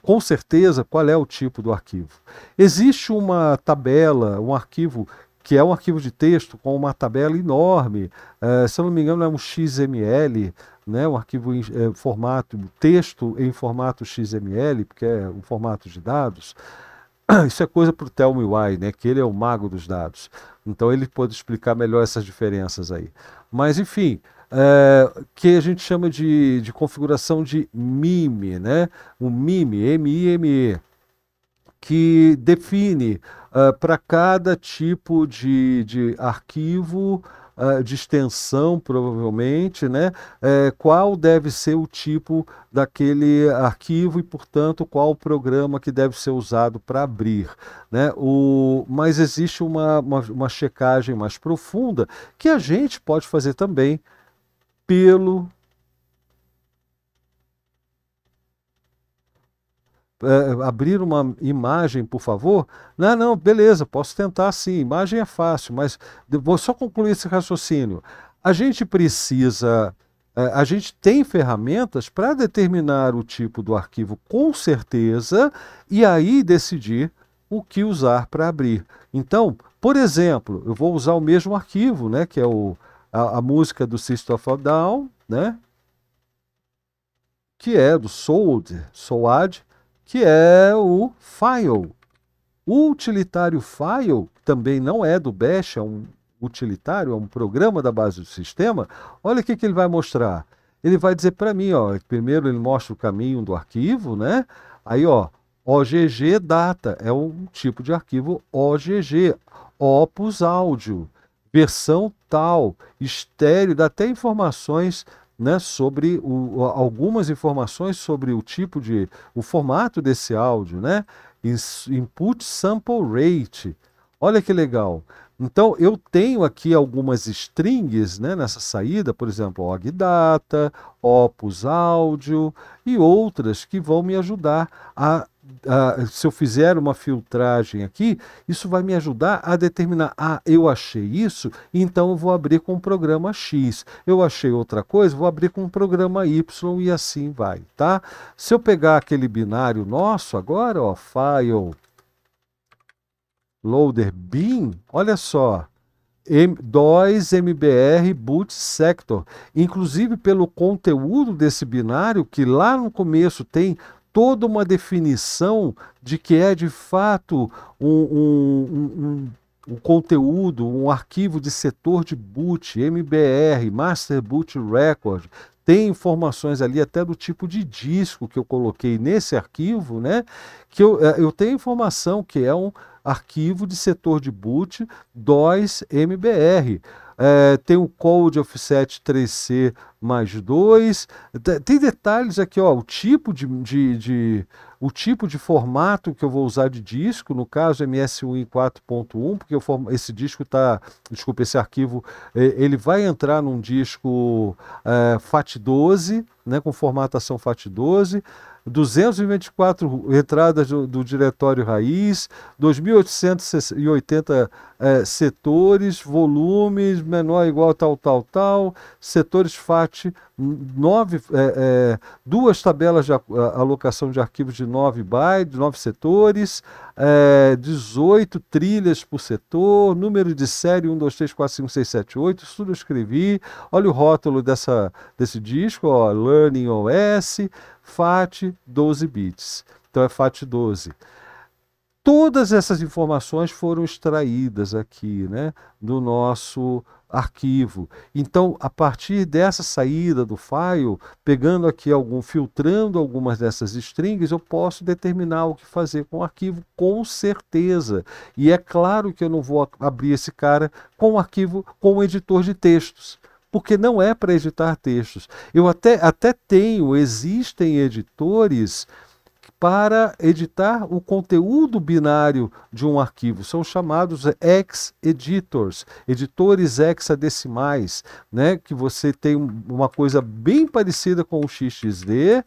com certeza qual é o tipo do arquivo. Existe uma tabela, um arquivo que é um arquivo de texto com uma tabela enorme, uh, se eu não me engano é um XML, né, um arquivo em eh, formato, texto em formato XML, porque é um formato de dados. (coughs) Isso é coisa para o Telmo UI, né, que ele é o mago dos dados. Então ele pode explicar melhor essas diferenças aí. Mas enfim, é, que a gente chama de, de configuração de MIME, né? O MIME, M-I-M-E, que define uh, é, para cada tipo de, de arquivo Uh, de extensão, provavelmente, né? É, qual deve ser o tipo daquele arquivo e, portanto, qual o programa que deve ser usado para abrir. Né? O, mas existe uma, uma, uma checagem mais profunda que a gente pode fazer também pelo É, abrir uma imagem, por favor? Não, não, beleza, posso tentar sim. Imagem é fácil, mas vou só concluir esse raciocínio. A gente precisa, é, a gente tem ferramentas para determinar o tipo do arquivo com certeza e aí decidir o que usar para abrir. Então, por exemplo, eu vou usar o mesmo arquivo, né, que é o a, a música do System of a Down, né? Que é do Sold, Soad, que é o File. O utilitário File também não é do Bash, é um utilitário, é um programa da base do sistema. Olha o que, que ele vai mostrar. Ele vai dizer para mim, ó, primeiro ele mostra o caminho do arquivo, né? Aí, ó, OGG data é um tipo de arquivo OGG, Opus Áudio versão tal, estéreo, dá até informações né, sobre o, algumas informações sobre o tipo de, o formato desse áudio, né? Input sample rate. Olha que legal. Então eu tenho aqui algumas strings né, nessa saída, por exemplo, og data, opus áudio e outras que vão me ajudar a se eu fizer uma filtragem aqui, isso vai me ajudar a determinar, ah, eu achei isso, então eu vou abrir com o programa X. Eu achei outra coisa, vou abrir com o programa Y e assim vai, tá? Se eu pegar aquele binário nosso agora, ó, file loader bin, olha só, M2 MBR Boot Sector. Inclusive pelo conteúdo desse binário, que lá no começo tem toda uma definição de que é de fato um, um, um, um conteúdo, um arquivo de setor de boot, MBR, Master Boot Record, tem informações ali até do tipo de disco que eu coloquei nesse arquivo, né? Que eu, eh, eu tenho informação que é um arquivo de setor de boot DOS MBR. É, tem o Code Offset 3C mais 2. Tem detalhes aqui, ó, o tipo de, de, de, o tipo de formato que eu vou usar de disco, no caso MS1 4.1, porque form... esse disco tá, desculpa, esse arquivo, ele vai entrar num disco é, FAT12, né, com formatação FAT12. 224 entradas do, do diretório raiz, 2.880 é, setores, volumes menor igual tal, tal, tal, setores FAT nove, é, é, duas tabelas de alocação de arquivos de 9 bytes, 9 setores, é, 18 trilhas por setor, número de série 1, 2, 3, 4, 5, 6, 7, 8, isso tudo eu escrevi. Olha o rótulo dessa, desse disco, ó, Learning OS, FAT 12 bits. Então é FAT 12 todas essas informações foram extraídas aqui, né, do nosso arquivo. Então, a partir dessa saída do file, pegando aqui algum, filtrando algumas dessas strings, eu posso determinar o que fazer com o arquivo com certeza. E é claro que eu não vou abrir esse cara com o arquivo com o editor de textos porque não é para editar textos. Eu até, até tenho, existem editores para editar o conteúdo binário de um arquivo. São chamados ex-editors, editores hexadecimais, né? que você tem uma coisa bem parecida com o XXD.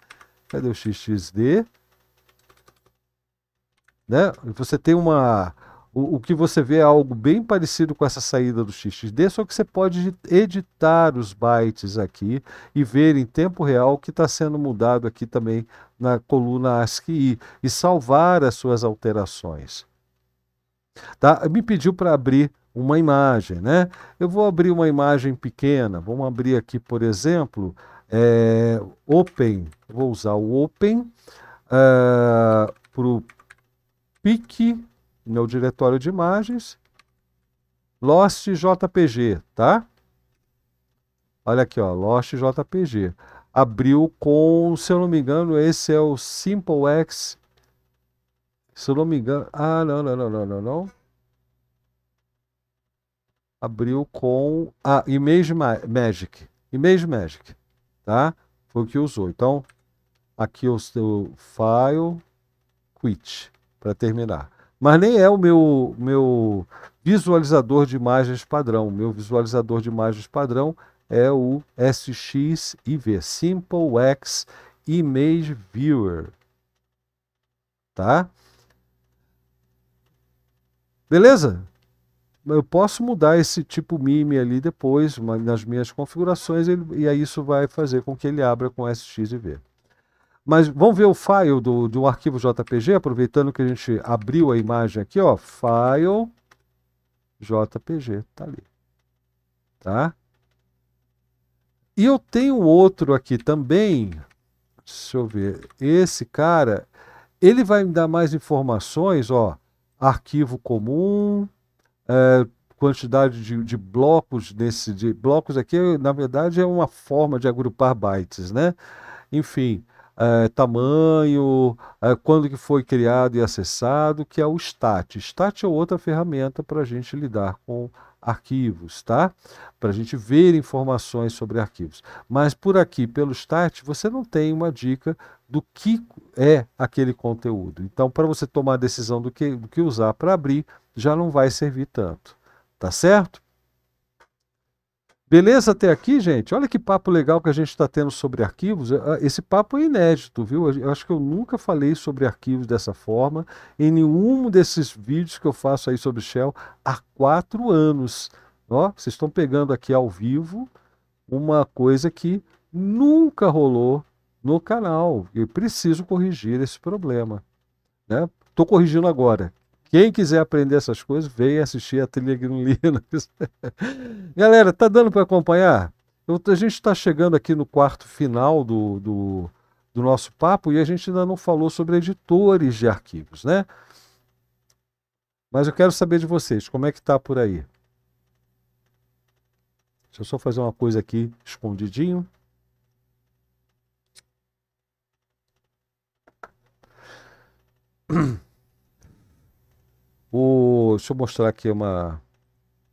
Cadê o XXD? Né? Você tem uma, o, o, que você vê é algo bem parecido com essa saída do XXD, só que você pode editar os bytes aqui e ver em tempo real o que está sendo mudado aqui também na coluna ASCII e salvar as suas alterações. Tá? Me pediu para abrir uma imagem, né? Eu vou abrir uma imagem pequena. Vamos abrir aqui, por exemplo, é, Open. Vou usar o Open uh, ah, para o PIC meu diretório de imagens, Lost JPG, tá? Olha aqui, ó, Lost JPG. Abriu com, se eu não me engano, esse é o SimpleX. Se eu não me engano, ah, não, não, não, não, não, não. Abriu com a ah, Image Magic. Image Magic, tá? Foi o que usou. Então, aqui o seu file quit para terminar mas nem é o meu, meu visualizador de imagens padrão. meu visualizador de imagens padrão é o SXIV, Simple X Image Viewer. Tá? Beleza? Eu posso mudar esse tipo MIME ali depois, nas minhas configurações, e aí isso vai fazer com que ele abra com SXIV. Mas vamos ver o file do, do arquivo JPG, aproveitando que a gente abriu a imagem aqui, ó, file JPG, tá ali, tá? E eu tenho outro aqui também, deixa eu ver, esse cara, ele vai me dar mais informações, ó, arquivo comum, é, quantidade de, de, blocos nesse, de blocos aqui, na verdade é uma forma de agrupar bytes, né? Enfim, é, tamanho, é, quando que foi criado e acessado, que é o STAT. STAT é outra ferramenta para a gente lidar com arquivos, tá? Para a gente ver informações sobre arquivos. Mas por aqui, pelo STAT, você não tem uma dica do que é aquele conteúdo. Então, para você tomar a decisão do que, do que usar para abrir, já não vai servir tanto, tá certo? Beleza até aqui, gente? Olha que papo legal que a gente está tendo sobre arquivos. É, é, esse papo é inédito, viu? Eu acho que eu nunca falei sobre arquivos dessa forma em nenhum desses vídeos que eu faço aí sobre Shell há quatro anos. Ó, vocês estão pegando aqui ao vivo uma coisa que nunca rolou no canal. Eu preciso corrigir esse problema. Estou né? corrigindo agora. Quem quiser aprender essas coisas, vem assistir a trilha Grunlina. (laughs) Galera, tá dando para acompanhar? Eu, a gente está chegando aqui no quarto final do, do, do nosso papo e a gente ainda não falou sobre editores de arquivos, né? Mas eu quero saber de vocês, como é que tá por aí? Deixa eu só fazer uma coisa aqui escondidinho. (clears throat) O, deixa eu mostrar aqui uma,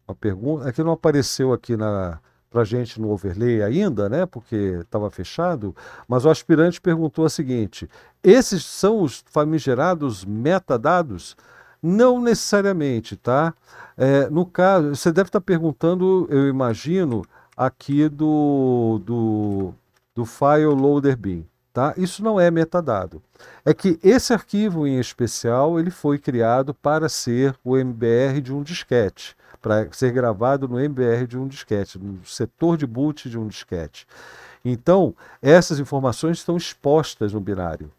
uma pergunta. É que não apareceu aqui na para gente no overlay ainda, né? Porque estava fechado. Mas o aspirante perguntou a seguinte: esses são os famigerados metadados? Não necessariamente, tá? É, no caso, você deve estar tá perguntando, eu imagino, aqui do, do, do file loader bin. Tá? Isso não é metadado. É que esse arquivo em especial ele foi criado para ser o MBR de um disquete, para ser gravado no MBR de um disquete, no setor de boot de um disquete. Então, essas informações estão expostas no binário,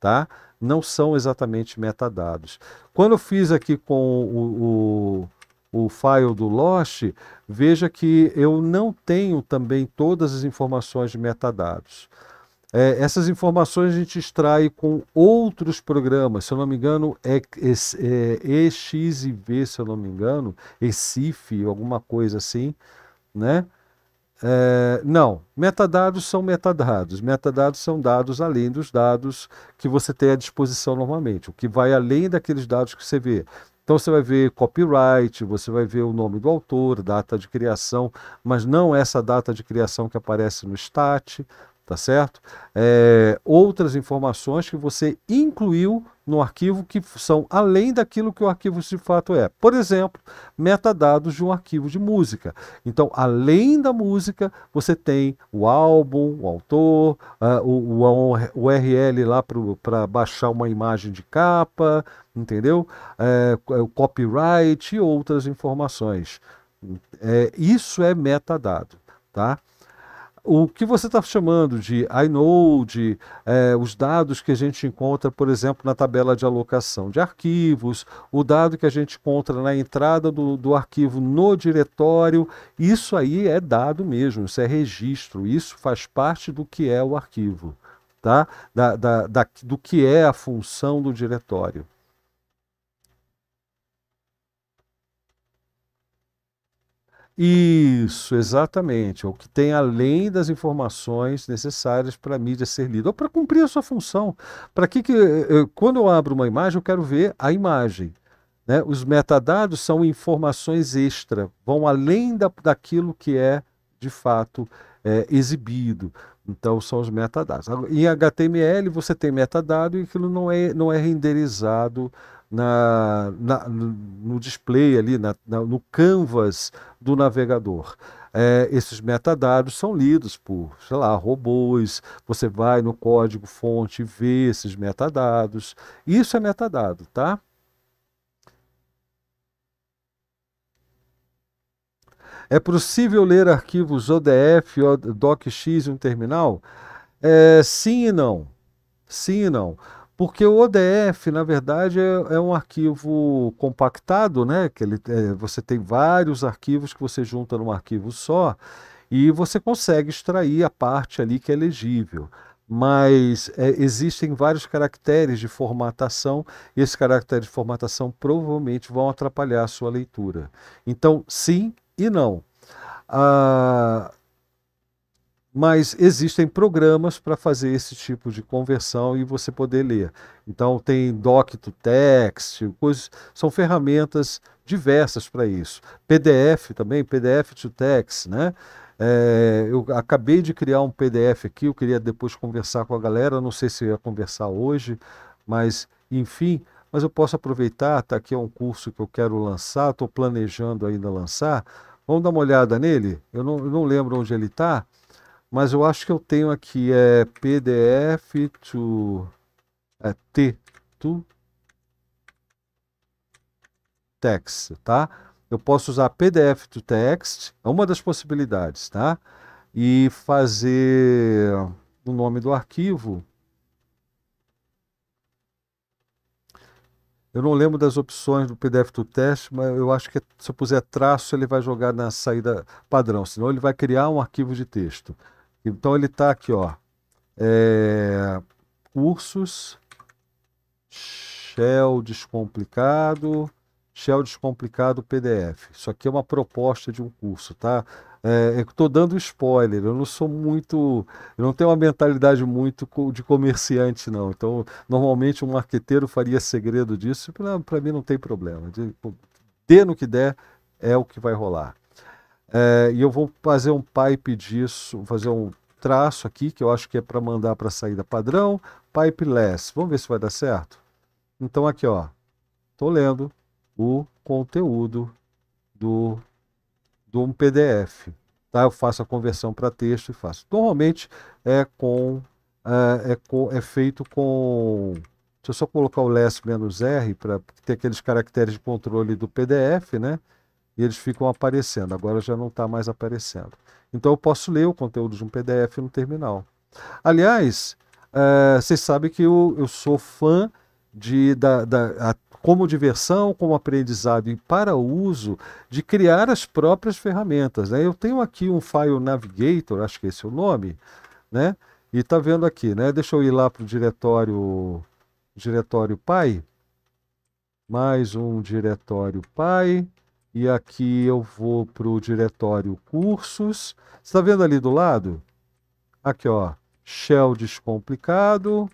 tá? Não são exatamente metadados. Quando eu fiz aqui com o, o, o file do Lost, veja que eu não tenho também todas as informações de metadados. É, essas informações a gente extrai com outros programas, se eu não me engano, é, é, v se eu não me engano, ECIF, alguma coisa assim, né? É, não, metadados são metadados. Metadados são dados além dos dados que você tem à disposição normalmente, o que vai além daqueles dados que você vê. Então você vai ver copyright, você vai ver o nome do autor, data de criação, mas não essa data de criação que aparece no stat, tá certo? É, outras informações que você incluiu no arquivo que são além daquilo que o arquivo de fato é. Por exemplo, metadados de um arquivo de música. Então, além da música, você tem o álbum, o autor, uh, o, o, o URL lá para baixar uma imagem de capa, entendeu? É, é, o copyright e outras informações. É, isso é metadado, tá? o que você está chamando de inode, eh, é, os dados que a gente encontra, por exemplo, na tabela de alocação de arquivos, o dado que a gente encontra na entrada do, do arquivo no diretório, isso aí é dado mesmo, isso é registro, isso faz parte do que é o arquivo, tá? da, da, da do que é a função do diretório. Isso, exatamente. É o que tem além das informações necessárias para a mídia ser lida, ou para cumprir a sua função. Para que, que eu, eh, eh, quando eu abro uma imagem, eu quero ver a imagem. Né? Os metadados são informações extra, vão além da, daquilo que é de fato é, exibido. Então são os metadados. Em HTML você tem metadado e aquilo não é, não é renderizado na, na no display ali, na, na, no canvas do navegador. É, esses metadados são lidos por, sei lá, robôs. Você vai no código fonte e vê esses metadados. Isso é metadado, tá? É possível ler arquivos ODF DocX em um terminal? É, sim e não. Sim e não. Porque o ODF, na verdade, é, é um arquivo compactado, né? Que ele, é, você tem vários arquivos que você junta num arquivo só e você consegue extrair a parte ali que é legível. Mas é, existem vários caracteres de formatação, e esses caracteres de formatação provavelmente vão atrapalhar a sua leitura. Então, sim e não. Ah, mas existem programas para fazer esse tipo de conversão e você poder ler. Então tem doc to text, coisas, são ferramentas diversas para isso. PDF também, PDF to text, né? É, eu acabei de criar um PDF aqui, eu queria depois conversar com a galera, não sei se ia conversar hoje, mas enfim, mas eu posso aproveitar, tá aqui é um curso que eu quero lançar, estou planejando ainda lançar. Vamos dar uma olhada nele? Eu não, eu não lembro onde ele está, mas eu acho que eu tenho aqui é PDF to é T to text, tá? Eu posso usar PDF to text, é uma das possibilidades, tá? E fazer o nome do arquivo. Eu não lembro das opções do PDF to text, mas eu acho que se eu puser traço, ele vai jogar na saída padrão, senão ele vai criar um arquivo de texto. Então ele está aqui, ó. É, cursos, Shell descomplicado, Shell descomplicado PDF. Isso aqui é uma proposta de um curso, tá? É, estou dando spoiler, eu não sou muito, eu não tenho uma mentalidade muito de comerciante, não. Então, normalmente um marqueteiro faria segredo disso, para mim não tem problema. De, dê no que der, é o que vai rolar. É, e eu vou fazer um pipe disso, fazer um traço aqui, que eu acho que é para mandar para a saída padrão, pipe less. Vamos ver se vai dar certo? Então aqui, ó, estou lendo o conteúdo do, do um PDF. Tá? Eu faço a conversão para texto e faço. Normalmente é com, uh, é, com é feito com Deixa eu só colocar o less menos R para ter aqueles caracteres de controle do PDF, né? e eles ficam aparecendo. Agora já não está mais aparecendo. Então eu posso ler o conteúdo de um PDF no terminal. Aliás, uh, vocês sabem que eu, eu sou fã de, da, da a, como diversão, como aprendizado e para uso de criar as próprias ferramentas. Né? Eu tenho aqui um File Navigator, acho que esse é o nome, né? E tá vendo aqui, né? Deixa eu ir lá para o diretório, diretório pai. Mais um diretório pai. E aqui eu vou para o diretório cursos. Você está vendo ali do lado? Aqui, ó, Shell descomplicado.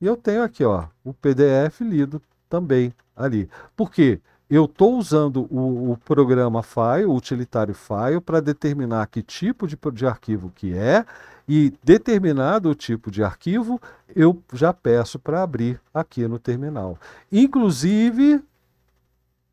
E eu tenho aqui, ó, o PDF lido também ali. Por quê? eu estou usando o, o, programa File, o utilitário File, para determinar que tipo de, de, arquivo que é, e determinado o tipo de arquivo, eu já peço para abrir aqui no terminal. Inclusive,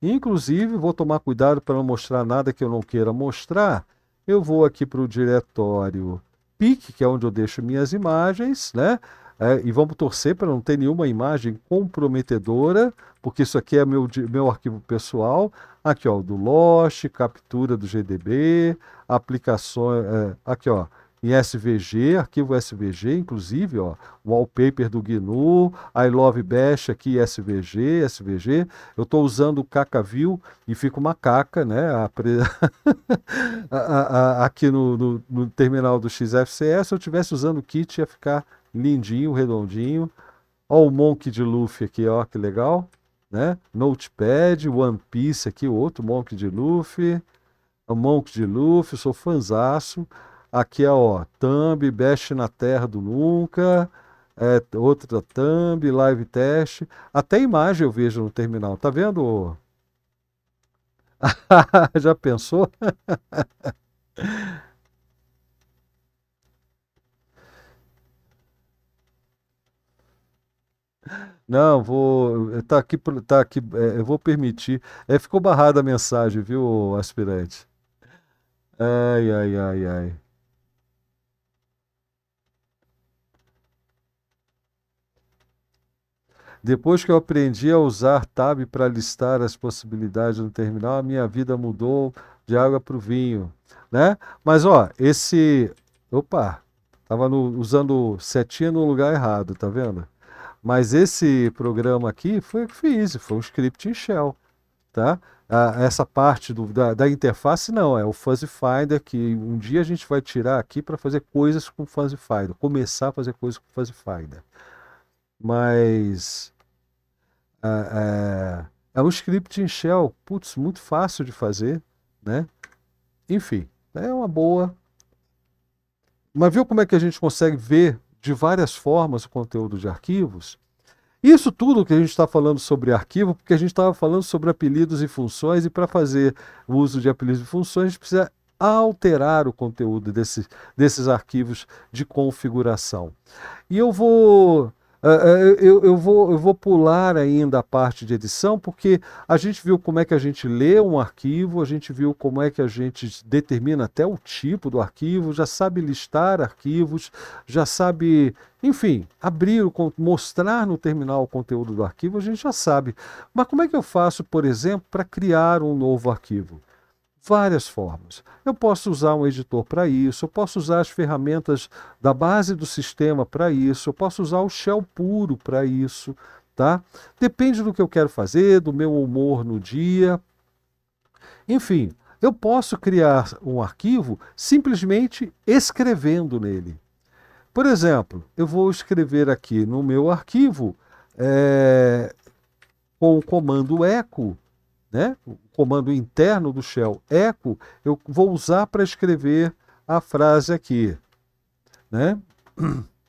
Inclusive, vou tomar cuidado para não mostrar nada que eu não queira mostrar. Eu vou aqui para o diretório PIC, que é onde eu deixo minhas imagens, né? É, e vamos torcer para não ter nenhuma imagem comprometedora, porque isso aqui é meu, meu arquivo pessoal. Aqui, ó, do Lost, captura do GDB, aplicações. É, aqui, ó, em SVG, arquivo SVG, inclusive, ó, wallpaper do GNU, I Love Bash aqui SVG, SVG. Eu estou usando o Cacaview e fica uma caca, né? A pre... (laughs) a, a, aqui no, no, no, terminal do XFCE, se eu estivesse usando o kit, ia ficar lindinho, redondinho. Ó o Monk de Luffy aqui, ó, que legal. Né? Notepad, One Piece aqui, outro Monk de Luffy. É o Monk de Luffy, sou fanzaço. Aqui é ó, thumb, Best na terra do nunca, é, outra thumb, live test. Até imagem eu vejo no terminal, tá vendo? (laughs) Já pensou? Não, vou. Tá aqui, tá aqui. É, eu vou permitir. É, ficou barrada a mensagem, viu, aspirante? Ai, ai, ai, ai. Depois que eu aprendi a usar tab para listar as possibilidades no terminal, a minha vida mudou de água para o vinho, né? Mas ó, esse, opa, tava usando setinha no lugar errado, tá vendo? Mas esse programa aqui foi o que fiz, foi um script em shell, tá? Ah, essa parte do, da, da interface não, é o Fuzzy Finder que um dia a gente vai tirar aqui para fazer coisas com Fuzzy Finder, começar a fazer coisas com Fuzzy Finder. Mas ah, é, é um script em shell, putz, muito fácil de fazer, né? Enfim, é uma boa. Mas viu como é que a gente consegue ver de várias formas o conteúdo de arquivos? Isso tudo que a gente está falando sobre arquivo, porque a gente estava falando sobre apelidos e funções, e para fazer o uso de apelidos e funções, a gente precisa alterar o conteúdo desse, desses arquivos de configuração. E eu vou ah, ah, eu, eu, vou, eu vou pular ainda a parte de edição, porque a gente viu como é que a gente lê um arquivo, a gente viu como é que a gente determina até o tipo do arquivo, já sabe listar arquivos, já sabe, enfim, abrir, mostrar no terminal o conteúdo do arquivo, a gente já sabe. Mas como é que eu faço, por exemplo, para criar um novo arquivo? várias formas. Eu posso usar um editor para isso, eu posso usar as ferramentas da base do sistema para isso, eu posso usar o shell puro para isso, tá? Depende do que eu quero fazer, do meu humor no dia. Enfim, eu posso criar um arquivo simplesmente escrevendo nele. Por exemplo, eu vou escrever aqui no meu arquivo é, com o comando echo né, o comando interno do shell echo, eu vou usar para escrever a frase aqui. Né? (clears throat)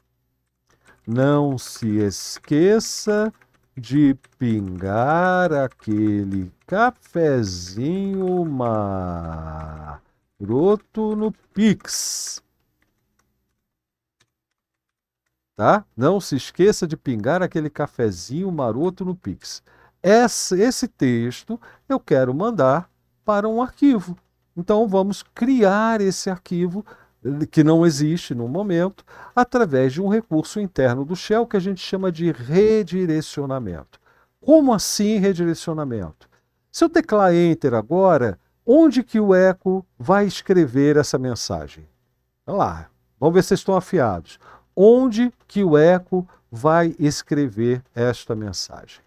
Não se esqueça de pingar aquele cafezinho maroto no Pix. Tá? Não se esqueça de pingar aquele cafezinho maroto no Pix esse, esse texto eu quero mandar para um arquivo. Então vamos criar esse arquivo eh, que não existe no momento, através de um recurso interno do Shell que a gente chama de redirecionamento. Como assim redirecionamento? Se eu teclar Enter agora, onde que o echo vai escrever essa mensagem? Olha lá, vamos ver se vocês estão afiados. Onde que o echo vai escrever esta mensagem?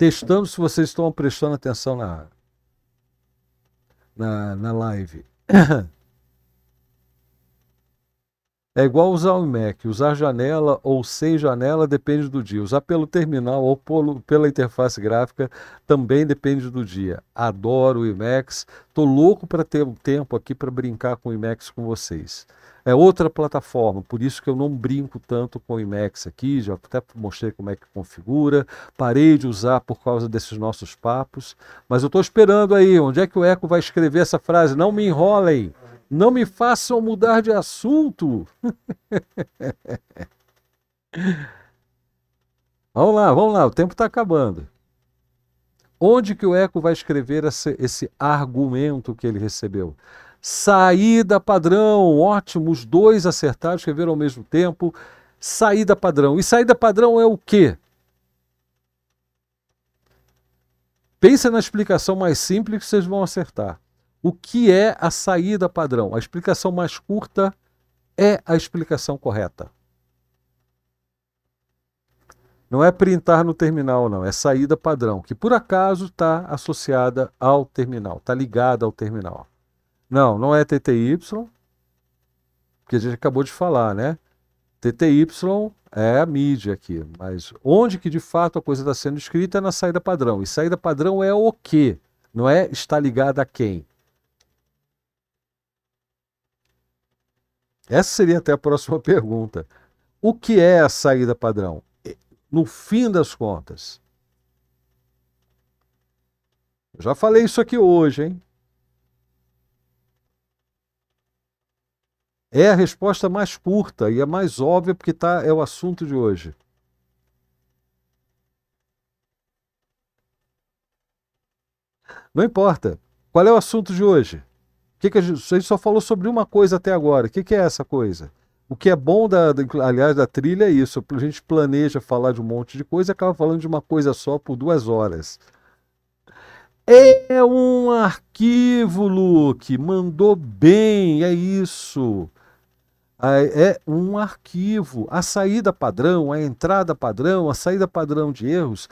testando se vocês estão prestando atenção na, na, na live. (coughs) É igual usar o Mac, usar janela ou sem janela depende do dia. Usar pelo terminal ou polo, pela interface gráfica também depende do dia. Adoro o IMAX, estou louco para ter um tempo aqui para brincar com o IMAX com vocês é outra plataforma, por isso que eu não brinco tanto com o IMEX aqui, já até mostrei como é que configura, parei de usar por causa desses nossos papos, mas eu estou esperando aí, onde é que o Eco vai escrever essa frase? Não me enrolem, não me façam mudar de assunto. (laughs) vamos lá, vamos lá, o tempo está acabando. Onde que o Eco vai escrever esse, esse argumento que ele recebeu? Saída padrão, ótimos, dois acertaram, escreveram ao mesmo tempo. Saída padrão. E saída padrão é o quê? Pensa na explicação mais simples que vocês vão acertar. O que é a saída padrão? A explicação mais curta é a explicação correta. Não é printar no terminal, não. É saída padrão, que por acaso está associada ao terminal, está ligada ao terminal. Não, não é TTY, porque a gente acabou de falar, né? TTY é a mídia aqui, mas onde que de fato a coisa está sendo escrita é na saída padrão. E saída padrão é o quê? Não é está ligada a quem. Essa seria até a próxima (laughs) pergunta. O que é a saída padrão? No fim das contas. Eu já falei isso aqui hoje, hein? É a resposta mais curta e a mais óbvia, porque tá, é o assunto de hoje. Não importa. Qual é o assunto de hoje? Que que a, gente, a, gente, só falou sobre uma coisa até agora. O que, que, é essa coisa? O que é bom, da, da, aliás, da trilha é isso. A gente planeja falar de um monte de coisa e acaba falando de uma coisa só por duas horas. É um arquivo, Luke. Mandou bem, é isso. Ah, é um arquivo. A saída padrão, a entrada padrão, a saída padrão de erros,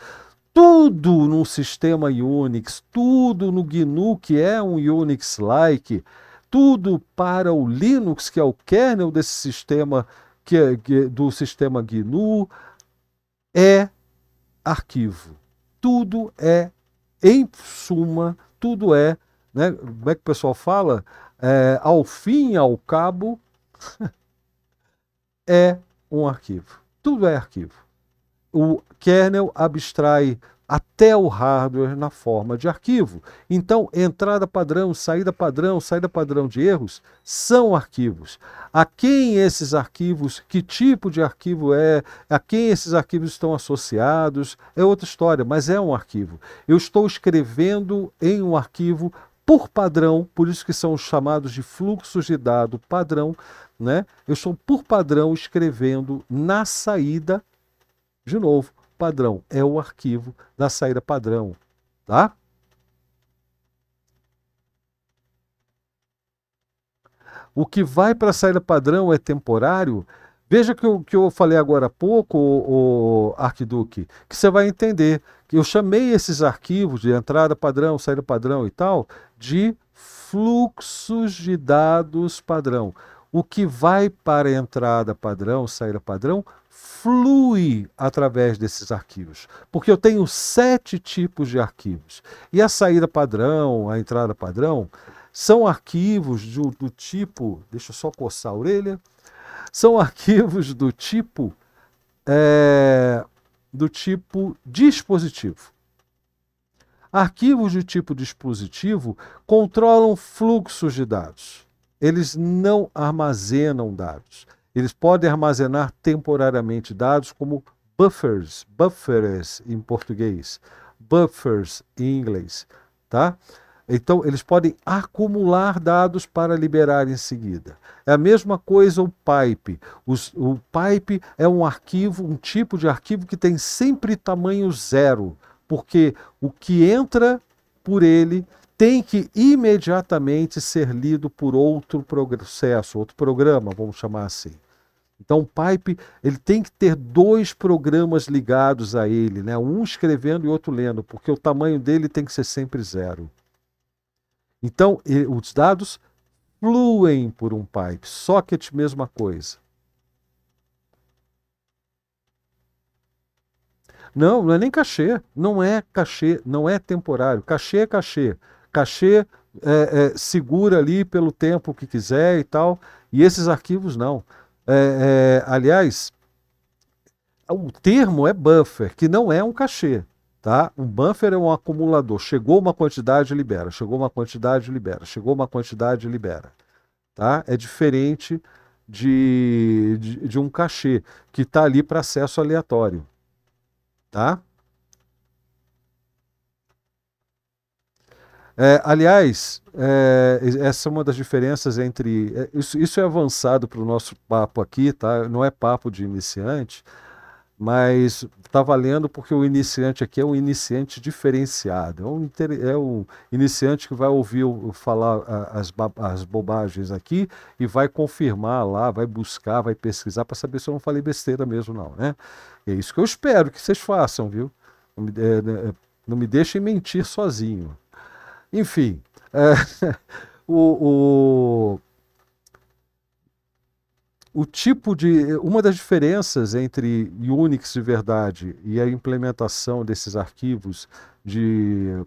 tudo no sistema Unix, tudo no GNU, que é um Unix-like, tudo para o Linux, que é o kernel desse sistema, que é, que, é do sistema GNU, é arquivo. Tudo é, em suma, tudo é, né, como é que o pessoal fala? É, ao fim, ao cabo, (laughs) é um arquivo. Tudo é arquivo. O kernel abstrai até o hardware na forma de arquivo. Então, entrada padrão, saída padrão, saída padrão de erros são arquivos. A quem esses arquivos, que tipo de arquivo é, a quem esses arquivos estão associados, é outra história, mas é um arquivo. Eu estou escrevendo em um arquivo por padrão, por isso que são chamados de fluxos de dado padrão, né? Eu estou por padrão escrevendo na saída, de novo, padrão é o arquivo da saída padrão, tá? O que vai para a saída padrão é temporário. Veja que o que eu falei agora há pouco, o, o Arquiduque, que você vai entender. Eu chamei esses arquivos de entrada padrão, saída padrão e tal, de fluxos de dados padrão. O que vai para a entrada padrão, saída padrão, flui através desses arquivos. Porque eu tenho sete tipos de arquivos. E a saída padrão, a entrada padrão, são arquivos do, do tipo. Deixa eu só coçar a orelha. São arquivos do tipo. É, do tipo dispositivo. Arquivos de tipo dispositivo controlam fluxos de dados. Eles não armazenam dados. Eles podem armazenar temporariamente dados como buffers, buffers em português, buffers em inglês, tá? Então, eles podem acumular dados para liberar em seguida. É a mesma coisa o pipe. Os, o pipe é um arquivo, um tipo de arquivo que tem sempre tamanho zero, porque o que entra por ele tem que imediatamente ser lido por outro processo, outro programa, vamos chamar assim. Então, o pipe ele tem que ter dois programas ligados a ele, né? um escrevendo e outro lendo, porque o tamanho dele tem que ser sempre zero. Então, os dados fluem por um pipe. Socket, é mesma coisa. Não, não é nem cachê. Não é cachê, não é temporário. Cachê é cachê. Cachê é, é, segura ali pelo tempo que quiser e tal. E esses arquivos não. É, é aliás, o termo é buffer, que não é um cachê. Tá? o buffer é um acumulador. Chegou uma quantidade, libera. Chegou uma quantidade, libera. Chegou uma quantidade, libera. Tá? É diferente de, de, de um cachê que está ali para acesso aleatório. Tá? É, aliás, é, essa é uma das diferenças entre. É, isso, isso é avançado para o nosso papo aqui, tá? Não é papo de iniciante mas está valendo porque o iniciante aqui é um iniciante diferenciado, é um, é um iniciante que vai ouvir eu falar as, as bobagens aqui e vai confirmar lá, vai buscar, vai pesquisar para saber se eu não falei besteira mesmo não, né? É isso que eu espero que vocês façam, viu? Não me, é, né, é não me deixem mentir sozinho. Enfim, é, (laughs) o, o o tipo de uma das diferenças entre Unix de verdade e a implementação desses arquivos de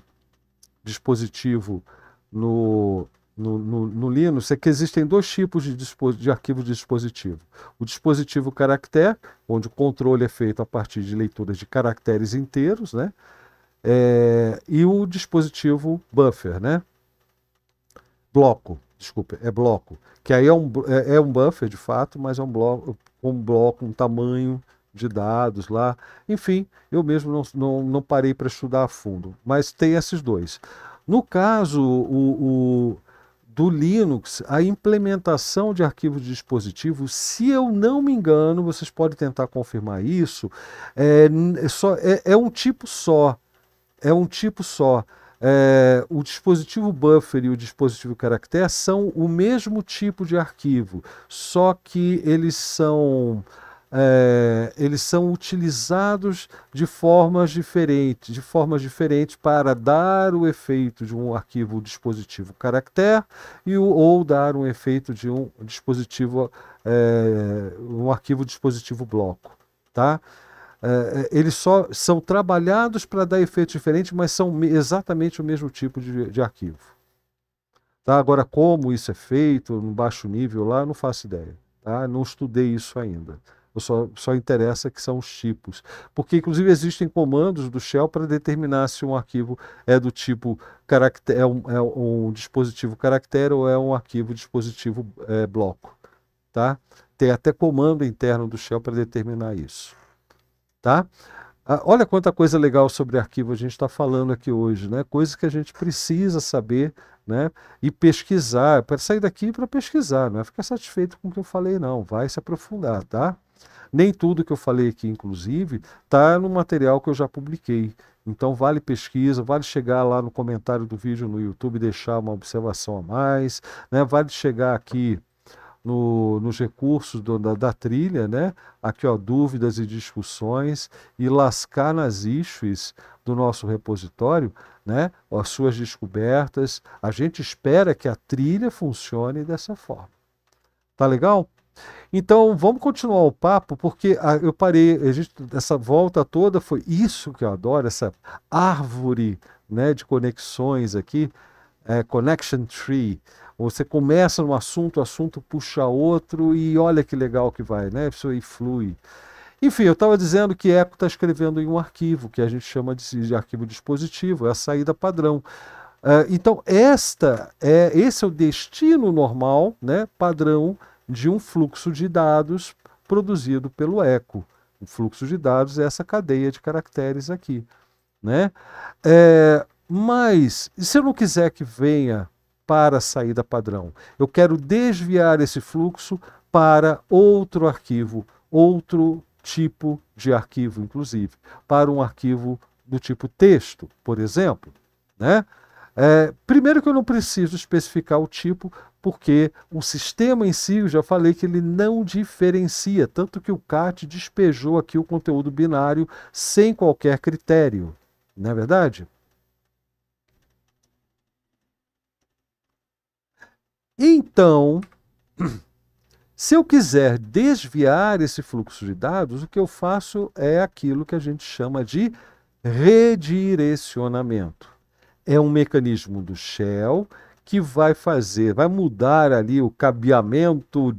dispositivo no no, no, no, Linux é que existem dois tipos de, de arquivo de dispositivo. O dispositivo caractere, onde o controle é feito a partir de leituras de caracteres inteiros, né? É, e o dispositivo buffer, né? Bloco, desculpe, é bloco, que aí é um, é, é um buffer de fato, mas é um bloco, um bloco, um tamanho de dados lá. Enfim, eu mesmo não, não, não parei para estudar a fundo, mas tem esses dois. No caso o, o, do Linux, a implementação de arquivos de dispositivo, se eu não me engano, vocês podem tentar confirmar isso, é, é só, é, é um tipo só. É um tipo só. É, o dispositivo buffer e o dispositivo caractere são o mesmo tipo de arquivo, só que eles são é, eles são utilizados de formas diferentes, de formas diferentes para dar o efeito de um arquivo dispositivo caractere e ou dar um efeito de um dispositivo é, um arquivo dispositivo bloco, tá? Uh, eles só são trabalhados para dar efeito diferente, mas são exatamente o mesmo tipo de, de arquivo. Tá? Agora, como isso é feito no baixo nível lá, não faço ideia. Tá? Não estudei isso ainda. Eu só, só interessa que são os tipos. Porque, inclusive, existem comandos do Shell para determinar se um arquivo é do tipo é, um, é um dispositivo caractere ou é um arquivo dispositivo é, bloco. Tá? Tem até comando interno do Shell para determinar isso tá? Ah, olha quanta coisa legal sobre arquivo a gente está falando aqui hoje, né? Coisas que a gente precisa saber, né? E pesquisar, para sair daqui para pesquisar, não é ficar satisfeito com o que eu falei, não. Vai se aprofundar, tá? Nem tudo que eu falei aqui, inclusive, está no material que eu já publiquei. Então vale pesquisa, vale chegar lá no comentário do vídeo no YouTube e deixar uma observação a mais, né? Vale chegar aqui no, nos recursos do, da, da, trilha, né? Aqui, ó, dúvidas e discussões e lascar nas issues do nosso repositório, né? As suas descobertas. A gente espera que a trilha funcione dessa forma. Tá legal? Então vamos continuar o papo, porque ah, eu parei, a gente, essa volta toda foi isso que eu adoro, essa árvore né, de conexões aqui, é, Connection Tree, você começa num assunto, o assunto puxa outro e olha que legal que vai, né? Isso aí flui. Enfim, eu estava dizendo que Eco está escrevendo em um arquivo, que a gente chama de, de arquivo dispositivo, é a saída padrão. Uh, então, esta é esse é o destino normal, né, padrão, de um fluxo de dados produzido pelo Eco. O fluxo de dados é essa cadeia de caracteres aqui. Né? É, mas, se eu não quiser que venha para a saída padrão. Eu quero desviar esse fluxo para outro arquivo, outro tipo de arquivo, inclusive, para um arquivo do tipo texto, por exemplo. Né? É, primeiro que eu não preciso especificar o tipo, porque o sistema em si, eu já falei que ele não diferencia, tanto que o CAT despejou aqui o conteúdo binário sem qualquer critério, não é verdade? Então, (clears throat) se eu quiser desviar esse fluxo de dados, o que eu faço é aquilo que a gente chama de redirecionamento. É um mecanismo do shell que vai fazer, vai mudar ali o cabeamento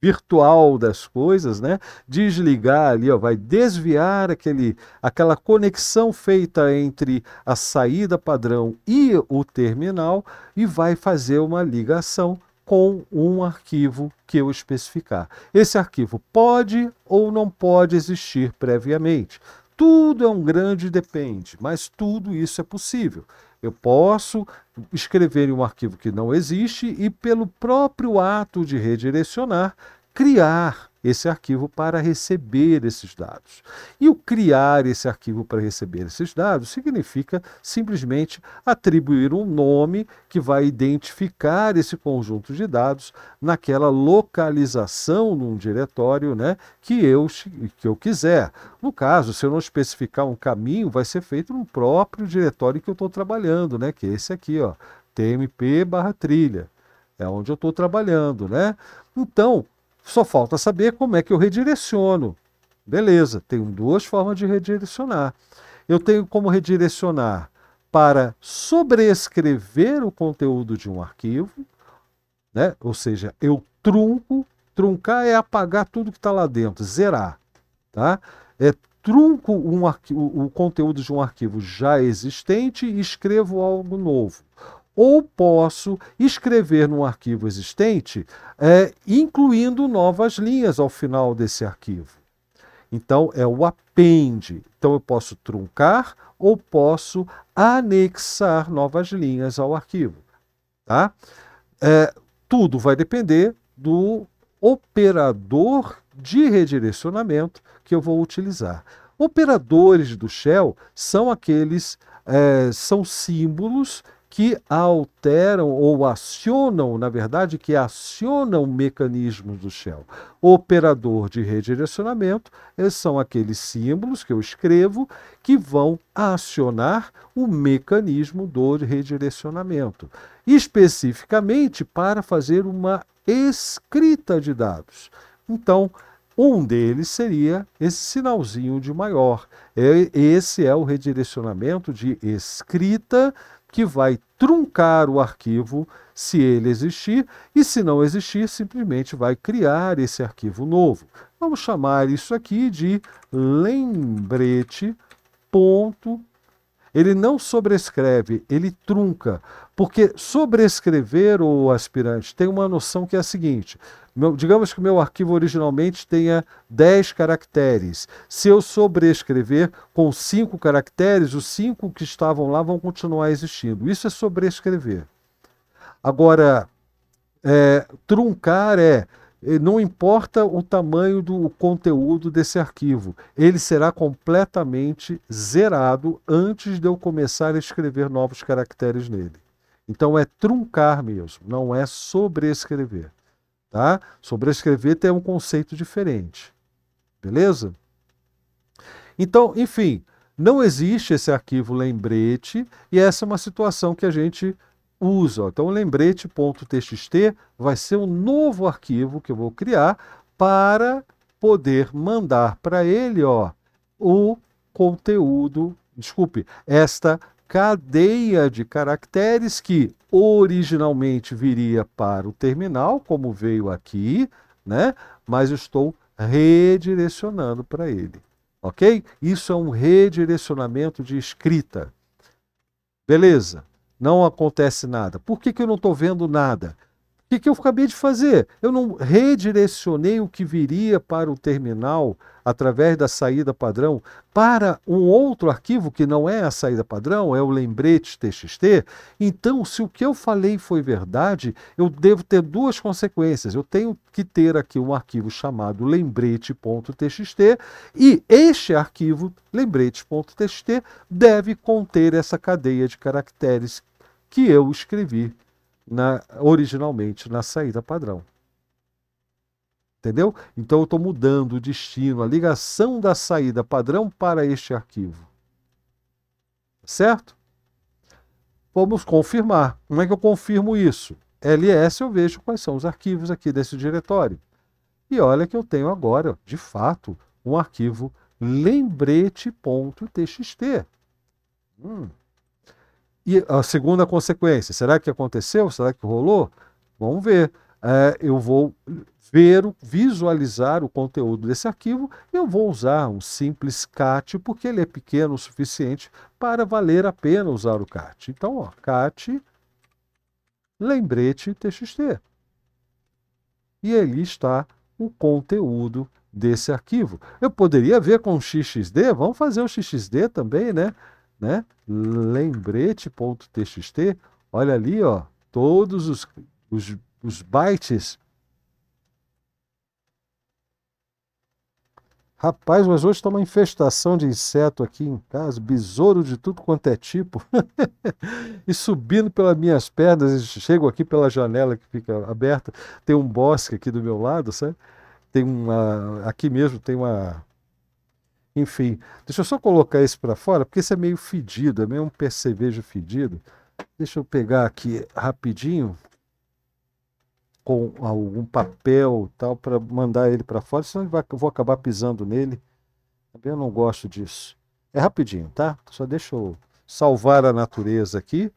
virtual das coisas, né? Desligar ali, ó, vai desviar aquele, aquela conexão feita entre a saída padrão e o terminal e vai fazer uma ligação com um arquivo que eu especificar. Esse arquivo pode ou não pode existir previamente. Tudo é um grande depende, mas tudo isso é possível. Eu posso escrever um arquivo que não existe e, pelo próprio ato de redirecionar, criar esse arquivo para receber esses dados. E o criar esse arquivo para receber esses dados significa simplesmente atribuir um nome que vai identificar esse conjunto de dados naquela localização num diretório né, que, eu, que eu quiser. No caso, se eu não especificar um caminho, vai ser feito no próprio diretório que eu estou trabalhando, né, que é esse aqui, ó, tmp barra trilha. É onde eu estou trabalhando, né? Então, só falta saber como é que eu redireciono. Beleza, tenho duas formas de redirecionar. Eu tenho como redirecionar para sobrescrever o conteúdo de um arquivo, né? ou seja, eu trunco. Truncar é apagar tudo que está lá dentro, zerar. Tá? É trunco um arquivo, o conteúdo de um arquivo já existente e escrevo algo novo ou posso escrever num arquivo existente, é, incluindo novas linhas ao final desse arquivo. Então, é o append Então, eu posso truncar ou posso anexar novas linhas ao arquivo. Tá? É, tudo vai depender do operador de redirecionamento que eu vou utilizar. Operadores do shell são aqueles, é, são símbolos que alteram ou acionam, na verdade, que acionam mecanismos do Shell. Operador de redirecionamento são aqueles símbolos que eu escrevo que vão acionar o mecanismo do redirecionamento, especificamente para fazer uma escrita de dados. Então, um deles seria esse sinalzinho de maior. É, esse é o redirecionamento de escrita que vai truncar o arquivo se ele existir, e se não existir, simplesmente vai criar esse arquivo novo. Vamos chamar isso aqui de lembrete. Ponto. Ele não sobrescreve, ele trunca. Porque sobrescrever o aspirante tem uma noção que é a seguinte: meu, digamos que meu arquivo originalmente tenha 10 caracteres. Se eu sobreescrever com 5 caracteres, os 5 que estavam lá vão continuar existindo. Isso é sobreescrever. Agora, é, truncar é, é não importa o tamanho do conteúdo desse arquivo, ele será completamente zerado antes de eu começar a escrever novos caracteres nele. Então é truncar mesmo, não é sobreescrever. Tá? Sobrescrever tem um conceito diferente. Beleza? Então, enfim, não existe esse arquivo lembrete e essa é uma situação que a gente usa. Então, lembrete.txt vai ser um novo arquivo que eu vou criar para poder mandar para ele ó, o conteúdo, desculpe, esta cadeia de caracteres que originalmente viria para o terminal, como veio aqui, né? Mas estou redirecionando para ele, ok? Isso é um redirecionamento de escrita. Beleza, não acontece nada. Por que, que eu não estou vendo nada? O que, que eu acabei de fazer? Eu não redirecionei o que viria para o terminal através da saída padrão para um outro arquivo que não é a saída padrão, é o lembrete TXT, então se o que eu falei foi verdade, eu devo ter duas consequências. Eu tenho que ter aqui um arquivo chamado lembrete.txt e este arquivo lembrete.txt deve conter essa cadeia de caracteres que eu escrevi na, originalmente na saída padrão. Entendeu? Então eu estou mudando o destino, a ligação da saída padrão para este arquivo. Certo? Vamos confirmar. Como é que eu confirmo isso? ls eu vejo quais são os arquivos aqui desse diretório. E olha que eu tenho agora, de fato, um arquivo lembrete.txt. Hum. E a segunda consequência, será que aconteceu? Será que rolou? Vamos ver. É, eu vou ver, visualizar o conteúdo desse arquivo e eu vou usar um simples CAT, porque ele é pequeno o suficiente para valer a pena usar o CAT. Então, ó, CAT, lembrete TXT. E ali está o conteúdo desse arquivo. Eu poderia ver com XXD, vamos fazer o XXD também, né? né? Lembrete.txt, olha ali, ó, todos os, os, os bytes. Rapaz, mas hoje está uma infestação de inseto aqui em casa, besouro de tudo quanto é tipo. (laughs) e subindo pelas minhas pernas, chego aqui pela janela que fica aberta, tem um bosque aqui do meu lado, sabe? Tem uma. Aqui mesmo tem uma, enfim, deixa eu só colocar esse para fora, porque esse é meio fedido, é meio um percevejo fedido. Deixa eu pegar aqui rapidinho com algum papel tal para mandar ele para fora, senão eu vou acabar pisando nele. Eu não gosto disso. É rapidinho, tá? Só deixa eu salvar a natureza aqui.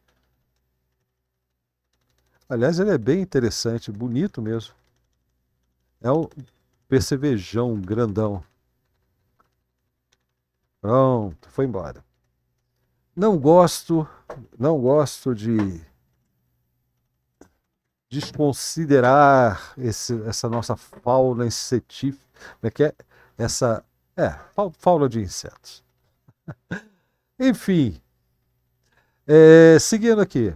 Aliás, ele é bem interessante, bonito mesmo. É o percevejão grandão. Pronto, foi embora. Não gosto, não gosto de desconsiderar esse, essa nossa fauna insetífera, é que é essa é, fauna de insetos. (laughs) Enfim, é, seguindo aqui.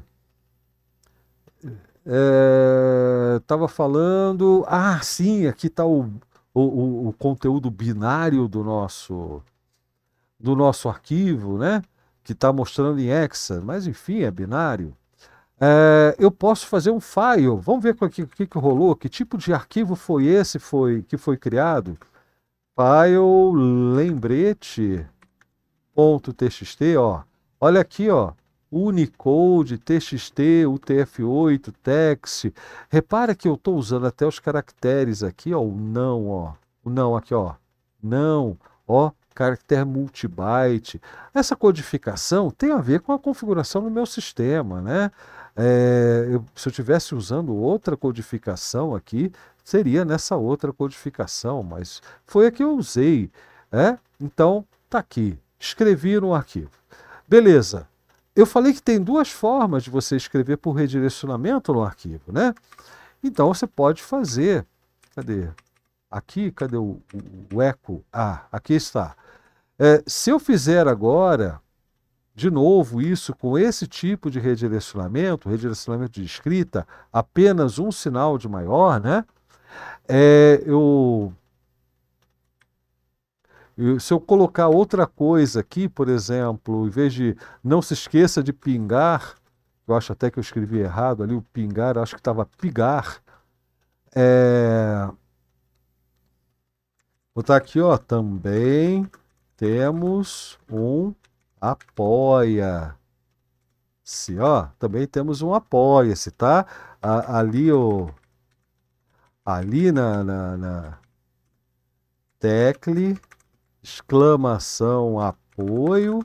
Estava é, falando. Ah, sim, aqui está o, o, o conteúdo binário do nosso do nosso arquivo, né? Que está mostrando em hexa, mas enfim, é binário. É, eu posso fazer um file. Vamos ver o é que, que, que, rolou, que tipo de arquivo foi esse foi, que foi criado. File lembrete.txt, ó. Olha aqui, ó. Unicode, TXT, UTF-8, text. Repara que eu estou usando até os caracteres aqui, ó. O não, ó. O não aqui, ó. Não, ó caractere multibyte. Essa codificação tem a ver com a configuração do meu sistema, né? É, eu, se eu estivesse usando outra codificação aqui, seria nessa outra codificação, mas foi a que eu usei. Né? Então, tá aqui. Escrevi no arquivo. Beleza. Eu falei que tem duas formas de você escrever por redirecionamento no arquivo, né? Então, você pode fazer. Cadê? Aqui, cadê o, o, o eco? Ah, aqui está. É, se eu fizer agora, de novo, isso com esse tipo de redirecionamento, redirecionamento de escrita, apenas um sinal de maior, né? É, eu, eu, se eu colocar outra coisa aqui, por exemplo, em vez de não se esqueça de pingar, eu acho até que eu escrevi errado ali, o pingar, acho que estava pigar. É, botar aqui, ó, também temos um apoia-se, ó, também temos um apoia-se, tá? A, ali, o, ali na, na, na tecle, exclamação apoio,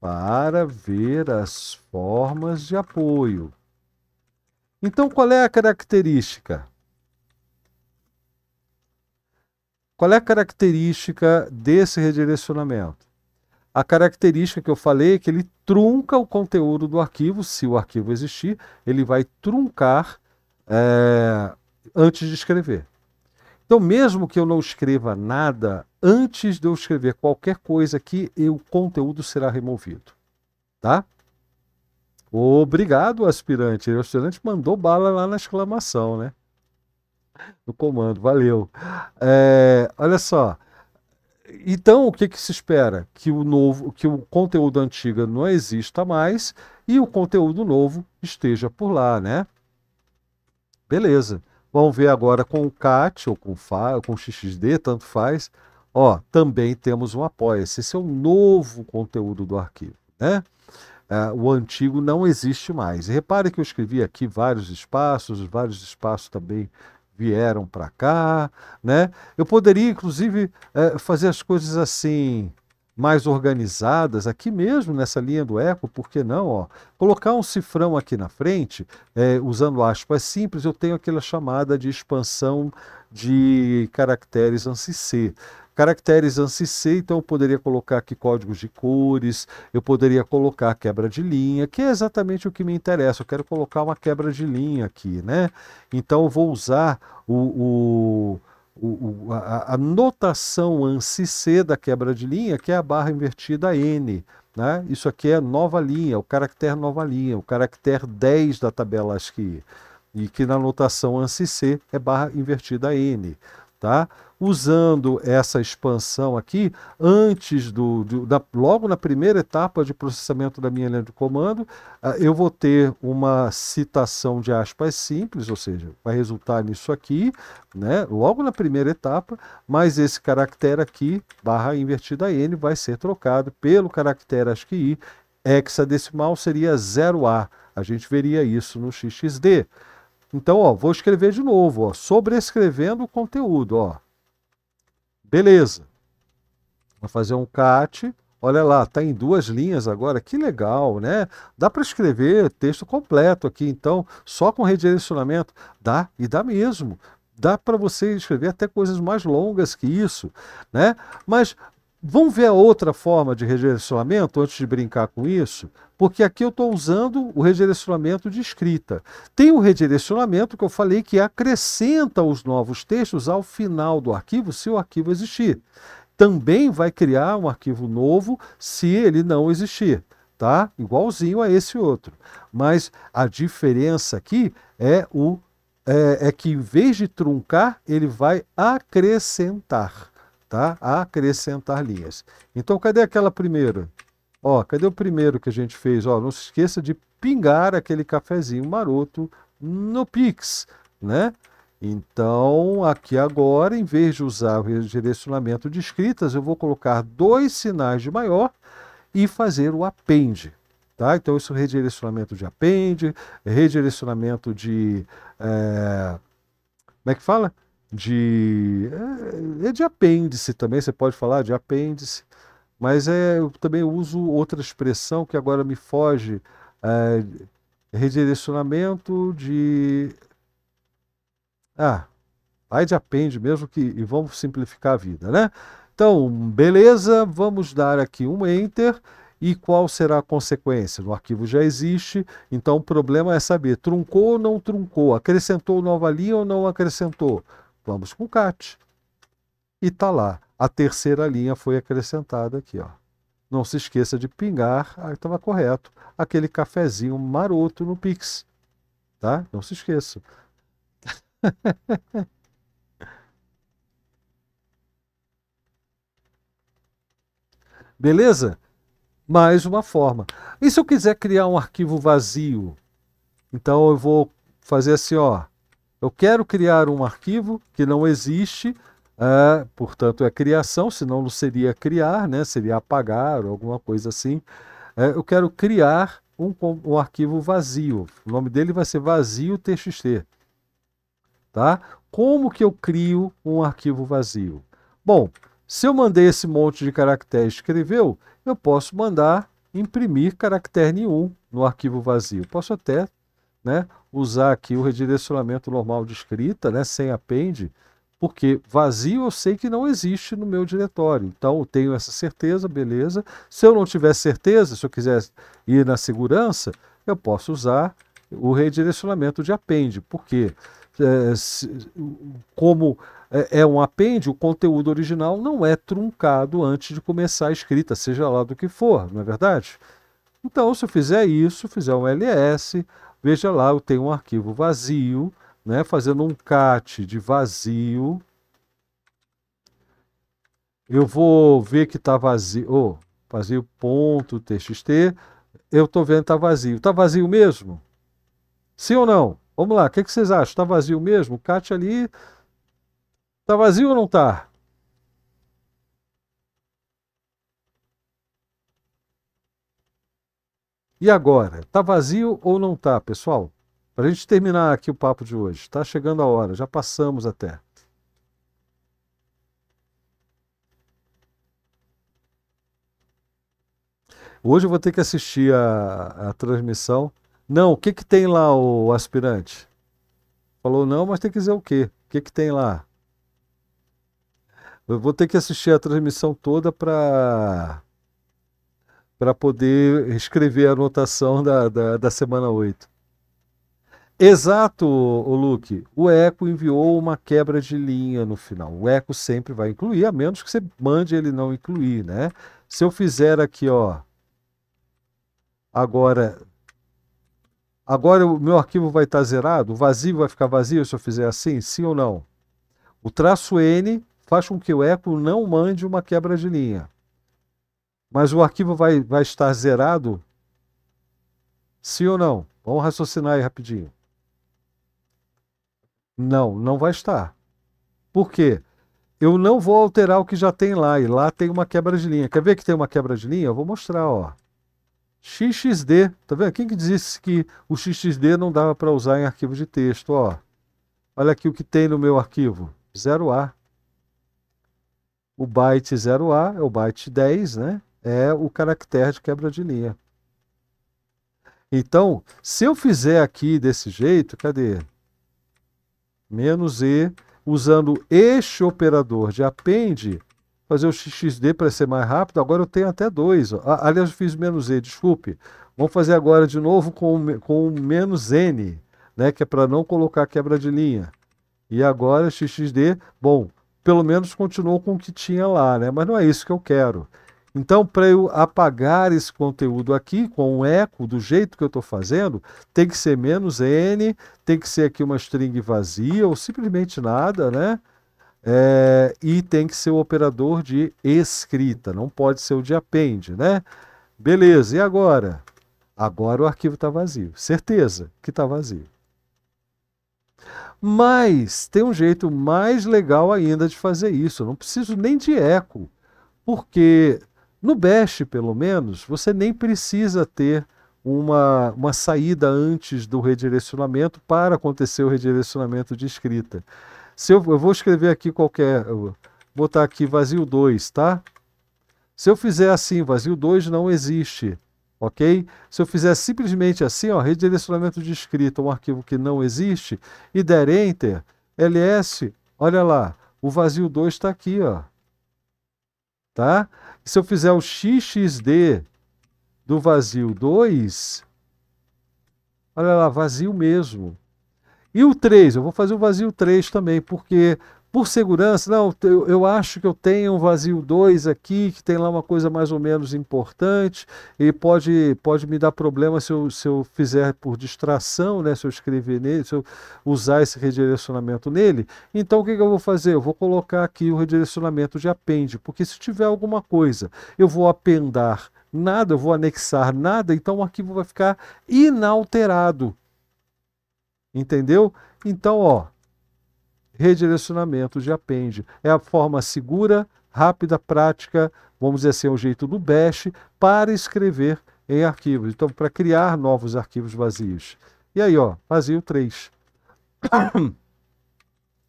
para ver as formas de apoio. Então, qual é a característica? Qual é a característica desse redirecionamento? A característica que eu falei é que ele trunca o conteúdo do arquivo, se o arquivo existir, ele vai truncar é, antes de escrever. Então, mesmo que eu não escreva nada, antes de eu escrever qualquer coisa aqui, o conteúdo será removido. Tá? Obrigado, aspirante. O aspirante mandou bala lá na exclamação, né? no comando. Valeu. É, olha só. Então, o que, que, se espera? Que o novo, que o conteúdo antigo não exista mais e o conteúdo novo esteja por lá, né? Beleza. Vamos ver agora com o CAT ou com o FA, ou com o XXD, tanto faz. Ó, também temos um apoia-se. Esse é o novo conteúdo do arquivo, né? É, o antigo não existe mais. E repare que eu escrevi aqui vários espaços, vários espaços também vieram para cá, né? Eu poderia, inclusive, eh, fazer as coisas assim mais organizadas aqui mesmo nessa linha do eco, por que não? Ó, colocar um cifrão aqui na frente, é, usando aspas simples, eu tenho aquela chamada de expansão de caracteres ANSI C. Caracteres ANSI C, então eu poderia colocar aqui códigos de cores, eu poderia colocar quebra de linha, que é exatamente o que me interessa. Eu quero colocar uma quebra de linha aqui, né? Então eu vou usar o, o, o a, a, notação ANSI C da quebra de linha, que é a barra invertida N. Né? Isso aqui é nova linha, o caractere nova linha, o caractere 10 da tabela ASCII e que na notação ANSI C é barra invertida N. Tá? Usando essa expansão aqui, antes do, do da, logo na primeira etapa de processamento da minha linha de comando, ah, eu vou ter uma citação de aspas simples, ou seja, vai resultar nisso aqui, né? Logo na primeira etapa, mas esse caractere aqui, barra invertida n, vai ser trocado pelo caractere ASCII hexadecimal seria 0A. A gente veria isso no XXD. Então, ó, vou escrever de novo, ó, sobrescrevendo o conteúdo, ó. Beleza. Vou fazer um cat. Olha lá, tá em duas linhas agora. Que legal, né? Dá para escrever texto completo aqui, então, só com redirecionamento dá e dá mesmo. Dá para você escrever até coisas mais longas que isso, né? Mas Vamos ver a outra forma de redirecionamento antes de brincar com isso, porque aqui eu estou usando o redirecionamento de escrita. Tem o redirecionamento que eu falei que acrescenta os novos textos ao final do arquivo, se o arquivo existir. Também vai criar um arquivo novo se ele não existir, tá? Igualzinho a esse outro. Mas a diferença aqui é o é, é que em vez de truncar, ele vai acrescentar tá? Acrescentar linhas. Então, cadê aquela primeira? Ó, cadê o primeiro que a gente fez? Ó, não se esqueça de pingar aquele cafezinho maroto no Pix, né? Então, aqui agora, em vez de usar o redirecionamento de escritas, eu vou colocar dois sinais de maior e fazer o append. Tá? Então, isso é redirecionamento de append, redirecionamento de. É... Como é que fala? de. É, é de apêndice também, você pode falar de apêndice, mas é, eu também uso outra expressão que agora me foge. É, redirecionamento de. Ah, vai de apêndice mesmo, que, e vamos simplificar a vida, né? Então, beleza, vamos dar aqui um Enter. E qual será a consequência? O arquivo já existe, então o problema é saber: truncou ou não truncou? Acrescentou nova linha ou não acrescentou? Vamos com o CAT. E está lá. A terceira linha foi acrescentada aqui. Ó. Não se esqueça de pingar, ah, estava correto, aquele cafezinho maroto no Pix. Tá? Não se esqueça. (laughs) Beleza? Mais uma forma. E se eu quiser criar um arquivo vazio? Então eu vou fazer assim, ó. Eu quero criar um arquivo que não existe, é, portanto é criação, senão não seria criar, né? seria apagar ou alguma coisa assim. É, eu quero criar um, um arquivo vazio. O nome dele vai ser vazio txt. Tá? Como que eu crio um arquivo vazio? Bom, se eu mandei esse monte de caractere escreveu, eu posso mandar imprimir caractere nenhum no arquivo vazio. Posso até né, usar aqui o redirecionamento normal de escrita, né, sem append, porque vazio eu sei que não existe no meu diretório. Então eu tenho essa certeza, beleza. Se eu não tiver certeza, se eu quiser ir na segurança, eu posso usar o redirecionamento de append, porque é, se, como é, é um append, o conteúdo original não é truncado antes de começar a escrita, seja lá do que for, não é verdade? Então, se eu fizer isso, fizer um LS, Veja lá, eu tenho um arquivo vazio, né, fazendo um cat de vazio. Eu vou ver que está vazio, oh, vazio ponto txt. Eu estou vendo que está vazio. Está vazio mesmo? Sim ou não? Vamos lá, o que, que, vocês acham? Está vazio mesmo? O cat ali está vazio ou não está? E agora? Está vazio ou não está, pessoal? Para a gente terminar aqui o papo de hoje, está chegando a hora, já passamos até. Hoje eu vou ter que assistir a, a transmissão. Não, o que, que tem lá o aspirante? Falou não, mas tem que dizer o quê? O que, que tem lá? Eu vou ter que assistir a transmissão toda para para poder escrever a anotação da, da, da semana 8. Exato, o Luke. O eco enviou uma quebra de linha no final. O eco sempre vai incluir, a menos que você mande ele não incluir, né? Se eu fizer aqui, ó, agora Agora o meu arquivo vai estar tá zerado? O vazio vai ficar vazio se eu fizer assim? Sim ou não? O traço N faz com que o eco não mande uma quebra de linha. Mas o arquivo vai, vai estar zerado? Sim ou não? Vamos raciocinar aí rapidinho. Não, não vai estar. Por quê? Eu não vou alterar o que já tem lá, e lá tem uma quebra de linha. Quer ver que tem uma quebra de linha? Eu vou mostrar, ó. XXD, tá vendo? Quem que disse que o XXD não dava para usar em arquivo de texto, ó? Olha aqui o que tem no meu arquivo, 0A. O byte 0A é o byte 10, né? é o caractere de quebra de linha. Então, se eu fizer aqui desse jeito, cadê? Menos E, usando este operador de append, fazer o xxd para ser mais rápido, agora eu tenho até 2. Ah, aliás, eu fiz menos E, desculpe. Vamos fazer agora de novo com, com menos N, né, que é para não colocar quebra de linha. E agora xxd, bom, pelo menos continuou com o que tinha lá, né? Mas não é isso que eu quero. Então, para eu apagar esse conteúdo aqui com o um eco, do jeito que eu estou fazendo, tem que ser menos N, tem que ser aqui uma string vazia ou simplesmente nada, né? É, e tem que ser o operador de escrita, não pode ser o de append, né? Beleza, e agora? Agora o arquivo está vazio, certeza que está vazio. Mas tem um jeito mais legal ainda de fazer isso, não preciso nem de eco, porque no Bash, pelo menos, você nem precisa ter uma, uma saída antes do redirecionamento para acontecer o redirecionamento de escrita. Se eu, eu vou escrever aqui qualquer. Botar aqui vazio 2, tá? Se eu fizer assim, vazio 2 não existe, ok? Se eu fizer simplesmente assim, ó, redirecionamento de escrita, um arquivo que não existe, e der Enter, ls, olha lá, o vazio 2 está aqui, ó. Tá? Se eu fizer o xxd do vazio 2, olha lá, vazio mesmo. E o 3, eu vou fazer o vazio 3 também, porque por segurança, não, eu, eu acho que eu tenho um vazio 2 aqui, que tem lá uma coisa mais ou menos importante, e pode, pode me dar problema se eu, se eu fizer por distração, né, se eu escrever nele, se eu usar esse redirecionamento nele. Então o que, que eu vou fazer? Eu vou colocar aqui o redirecionamento de apêndice, porque se tiver alguma coisa, eu vou apendar nada, eu vou anexar nada, então o arquivo vai ficar inalterado. Entendeu? Então, ó, redirecionamento de append É a forma segura, rápida, prática, vamos dizer assim, é o jeito do Bash para escrever em arquivos. Então, para criar novos arquivos vazios. E aí, ó, vazio 3.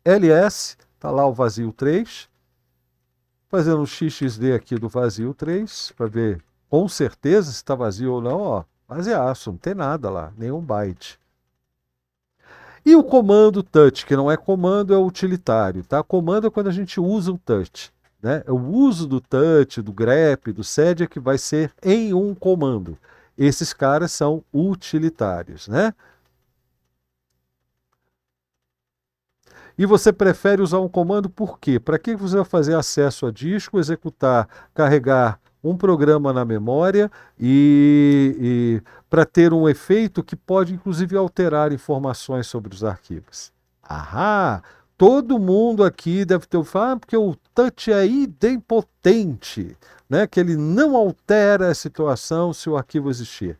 LS, está lá o vazio 3. Fazendo um XXD aqui do vazio 3, para ver com certeza se está vazio ou não, ó. aço, não tem nada lá, nenhum byte. E o comando touch, que não é comando, é utilitário, tá? Comando é quando a gente usa um touch, né? O uso do touch, do grep, do sed é que vai ser em um comando. Esses caras são utilitários, né? E você prefere usar um comando por quê? Para que você vai fazer acesso a disco, executar, carregar um programa na memória e, e para ter um efeito que pode inclusive alterar informações sobre os arquivos. Ahá! Todo mundo aqui deve ter falado, ah, porque o touch é idempotente, né? que ele não altera a situação se o arquivo existir.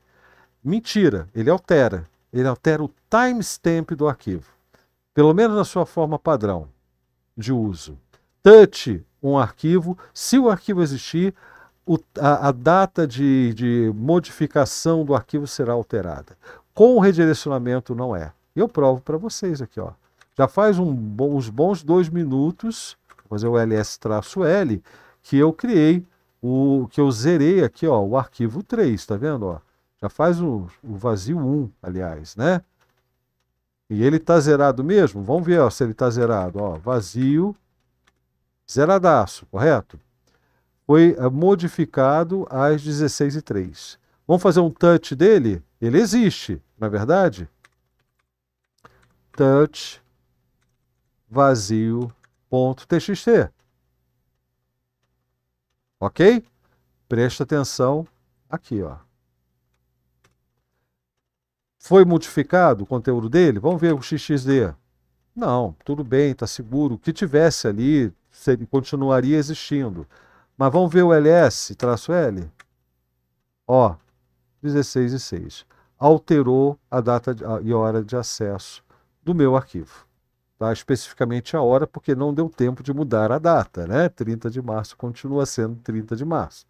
Mentira, ele altera. Ele altera o timestamp do arquivo, pelo menos na sua forma padrão de uso. Touch um arquivo, se o arquivo existir, o, a, a, data de, de modificação do arquivo será alterada. Com o redirecionamento não é. Eu provo para vocês aqui, ó. Já faz um, uns bons dois minutos, vou fazer o ls-l, que eu criei, o que eu zerei aqui, ó, o arquivo 3, tá vendo? Ó? Já faz o, o vazio 1, aliás, né? E ele está zerado mesmo? Vamos ver ó, se ele está zerado. Ó, vazio, zeradaço, correto? foi eh, modificado às 16 e 03 Vamos fazer um touch dele? Ele existe, na é verdade? Touch vazio.txt. Ok? Presta atenção aqui, ó. Foi modificado o conteúdo dele? Vamos ver o XXD. Não, tudo bem, está seguro. O que tivesse ali continuaria existindo. Mas vamos ver o LS, traço L. Ó, 16 e 6. Alterou a data e hora de acesso do meu arquivo. Tá? Especificamente a hora, porque não deu tempo de mudar a data, né? 30 de março continua sendo 30 de março.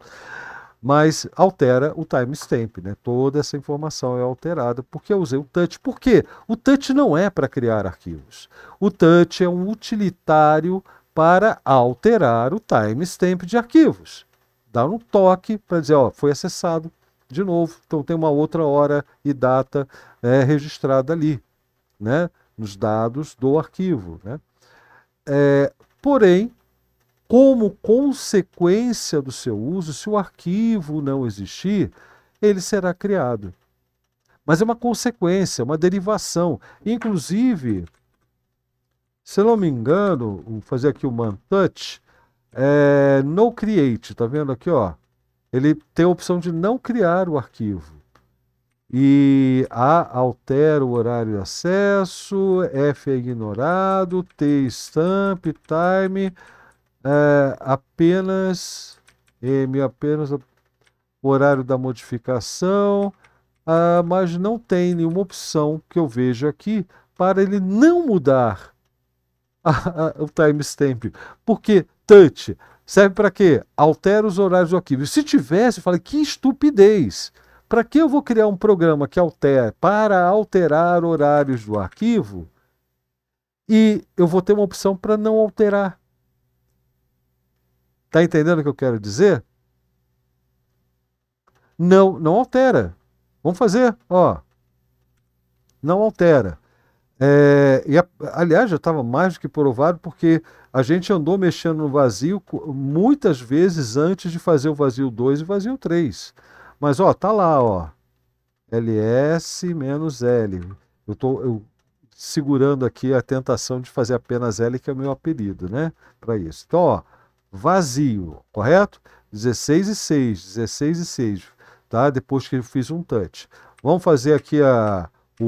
Mas altera o timestamp, né? Toda essa informação é alterada porque eu usei o touch. Por quê? O touch não é para criar arquivos. O touch é um utilitário para alterar o timestamp de arquivos. Dá um toque para dizer, ó, foi acessado de novo, então tem uma outra hora e data é, registrada ali, né, nos dados do arquivo. Né? É, porém, como consequência do seu uso, se o arquivo não existir, ele será criado. Mas é uma consequência, uma derivação. Inclusive, se não me engano, vou fazer aqui o mantouch, é, no create, tá vendo aqui, ó? Ele tem a opção de não criar o arquivo. E A altera o horário de acesso, F é ignorado, T stamp, time, é, apenas M é apenas o horário da modificação, ah, mas não tem nenhuma opção que eu vejo aqui para ele não mudar o timestamp. Porque touch serve para quê? Altera os horários do arquivo. Se tivesse, eu falei, que estupidez! Para que eu vou criar um programa que altera para alterar horários do arquivo e eu vou ter uma opção para não alterar? Tá entendendo o que eu quero dizer? Não, não altera. Vamos fazer, ó. Não altera. É, e a, aliás, já estava mais do que provado, porque a gente andou mexendo no vazio muitas vezes antes de fazer o vazio 2 e o vazio 3. Mas ó, tá lá, ó. LS menos L. Eu tô eu, segurando aqui a tentação de fazer apenas L, que é o meu apelido, né? Para isso. Então, ó, vazio, correto? 16 e 6, 16 e 6, tá? Depois que eu fiz um touch. Vamos fazer aqui a o,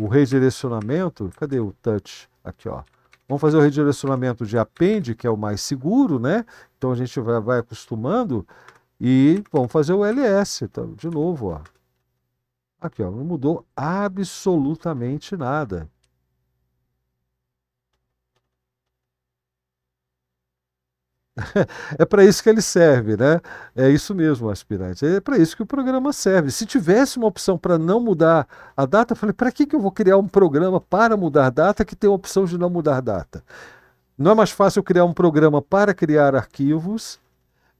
o, o redirecionamento, cadê o touch? Aqui, ó. Vamos fazer o redirecionamento de append, que é o mais seguro, né? Então a gente vai, vai acostumando e vamos fazer o ls, então, de novo, ó. Aqui, ó, não mudou absolutamente nada. (laughs) é para isso que ele serve, né? É isso mesmo, aspirante. É para isso que o programa serve. Se tivesse uma opção para não mudar a data, eu falei: para que, que eu vou criar um programa para mudar data que tem a opção de não mudar data? Não é mais fácil criar um programa para criar arquivos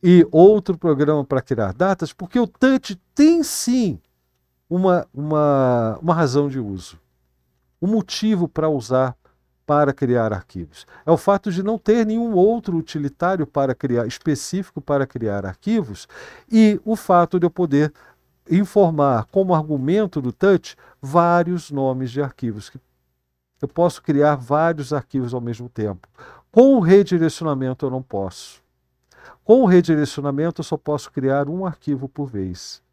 e outro programa para criar datas? Porque o Touch tem sim uma, uma, uma razão de uso, um motivo para usar para criar arquivos. É o fato de não ter nenhum outro utilitário para criar específico para criar arquivos e o fato de eu poder informar como argumento do touch vários nomes de arquivos. Eu posso criar vários arquivos ao mesmo tempo. Com o redirecionamento eu não posso. Com o redirecionamento eu só posso criar um arquivo por vez.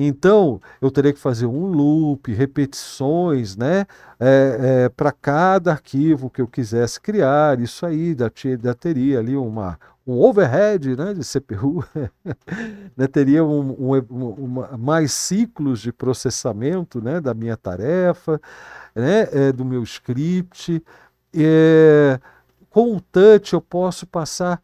Então, eu teria que fazer um loop, repetições, né? É, eh, é, eh, para cada arquivo que eu quisesse criar, isso aí da, teria ali uma, um overhead né, de CPU, (laughs) né, teria um, um, mais ciclos de processamento né, da minha tarefa, né, é, do meu script. com o touch eu posso passar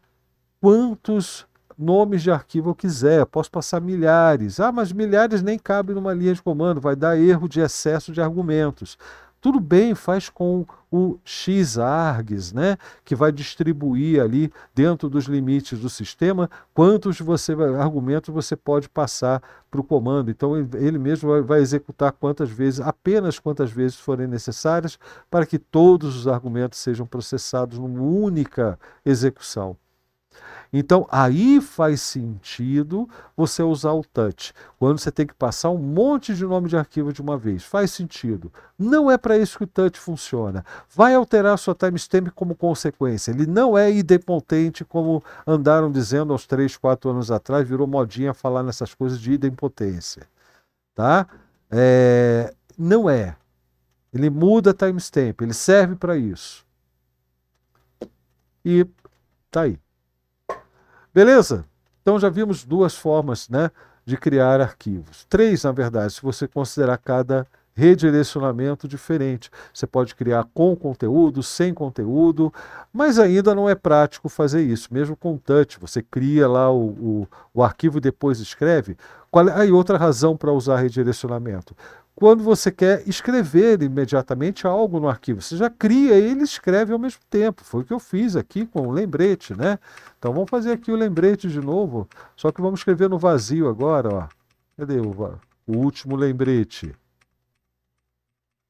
quantos nomes de arquivo eu quiser, eu posso passar milhares. Ah, mas milhares nem cabem numa linha de comando, vai dar erro de excesso de argumentos. Tudo bem, faz com o xargs, né, que vai distribuir ali dentro dos limites do sistema quantos você argumentos você pode passar para o comando. Então ele, mesmo vai, vai, executar quantas vezes, apenas quantas vezes forem necessárias para que todos os argumentos sejam processados numa única execução. Então aí faz sentido você usar o touch, quando você tem que passar um monte de nome de arquivo de uma vez. Faz sentido. Não é para isso que o touch funciona. Vai alterar a sua timestamp como consequência. Ele não é idempotente como andaram dizendo aos 3, 4 anos atrás, virou modinha falar nessas coisas de idempotência. Tá? É... Não é. Ele muda timestamp, ele serve para isso. E tá aí. Beleza? Então já vimos duas formas né, de criar arquivos. Três, na verdade, se você considerar cada redirecionamento diferente. Você pode criar com conteúdo, sem conteúdo, mas ainda não é prático fazer isso. Mesmo com touch, você cria lá o, o, o arquivo e depois escreve. Qual é aí outra razão para usar redirecionamento? quando você quer escrever imediatamente algo no arquivo. Você já cria ele escreve ao mesmo tempo. Foi o que eu fiz aqui com o lembrete, né? Então vamos fazer aqui o lembrete de novo, só que vamos escrever no vazio agora, ó. Cadê o, o último lembrete?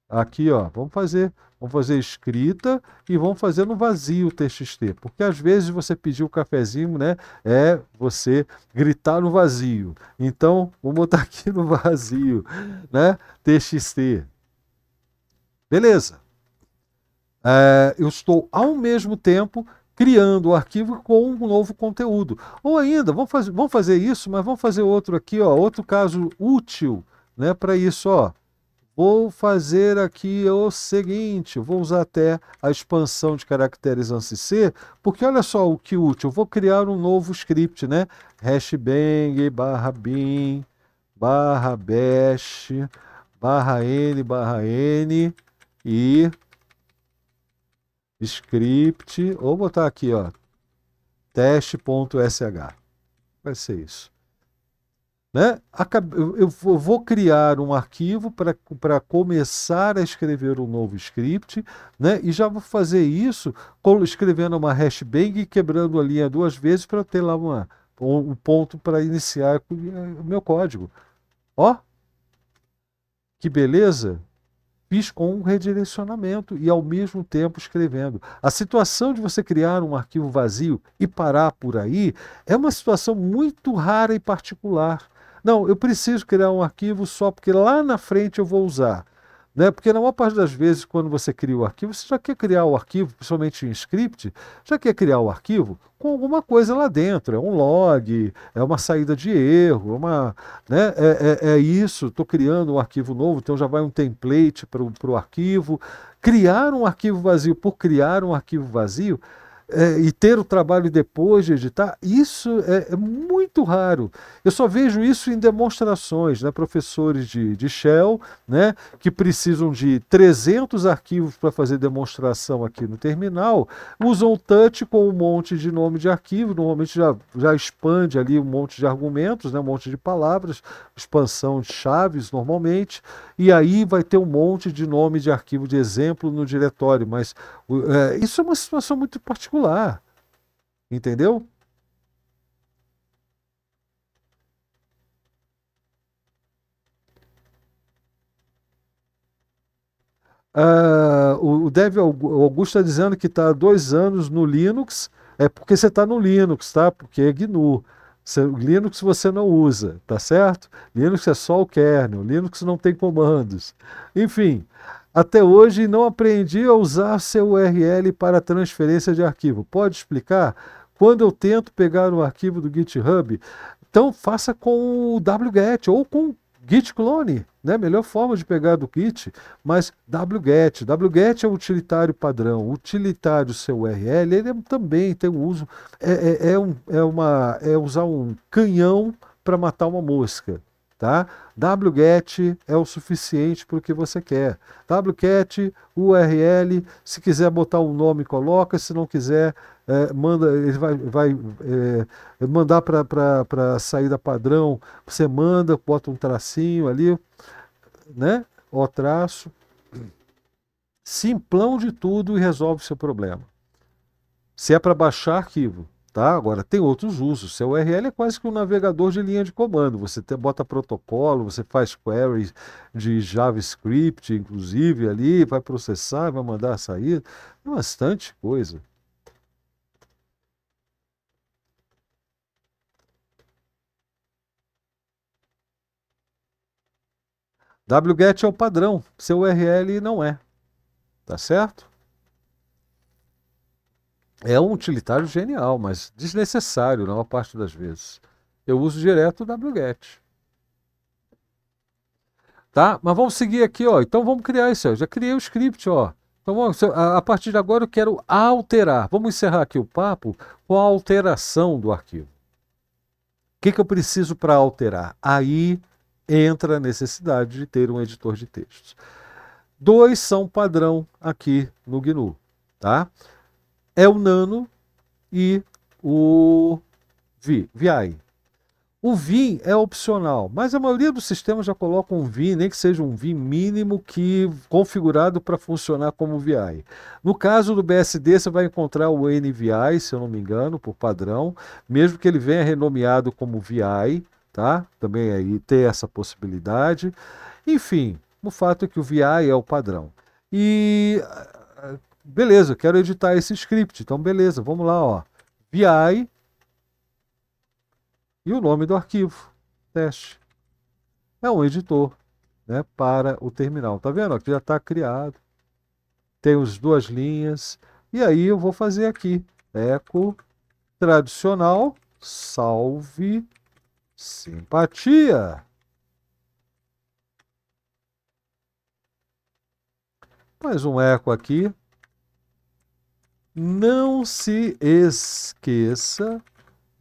Aqui, ó, vamos fazer, vamos fazer escrita e vamos fazer no vazio o TXT, porque às vezes você pedir o um cafezinho, né, é você gritar no vazio. Então, vamos botar aqui no vazio, né, TXT. Beleza. É, eu estou ao mesmo tempo criando o arquivo com um novo conteúdo. Ou ainda, vamos, vamos fazer isso, mas vamos fazer outro aqui, ó, outro caso útil, né, para isso, ó. Vou fazer aqui o seguinte, vou usar até a expansão de caracteres ANSI C, porque olha só o que útil, eu vou criar um novo script, né? Hashbang, barra bin, barra bash, barra n, barra n e script, Vou botar aqui, ó, teste.sh. Vai ser isso. Né? Eu vou criar um arquivo para começar a escrever um novo script, né? e já vou fazer isso escrevendo uma hash bang e quebrando a linha duas vezes para ter lá uma, um ponto para iniciar o meu código. Ó, que beleza! Fiz com um redirecionamento e ao mesmo tempo escrevendo. A situação de você criar um arquivo vazio e parar por aí é uma situação muito rara e particular. Não, eu preciso criar um arquivo só porque lá na frente eu vou usar. Né? Porque na maior parte das vezes, quando você cria o arquivo, você já quer criar o arquivo, principalmente em script, já quer criar o arquivo com alguma coisa lá dentro. É um log, é uma saída de erro, é, uma, né? é, é, é isso, estou criando um arquivo novo, então já vai um template para o arquivo. Criar um arquivo vazio por criar um arquivo vazio é, e ter o trabalho depois de editar, isso é, é, muito raro. Eu só vejo isso em demonstrações, né? professores de, de Shell, né? que precisam de 300 arquivos para fazer demonstração aqui no terminal, usam o touch com um monte de nome de arquivo, normalmente já, já expande ali um monte de argumentos, né? um monte de palavras, expansão de chaves normalmente, e aí vai ter um monte de nome de arquivo de exemplo no diretório, mas é, isso é uma situação muito particular. Entendeu? Uh, o Dev Augusto está dizendo que está há dois anos no Linux. É porque você está no Linux, tá? Porque é GNU. Você, Linux você não usa, tá certo? Linux é só o kernel. Linux não tem comandos. Enfim, até hoje não aprendi a usar seu URL para transferência de arquivo. Pode explicar? Quando eu tento pegar o um arquivo do GitHub, então faça com o wget ou com o Git clone, né? Melhor forma de pegar do Git, mas wget. Wget é o utilitário padrão. utilitário seu URL, ele é, também tem um uso é, é, é, um, é uma é usar um canhão para matar uma mosca. Tá? wget é o suficiente para o que você quer. wget, url, se quiser botar um nome, coloca, se não quiser, é, manda, ele vai, vai é, mandar para a saída padrão, você manda, bota um tracinho ali, né? O traço. Simplão de tudo e resolve o seu problema. Se é para baixar arquivo, Tá? Agora, tem outros usos. Seu URL é quase que um navegador de linha de comando. Você te, bota protocolo, você faz queries de JavaScript, inclusive, ali, vai processar, vai mandar sair. Tem bastante coisa. wget é o padrão, seu URL não é. Tá certo? é um utilitário genial, mas desnecessário na maior parte das vezes. Eu uso direto o wget. Tá? Mas vamos seguir aqui, ó. Então vamos criar isso. Eu já criei o script, ó. Então, a partir de agora eu quero alterar. Vamos encerrar aqui o papo com a alteração do arquivo. O que, que eu preciso para alterar? Aí entra a necessidade de ter um editor de textos. Dois são padrão aqui no GNU, tá? é o Nano e o VI. VI. O VIN é opcional, mas a maioria dos sistemas já coloca um VIN, nem que seja um VIN mínimo que configurado para funcionar como VI. No caso do BSD, você vai encontrar o NVI, se eu não me engano, por padrão, mesmo que ele venha renomeado como VI, tá? Também aí tem essa possibilidade. Enfim, o fato é que o VI é o padrão. E beleza, eu quero editar esse script. Então, beleza, vamos lá, ó. VI e o nome do arquivo, teste. É um editor, né, para o terminal. Tá vendo? Aqui já está criado. Tem as duas linhas. E aí eu vou fazer aqui, eco tradicional, salve simpatia. Mais um eco aqui, não se esqueça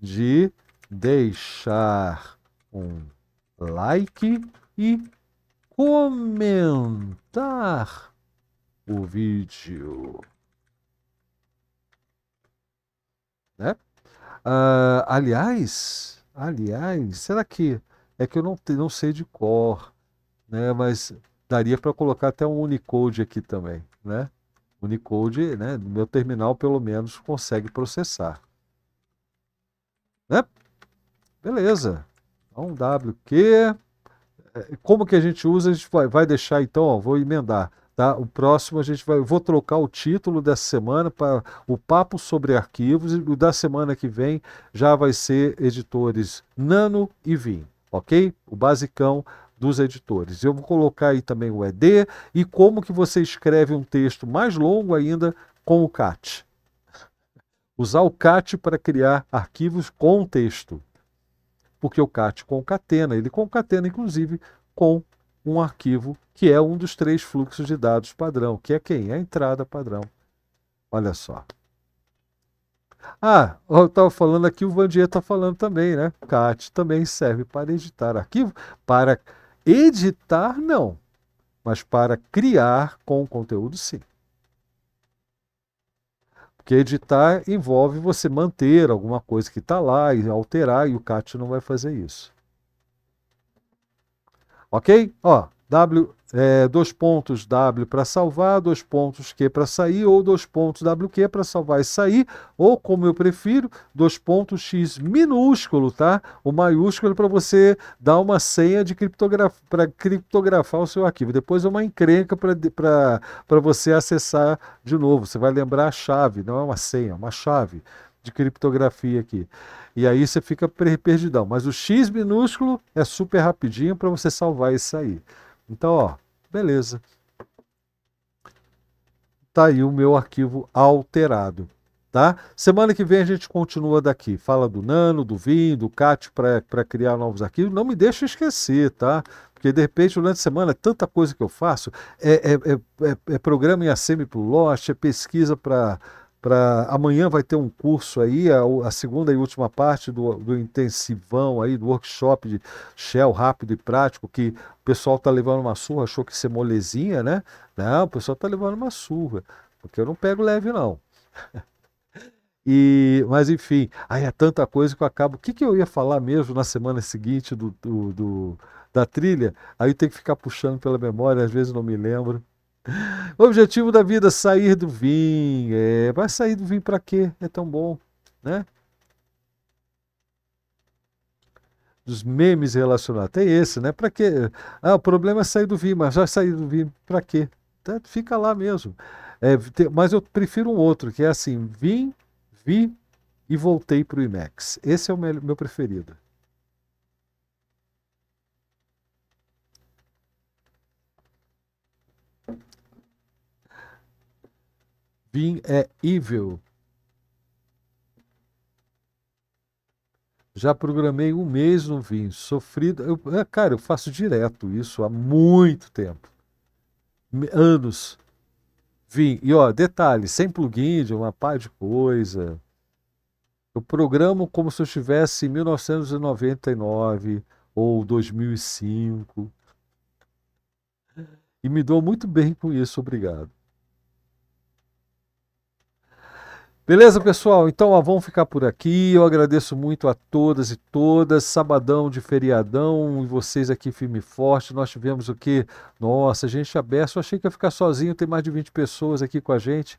de deixar um like e comentar o vídeo. Né? Uh, aliás, aliás, será que é que eu não, não sei de cor, né? Mas daria para colocar até um Unicode aqui também, né? Unicode, né, meu terminal pelo menos consegue processar. Né? Beleza. Então, WQ. É, como que a gente usa? A gente vai deixar então, ó, vou emendar. Tá? O próximo a gente vai, eu vou trocar o título dessa semana para o papo sobre arquivos e o da semana que vem já vai ser editores Nano e Vim, ok? O basicão dos editores. Eu vou colocar aí também o ED e como que você escreve um texto mais longo ainda com o CAT. Usar o CAT para criar arquivos com texto. Porque o CAT concatena, ele concatena inclusive com um arquivo que é um dos três fluxos de dados padrão, que é quem? É a entrada padrão. Olha só. Ah, eu estava falando aqui, o Vandier está falando também, né? CAT também serve para editar arquivo, para editar, não. Mas para criar com o conteúdo, sim. Porque editar envolve você manter alguma coisa que está lá e alterar, e o CAT não vai fazer isso. Ok? Ó, W é, dois pontos W para salvar, dois pontos Q para sair, ou dois pontos WQ para salvar e sair, ou como eu prefiro, dois pontos X minúsculo, tá? O maiúsculo para você dar uma senha de criptografia para criptografar o seu arquivo. Depois é uma encrenca para você acessar de novo. Você vai lembrar a chave, não é uma senha, é uma chave de criptografia aqui. E aí você fica perdidão. Mas o X minúsculo é super rapidinho para você salvar e sair. Então, ó, Beleza. Tá aí o meu arquivo alterado. Tá? Semana que vem a gente continua daqui. Fala do Nano, do Vinho, do Cat para criar novos arquivos. Não me deixa esquecer, tá? Porque de repente durante a semana é tanta coisa que eu faço. É, é, é, é, é programa em ACM para o Lost, é pesquisa para para amanhã vai ter um curso aí, a, a segunda e última parte do, do, intensivão aí, do workshop de Shell rápido e prático, que o pessoal está levando uma surra, achou que isso molezinha, né? Não, o pessoal está levando uma surra, porque eu não pego leve, não. (laughs) E, mas enfim, aí é tanta coisa que eu acabo. O que, que eu ia falar mesmo na semana seguinte do, do, do da trilha? Aí tem que ficar puxando pela memória, às vezes não me lembro. (laughs) O objetivo da vida é sair do vinho. É, vai sair do vinho para quê? É tão bom, né? Dos memes relacionados. Tem esse, né? Para quê? Ah, o problema é sair do vinho, mas vai sair do vinho para quê? Então, fica lá mesmo. É, mas eu prefiro um outro, que é assim: vim, vi e voltei para o IMAX. Esse é o meu, meu preferido. Vim é evil. Já programei um mês no Vim, sofrido. Eu, é, cara, eu faço direto isso há muito tempo anos. Vim. E ó, detalhe, sem plugin, de uma pá de coisa. Eu programo como se eu estivesse em 1999 ou 2005. E me dou muito bem com isso, obrigado. Beleza, pessoal? Então vamos ficar por aqui. Eu agradeço muito a todas e todas. Sabadão de feriadão e vocês aqui firme e forte. Nós tivemos o quê? Nossa, gente aberta. Eu achei que ia ficar sozinho. Tem mais de 20 pessoas aqui com a gente.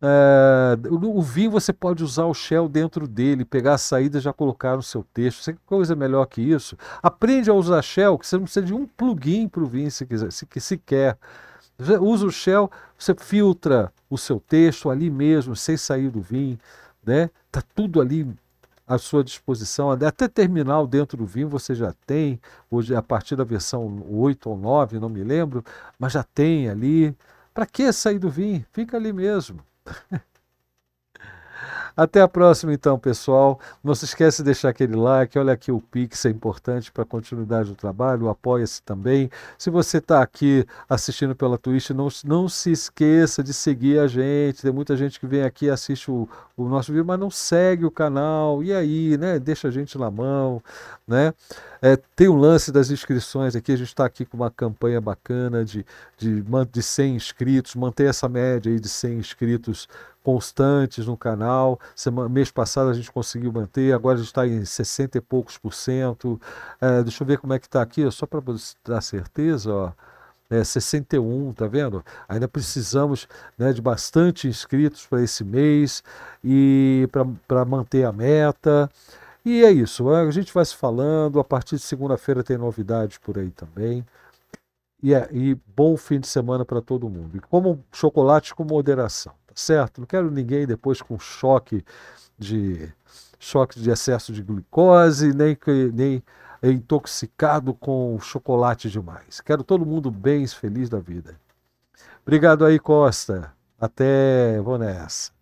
É, o, o vinho você pode usar o shell dentro dele, pegar a saída e já colocar no seu texto. Sem coisa melhor que isso. Aprende a usar shell, que você não precisa de um plugin para o vinho se quiser, se, se quer. Usa o shell, você filtra o seu texto ali mesmo, sem sair do vinho, né? Tá tudo ali à sua disposição, até terminal dentro do vinho você já tem, hoje a partir da versão 8 ou 9, não me lembro, mas já tem ali. Para que sair do vinho? Fica ali mesmo. (laughs) Até a próxima, então, pessoal. Não se esquece de deixar aquele like. Olha aqui o Pix, é importante para a continuidade do trabalho. Apoia-se também. Se você está aqui assistindo pela Twitch, não, não se esqueça de seguir a gente. Tem muita gente que vem aqui e assiste o, o nosso vídeo, mas não segue o canal. E aí, né? Deixa a gente na mão, né? É, tem o lance das inscrições aqui, a gente está aqui com uma campanha bacana de, de, de 100 inscritos, manter essa média aí de 100 inscritos constantes no canal. Semana, mês passado a gente conseguiu manter, agora a gente está em 60 e poucos por cento. É, deixa eu ver como é que está aqui, ó, só para dar certeza, ó. É, 61, tá vendo? Ainda precisamos né, de bastante inscritos para esse mês e para manter a meta. E é isso. A gente vai se falando. A partir de segunda-feira tem novidades por aí também. E, é, e bom fim de semana para todo mundo. E como chocolate com moderação, tá certo? Não quero ninguém depois com choque de choque de excesso de glicose, nem, nem é intoxicado com chocolate demais. Quero todo mundo bem feliz da vida. Obrigado aí, Costa. Até, vou nessa.